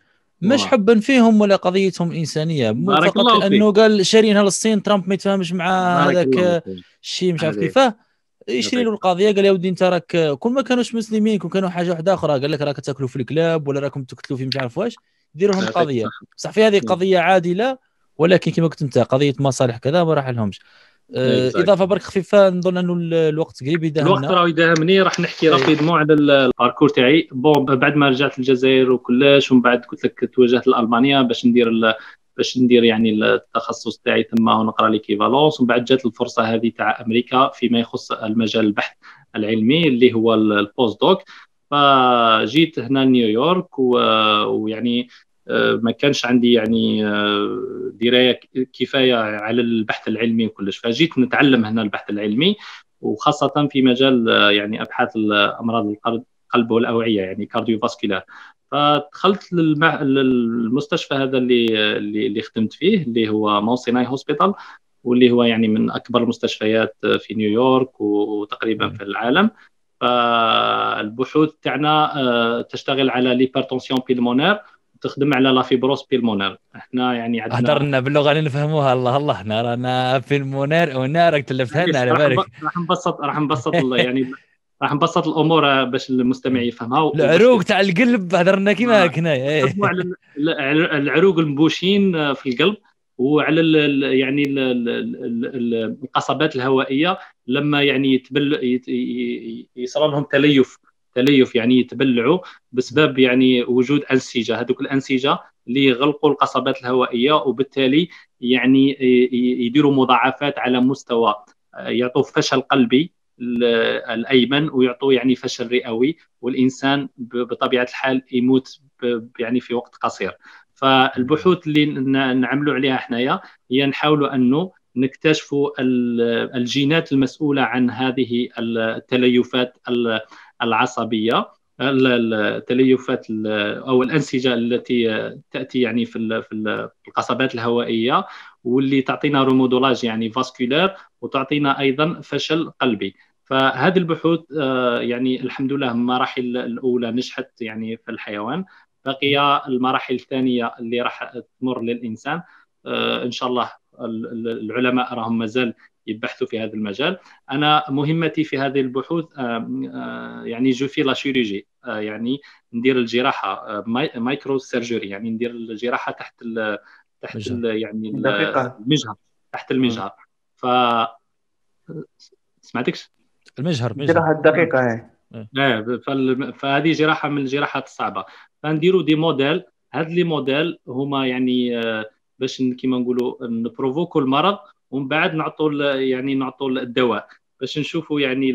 مش حبا فيهم ولا قضيتهم انسانيه فقط لانه قال شارينها للصين ترامب ما يتفاهمش مع هذاك الشيء مش عارف كيفاه يشري له القضيه قال يا ودي انت راك كون ما كانوش مسلمين كون كانوا حاجه واحده اخرى قال لك راك تاكلوا في الكلاب ولا راكم تقتلوا في مش عارف واش ديروا لهم قضيه بصح في هذه قضيه عادله ولكن كما قلت انت قضيه مصالح كذا ما راح لهمش إيه، آه اضافه برك خفيفه نظن انه الوقت قريب يداهمنا الوقت راه يداهمني راح نحكي رابيدمون على الباركور تاعي بون بعد ما رجعت للجزائر وكلاش ومن بعد قلت لك توجهت لالمانيا باش ندير باش ندير يعني التخصص تاعي تما ونقرا ليكيفالونس ومن بعد جات الفرصه هذه تاع امريكا فيما يخص المجال البحث العلمي اللي هو البوست دوك فجيت هنا نيويورك ويعني آه، ما كانش عندي يعني آه، درايه كفايه على البحث العلمي وكلش فجيت نتعلم هنا البحث العلمي وخاصه في مجال آه، يعني ابحاث الامراض القلب القلب والاوعيه يعني كارديو فاسكولار فدخلت للمستشفى هذا اللي اللي خدمت فيه اللي هو مون سيناي هوسبيتال واللي هو يعني من اكبر المستشفيات في نيويورك وتقريبا في العالم فالبحوث تاعنا آه، تشتغل على ليبرتونسيون بيلمونير تخدم على لا فيبروس بيلمونير احنا يعني عندنا هدرنا باللغه اللي نفهموها الله الله احنا رانا بيلمونير ونارك تلفت لنا على بالك راح نبسط راح نبسط الله يعني راح نبسط الامور باش المستمع يفهمها العروق تاع القلب هضرنا كيما هاك آه. هنايا العروق المبوشين آه، في القلب وعلى الـ يعني الـ القصبات الهوائيه لما يعني يتبل يصير لهم تليف تليف يعني يتبلعوا بسبب يعني وجود انسجه هذوك الانسجه اللي يغلقوا القصبات الهوائيه وبالتالي يعني يديروا مضاعفات على مستوى آه، يعطوا فشل قلبي الايمن ويعطوا يعني فشل رئوي والانسان بطبيعه الحال يموت يعني في وقت قصير فالبحوث اللي نعملوا عليها حنايا هي نحاولوا انه نكتشفوا الجينات المسؤوله عن هذه التليفات العصبيه التليفات او الانسجه التي تاتي يعني في في القصبات الهوائيه واللي تعطينا رومودولاج يعني فاسكولار وتعطينا ايضا فشل قلبي فهذه البحوث آه، يعني الحمد لله المراحل الاولى نجحت يعني في الحيوان بقي المراحل الثانيه اللي راح تمر للانسان آه، ان شاء الله العلماء راهم مازال يبحثوا في هذا المجال انا مهمتي في هذه البحوث آه، آه، يعني جو في لا شيروجي يعني ندير الجراحه آه، مايكرو سيرجري يعني ندير الجراحه تحت الـ تحت الـ يعني المجهر تحت المجهر ف سمعتكش المجهر الجراحه الدقيقه هي ايه, إيه، فهذه جراحه من الجراحات الصعبه فنديروا دي موديل هاد لي موديل هما يعني باش كيما نقولوا نبروفوكو المرض ومن بعد نعطوا يعني نعطوا الدواء باش نشوفوا يعني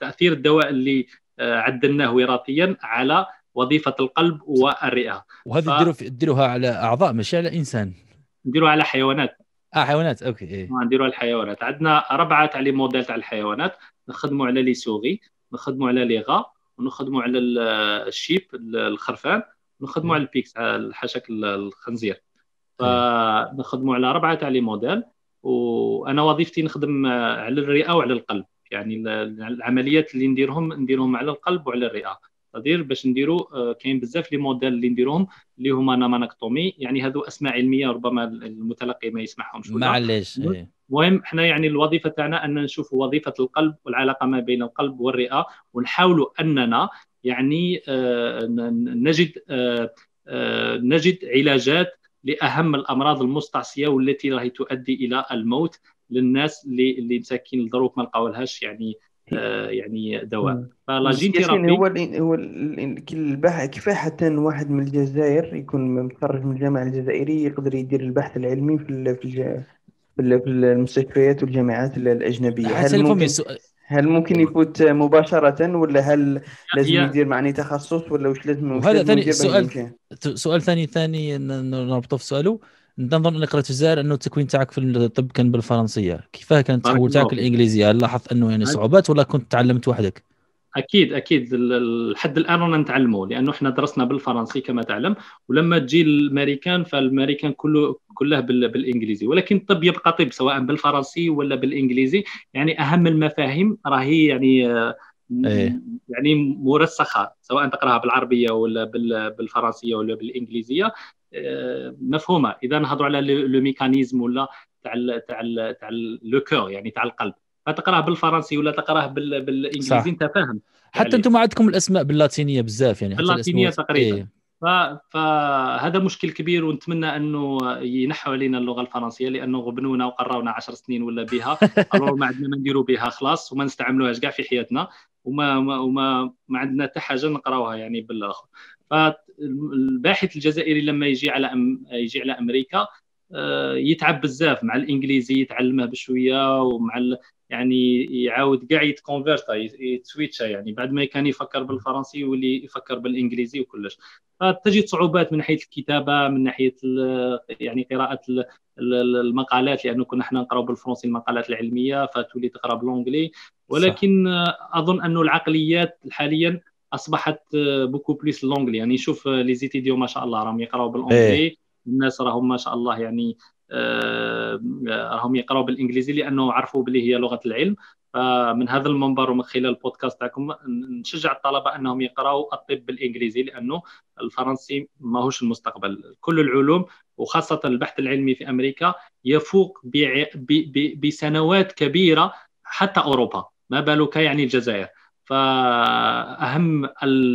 تاثير الدواء اللي آه، عدلناه وراثيا على وظيفه القلب والرئه وهذا ف... ديروها على اعضاء ماشي على انسان نديروها على حيوانات اه حيوانات اوكي إيه. آه، نديروها على الحيوانات عندنا اربعه تاع لي موديل تاع الحيوانات نخدموا على لي سوغي نخدموا على لي غا ونخدموا على الشيب الخرفان نخدموا إيه. على البيكس على حشك الخنزير فنخدموا إيه. على اربعه تاع لي موديل وانا وظيفتي نخدم على الرئه وعلى القلب يعني العمليات اللي نديرهم نديرهم على القلب وعلى الرئه تدير باش نديروا آه، كاين بزاف لي موديل اللي نديروهم اللي هما نامانكتومي يعني هذو اسماء علميه ربما المتلقي ما يسمعهمش معليش إيه. المهم حنا يعني الوظيفه تاعنا ان نشوفوا وظيفه القلب والعلاقه ما بين القلب والرئه ونحاولوا اننا يعني آه، نجد آه، نجد علاجات لاهم الامراض المستعصيه والتي راهي تؤدي الى الموت للناس اللي اللي مساكين الظروف ما لقاولهاش يعني آه، يعني دواء فلا جين ثيرابي هو هو البحث حتى واحد من الجزائر يكون متخرج من الجامعه الجزائريه يقدر يدير البحث العلمي في في المستشفيات والجامعات الاجنبيه هل ممكن... هل ممكن يفوت مباشره ولا هل لازم يدير معني تخصص ولا واش لازم وهذا ثاني سؤال ممكن. سؤال ثاني ثاني نربطه في سؤاله نظن اللي قريت في الجزائر انه التكوين تاعك في الطب كان بالفرنسيه كيفاه كان التحول تاعك الانجليزيه هل لاحظت انه يعني صعوبات ولا كنت تعلمت وحدك؟ اكيد اكيد لحد الان رانا نتعلموا لانه حنا درسنا بالفرنسي كما تعلم ولما تجي الامريكان فالامريكان كله كله بالانجليزي ولكن الطب يبقى طب سواء بالفرنسي ولا بالانجليزي يعني اهم المفاهيم راهي يعني آه، أيه. يعني مرسخه سواء تقراها بالعربيه ولا بالفرنسيه ولا بالانجليزيه آه، مفهومه اذا نهضروا على لو ميكانيزم ولا تاع تاع تاع لو كور يعني تاع القلب تقراه بالفرنسي ولا تقراه بال... بالانجليزي انت فاهم حتى يعني انتم عندكم الاسماء باللاتينيه بزاف يعني باللاتينيه تقريبا إيه. ف... فهذا مشكل كبير ونتمنى انه ينحوا علينا اللغه الفرنسيه لانه غبنونا وقراونا 10 سنين ولا بها ما عندنا ما نديروا بها خلاص وما نستعملوهاش كاع في حياتنا وما ما, وما ما عندنا حتى حاجه نقراوها يعني بالاخر فالباحث الجزائري لما يجي على أم... يجي على امريكا آه، يتعب بزاف مع الانجليزي يتعلمه بشويه ومع يعني يعاود كاع يتكونفيرتا يتسويتشا يعني بعد ما كان يفكر بالفرنسي يولي يفكر بالانجليزي وكلش فتجد صعوبات من ناحيه الكتابه من ناحيه يعني قراءه المقالات لانه كنا احنا نقراو بالفرنسي المقالات العلميه فتولي تقرا بالانجلي ولكن صح. آه، اظن انه العقليات حاليا اصبحت آه، بوكو بليس لونجلي يعني شوف آه، لي زيتيديو ما شاء الله راهم يقراو بالانجلي إيه. الناس راهم ما شاء الله يعني راهم آه، يقراو بالانجليزي لانه عرفوا بلي هي لغه العلم فمن هذا المنبر ومن خلال البودكاست تاعكم نشجع الطلبه انهم يقراوا الطب بالانجليزي لانه الفرنسي ماهوش المستقبل كل العلوم وخاصه البحث العلمي في امريكا يفوق بسنوات كبيره حتى اوروبا ما بالك يعني الجزائر فاهم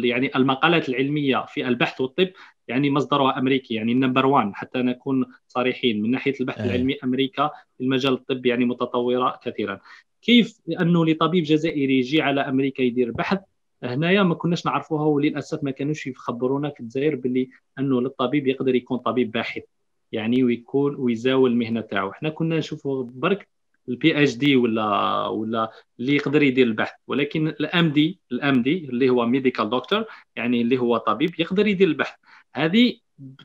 يعني المقالات العلميه في البحث والطب يعني مصدرها امريكي يعني نمبر 1 حتى نكون صريحين من ناحيه البحث أيه. العلمي امريكا في المجال الطبي يعني متطوره كثيرا كيف انه لطبيب جزائري يجي على امريكا يدير بحث هنايا ما كناش نعرفوها وللاسف ما كانوش يخبرونا في الجزائر باللي انه للطبيب يقدر يكون طبيب باحث يعني ويكون ويزاول المهنه تاعو حنا كنا نشوفوا برك البي اتش دي ولا ولا اللي يقدر يدير البحث ولكن الام دي الام دي اللي هو ميديكال دكتور يعني اللي هو طبيب يقدر يدير البحث هذه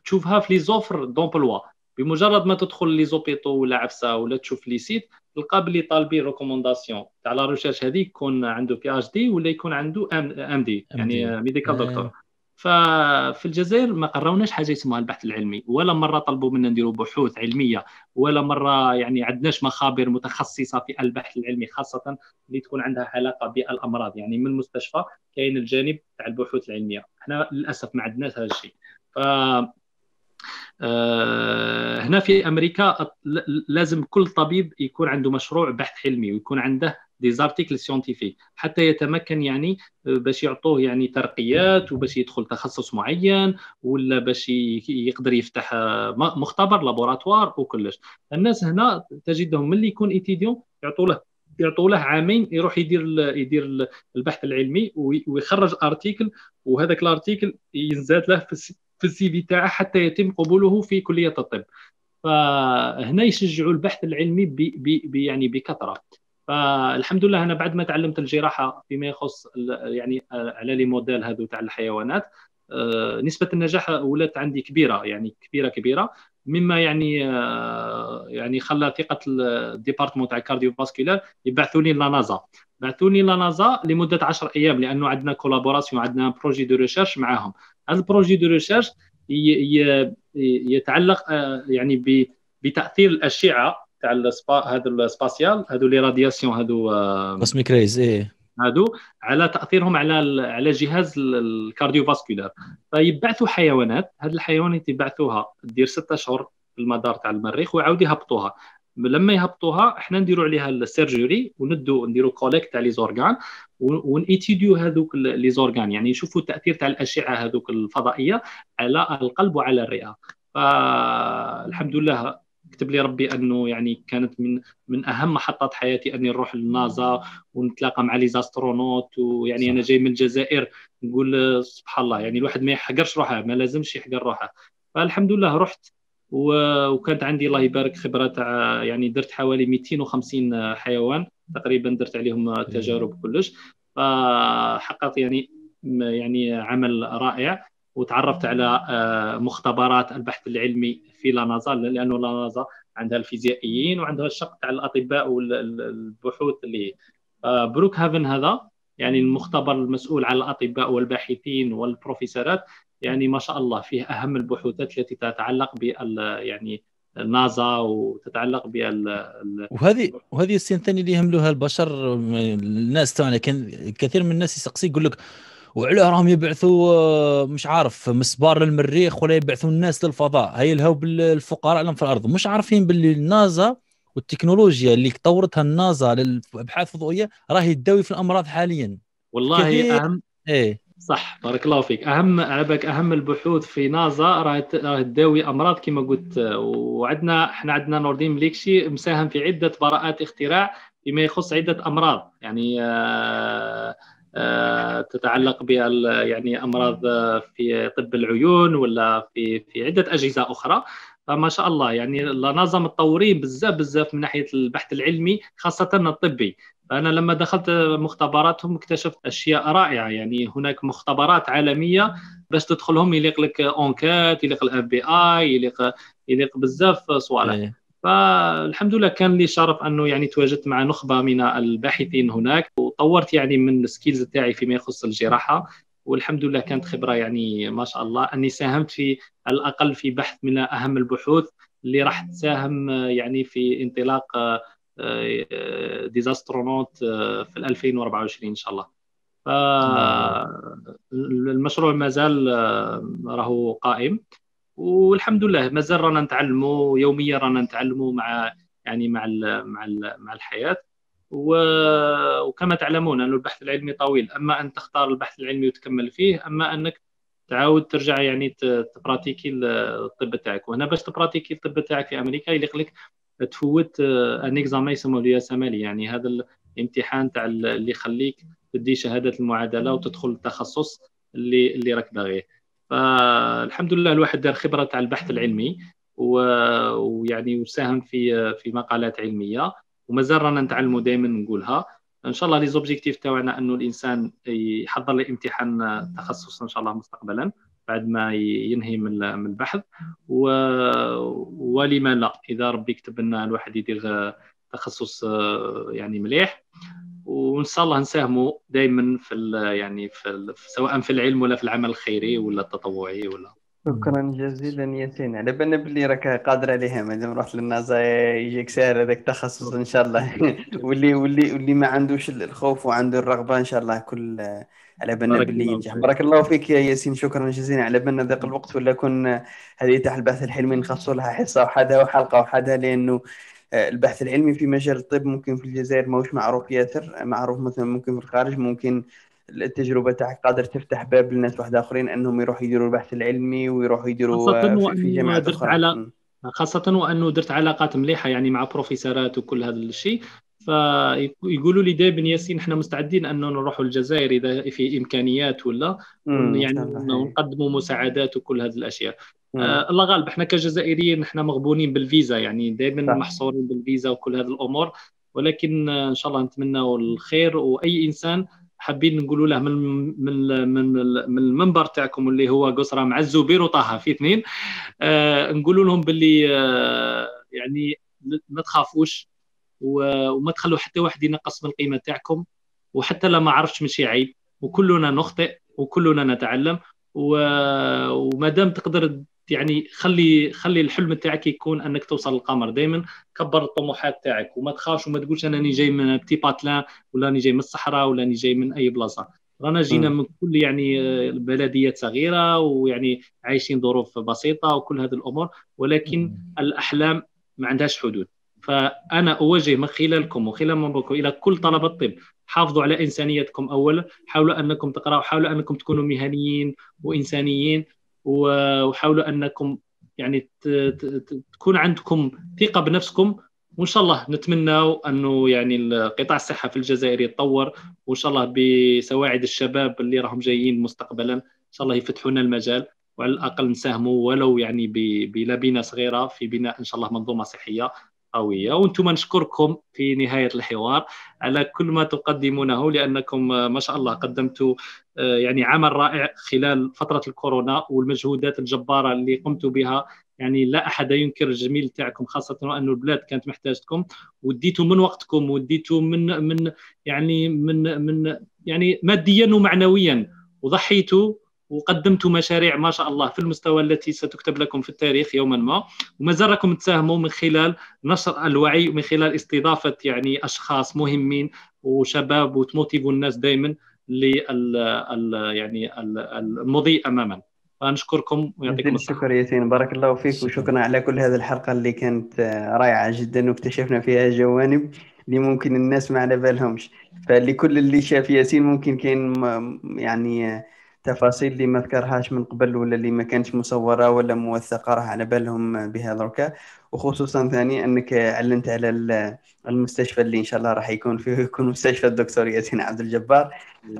تشوفها في لي زوفر دومبلوا بمجرد ما تدخل لي زوبيتو ولا عفسه ولا تشوف لي سيت تلقى بلي طالبين ريكومونداسيون تاع لا ريشيرش هذه يكون عنده بي اتش دي ولا يكون عنده ام دي يعني ميديكال آه. دكتور ففي الجزائر ما قروناش حاجه اسمها البحث العلمي ولا مره طلبوا منا نديروا بحوث علميه ولا مره يعني عندناش مخابر متخصصه في البحث العلمي خاصه اللي تكون عندها علاقه بالامراض يعني من المستشفى كاين الجانب تاع البحوث العلميه احنا للاسف ما عندناش هذا الشيء ف آه، هنا في امريكا لازم كل طبيب يكون عنده مشروع بحث علمي ويكون عنده دي زارتيكل سيونتيفيك حتى يتمكن يعني آه، باش يعطوه يعني ترقيات وباش يدخل تخصص معين ولا باش يقدر يفتح آه، مختبر لابوراتوار وكلش الناس هنا تجدهم ملي يكون ايتيديون يعطوا له يعطوا له عامين يروح يدير يدير البحث العلمي ويخرج ارتيكل وهذاك الارتيكل ينزاد له في السي في تاعه حتى يتم قبوله في كليه الطب فهنا يشجعوا البحث العلمي بي بي يعني بكثره فالحمد لله انا بعد ما تعلمت الجراحه فيما يخص يعني على لي موديل هذو تاع الحيوانات آه، نسبه النجاح ولات عندي كبيره يعني كبيره كبيره مما يعني آه، يعني خلى ثقه الديبارتمون تاع الكارديو فاسكولار يبعثوا لي لنازا بعثوا لي لنازا لمده 10 ايام لانه عندنا كولابوراسيون عندنا بروجي دو ريشيرش معاهم هذا البروجي دو ريشيرش يتعلق آه، يعني بتاثير الاشعه تاع السبا هذو السباسيال هذو لي رادياسيون هذو كوسميك ريز ايه هادو على تاثيرهم على على جهاز الكارديو فاسكولار فيبعثوا حيوانات هاد الحيوانات يبعثوها دير ستة اشهر في المدار تاع المريخ ويعاود يهبطوها لما يهبطوها احنا نديروا عليها السيرجوري وندو نديروا كوليكت تاع لي زورغان ونيتيديو هذوك لي زورغان يعني نشوفوا التاثير تاع الاشعه هذوك الفضائيه على القلب وعلى الرئه فالحمد لله كتب لي ربي انه يعني كانت من من اهم محطات حياتي اني نروح للنازا ونتلاقى مع لي زاسترونوت ويعني صح. انا جاي من الجزائر نقول سبحان الله يعني الواحد ما يحقرش روحه ما لازمش يحقر روحه فالحمد لله رحت وكانت عندي الله يبارك خبره تاع يعني درت حوالي 250 حيوان تقريبا درت عليهم تجارب إيه. كلش فحققت يعني يعني عمل رائع وتعرفت على آه، مختبرات البحث العلمي في لا نازا لانه لا نازا عندها الفيزيائيين وعندها الشق تاع الاطباء والبحوث اللي آه، بروك هافن هذا يعني المختبر المسؤول على الاطباء والباحثين والبروفيسورات يعني ما شاء الله فيه اهم البحوثات التي تتعلق بال يعني النازا وتتعلق بال وهذه وهذه السين الثانيه اللي يهملوها البشر الناس تاعنا كان كثير من الناس يسقسي يقول لك وعلاه راهم يبعثوا آه، مش عارف مسبار للمريخ ولا يبعثوا الناس للفضاء الهو بالفقراء لهم في الارض مش عارفين باللي النازا والتكنولوجيا اللي طورتها النازا للابحاث الفضائيه راهي تداوي في الامراض حاليا والله كثير. اهم ايه صح بارك الله فيك اهم عبك اهم البحوث في نازا راه تداوي امراض كما قلت وعندنا احنا عندنا نور الدين مليكشي مساهم في عده براءات اختراع فيما يخص عده امراض يعني آه آه، تتعلق ب يعني امراض آه، في طب العيون ولا في في عده اجهزه اخرى فما شاء الله يعني لنظام متطورين بزاف بزاف من ناحيه البحث العلمي خاصه الطبي فانا لما دخلت مختبراتهم اكتشفت اشياء رائعه يعني هناك مختبرات عالميه باش تدخلهم يليق لك اونكات يليق الاف بي اي يليق يليق بزاف صوالح إيه. فالحمد لله كان لي شرف انه يعني تواجدت مع نخبه من الباحثين هناك وطورت يعني من السكيلز تاعي فيما يخص الجراحه والحمد لله كانت خبره يعني ما شاء الله اني ساهمت في على الاقل في بحث من اهم البحوث اللي راح تساهم يعني في انطلاق ديزاسترونوت آه، آه، آه، في 2024 ان شاء الله فالمشروع نعم. مازال راهو قائم والحمد لله مازال رانا نتعلموا يوميا رانا نتعلموا مع يعني مع الـ مع الـ مع الحياه وكما تعلمون أن البحث العلمي طويل أما أن تختار البحث العلمي وتكمل فيه أما أنك تعاود ترجع يعني تبراتيكي الطب تاعك وهنا باش تبراتيكي الطب تاعك في امريكا يليق لك تفوت ان اكزامي يسموه الياسمالي يعني هذا الامتحان تاع اللي يخليك تدي شهاده المعادله وتدخل التخصص اللي اللي راك باغيه فالحمد لله الواحد دار خبره تاع البحث العلمي ويعني وساهم في في مقالات علميه ومازال رانا نتعلموا دائما نقولها ان شاء الله لي زوبجيكتيف تاعنا انه الانسان يحضر لامتحان التخصص ان شاء الله مستقبلا بعد ما ينهي من من البحث و... ولما لا اذا ربي كتب لنا الواحد يدير تخصص يعني مليح وان شاء الله نساهموا دائما في يعني في سواء في العلم ولا في العمل الخيري ولا التطوعي ولا شكرا جزيلا ياسين على بالنا باللي راك قادر عليها مادام رحت للنازا يجيك ساهل هذاك التخصص ان شاء الله واللي واللي واللي ما عندوش الخوف وعنده الرغبه ان شاء الله كل على بالنا باللي ينجح بارك الله فيك يا ياسين شكرا جزيلا على بالنا ضيق الوقت ولا كون هذه تاع البحث الحلمي نخصصوا لها حصه وحدها وحلقه وحدها لانه آه، البحث العلمي في مجال الطب ممكن في الجزائر ماهوش معروف ياسر آه، معروف مثلا ممكن في الخارج ممكن التجربه تاعك قادر تفتح باب لناس واحد اخرين انهم يروحوا يديروا البحث العلمي ويروحوا يديروا آه، في, في جامعات اخرى على خاصة وانه درت علاقات مليحة يعني مع بروفيسورات وكل هذا الشيء فيقولوا لي دائما ياسين احنا مستعدين انه نروحوا الجزائر اذا في امكانيات ولا يعني نقدموا مساعدات وكل هذه الاشياء آه الله غالب احنا كجزائريين احنا مغبونين بالفيزا يعني دائما محصورين بالفيزا وكل هذه الامور ولكن آه، ان شاء الله نتمنى الخير واي انسان حابين نقولوا له من من من من المنبر تاعكم اللي هو قصره مع الزبير وطه في اثنين آه نقولوا لهم باللي آه يعني ما تخافوش وما تخلوا حتى واحد ينقص من القيمه تاعكم وحتى لما عرفتش ماشي عيب وكلنا نخطئ وكلنا نتعلم وما دام تقدر يعني خلي خلي الحلم تاعك يكون انك توصل للقمر دائما كبر الطموحات تاعك وما تخافش وما تقولش انا جاي من بتي باتلان ولا اني جاي من الصحراء ولا اني جاي من اي بلاصه رانا جينا من كل يعني بلديات صغيره ويعني عايشين ظروف بسيطه وكل هذه الامور ولكن الاحلام ما عندهاش حدود فانا اوجه من خلالكم وخلال منبركم الى كل طلبه الطب حافظوا على انسانيتكم اولا حاولوا انكم تقراوا حاولوا انكم تكونوا مهنيين وانسانيين وحاولوا انكم يعني تكون عندكم ثقه بنفسكم وان شاء الله نتمنى انه يعني قطاع الصحه في الجزائر يتطور وان شاء الله بسواعد الشباب اللي راهم جايين مستقبلا ان شاء الله يفتحوا لنا المجال وعلى الاقل نساهموا ولو يعني بلبنه صغيره في بناء ان شاء الله منظومه صحيه قويه وانتم نشكركم في نهايه الحوار على كل ما تقدمونه لانكم ما شاء الله قدمتوا آه، يعني عمل رائع خلال فتره الكورونا والمجهودات الجباره اللي قمتوا بها يعني لا احد ينكر الجميل تاعكم خاصه وانه البلاد كانت محتاجتكم وديتوا من وقتكم وديتوا من من يعني من من يعني ماديا ومعنويا وضحيتوا وقدمت مشاريع ما شاء الله في المستوى التي ستكتب لكم في التاريخ يوما ما وما زالكم تساهموا من خلال نشر الوعي ومن خلال استضافه يعني اشخاص مهمين وشباب وتموتيفوا الناس دائما لل يعني المضي اماما فنشكركم ويعطيكم الصحه شكرا ياسين بارك الله فيك وشكرا على كل هذه الحلقه اللي كانت رائعه جدا واكتشفنا فيها جوانب اللي ممكن الناس ما على بالهمش فلكل اللي شاف ياسين ممكن كاين يعني التفاصيل اللي ما ذكرهاش من قبل ولا اللي ما كانتش مصوره ولا موثقه راه على بالهم بها دركا وخصوصا ثاني انك علمت على المستشفى اللي ان شاء الله راح يكون فيه يكون مستشفى الدكتور ياسين عبد الجبار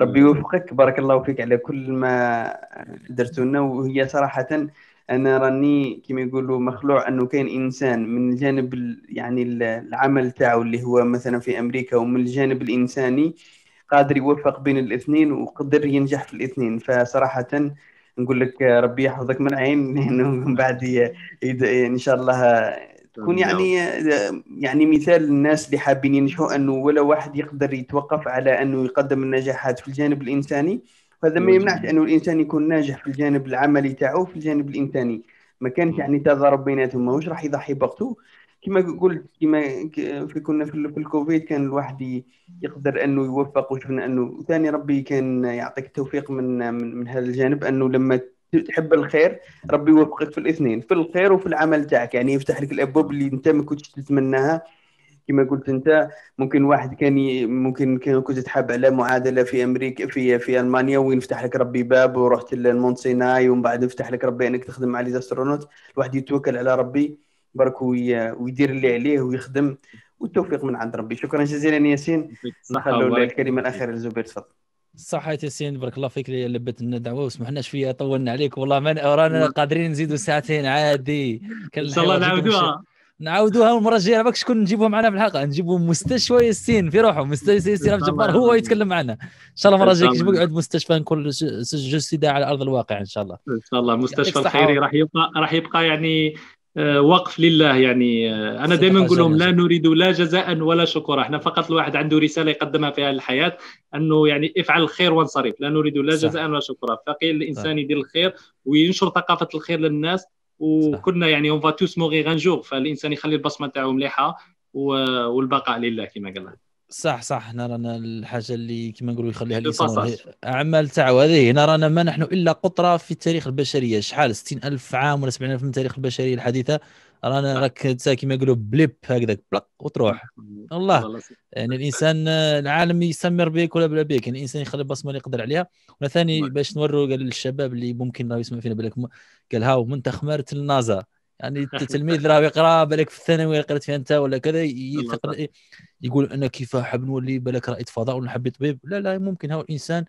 ربي يوفقك بارك الله فيك على كل ما درتو لنا وهي صراحه انا راني كما يقولوا مخلوع انه كاين انسان من الجانب يعني العمل تاعو اللي هو مثلا في امريكا ومن الجانب الانساني قادر يوفق بين الاثنين وقدر ينجح في الاثنين فصراحه نقول لك ربي يحفظك من عين انه من بعد ان شاء الله تكون يعني آه، يعني مثال للناس اللي حابين ينجحوا انه ولا واحد يقدر يتوقف على انه يقدم النجاحات في الجانب الانساني فهذا ما يمنعش انه الانسان يكون ناجح في الجانب العملي تاعه في الجانب الانساني ما كانش يعني تضارب بيناتهم ماهوش راح يضحي بوقته كما قلت كما في كنا في الكوفيد كان الواحد يقدر انه يوفق وشفنا انه ثاني ربي كان يعطيك التوفيق من من, من هذا الجانب انه لما تحب الخير ربي يوفقك في الاثنين في الخير وفي العمل تاعك يعني يفتح لك الابواب اللي انت ما كنتش تتمناها كما قلت انت ممكن واحد كان ي... ممكن كان كنت تحب على معادله في امريكا في في المانيا وين يفتح لك ربي باب ورحت للمونت سيناي ومن بعد يفتح لك ربي انك تخدم مع ليزاسترونوت الواحد يتوكل على ربي برك ويدير اللي عليه ويخدم والتوفيق من عند ربي شكرا جزيلا ياسين نخلو الكلمه الاخيره لزبير تفضل صحة ياسين بارك الله فيك اللي لبت لنا الدعوه وسمح لنا شويه طولنا عليك والله ما رانا قادرين نزيدوا ساعتين عادي ان شاء الله نعاودوها نعاودوها المره الجايه بالك شكون نجيبوه معنا في الحلقه نجيبوا مستشفى ياسين في روحه مستشفى ياسين عبد الجبار هو يتكلم معنا ان شاء الله المره الجايه كي يقعد مستشفى نكون جسدة على ارض الواقع ان شاء الله ان شاء الله مستشفى الخيري راح يبقى راح يبقى يعني آه، وقف لله يعني آه، انا دائما نقول لهم لا نريد لا جزاء ولا شكورا احنا فقط الواحد عنده رساله يقدمها في الحياه انه يعني افعل الخير وانصرف لا نريد لا جزاء ولا شكورا فقيل الانسان يدير الخير وينشر ثقافه الخير للناس وكنا يعني اون فاتوس موغي غانجور فالانسان يخلي البصمه تاعو مليحه والبقاء لله كما قال صح صح هنا رانا الحاجه اللي كما نقولوا يخليها الانسان اعمال تاعو هذه هنا رانا ما نحن الا قطره في تاريخ البشريه شحال 60 الف عام ولا 70 الف من تاريخ البشريه الحديثه رانا راك كما يقولوا بليب هكذا بلق وتروح الله يعني الانسان العالم يسمر بك ولا بلا بك يعني الانسان يخلي البصمه اللي يقدر عليها ولا ثاني باش نوروا للشباب اللي ممكن راه يسمع فينا بالك قال هاو من تخمرت يعني التلميذ راه يقرا بالك في الثانوي قريت فيها انت ولا كذا إيه، يقول انا كيف حاب نولي بالك رائد فضاء ولا حبيت طبيب لا لا ممكن هو الانسان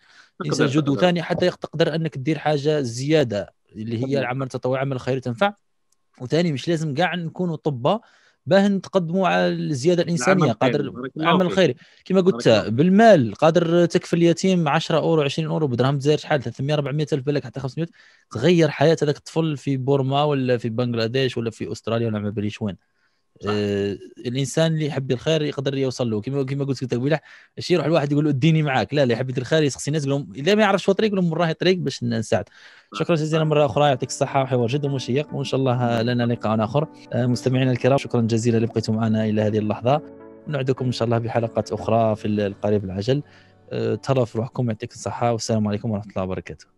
انسان جد ثاني حتى تقدر انك دير حاجه زياده اللي هي العمل التطوعي عمل خير تنفع وثاني مش لازم كاع نكونوا طبه باه نتقدموا على الزياده الانسانيه قادر عمل خيري كما قلت بالمال قادر تكفي اليتيم 10 اورو 20 اورو بدرهم الجزائر شحال 300 400 الف بالك حتى 500 تغير حياه هذاك الطفل في بورما ولا في بنغلاديش ولا في استراليا ولا ما باليش وين آه، الانسان اللي يحب الخير يقدر يوصل له كما كما قلت لك قبيله ماشي يروح لواحد يقول له اديني معاك لا اللي يحب يدير الخير يسقسي الناس يقول لهم ما يعرفش الطريق طريق يقول لهم راهي طريق باش نساعد شكرا جزيلا مره اخرى يعطيك الصحه وحوار جدا مشيق وان شاء الله لنا لقاء اخر آه، مستمعينا الكرام شكرا جزيلا اللي بقيتوا معنا الى هذه اللحظه نعدكم ان شاء الله بحلقات اخرى في القريب العجل آه، تهلاو في روحكم يعطيك الصحه والسلام عليكم ورحمه الله وبركاته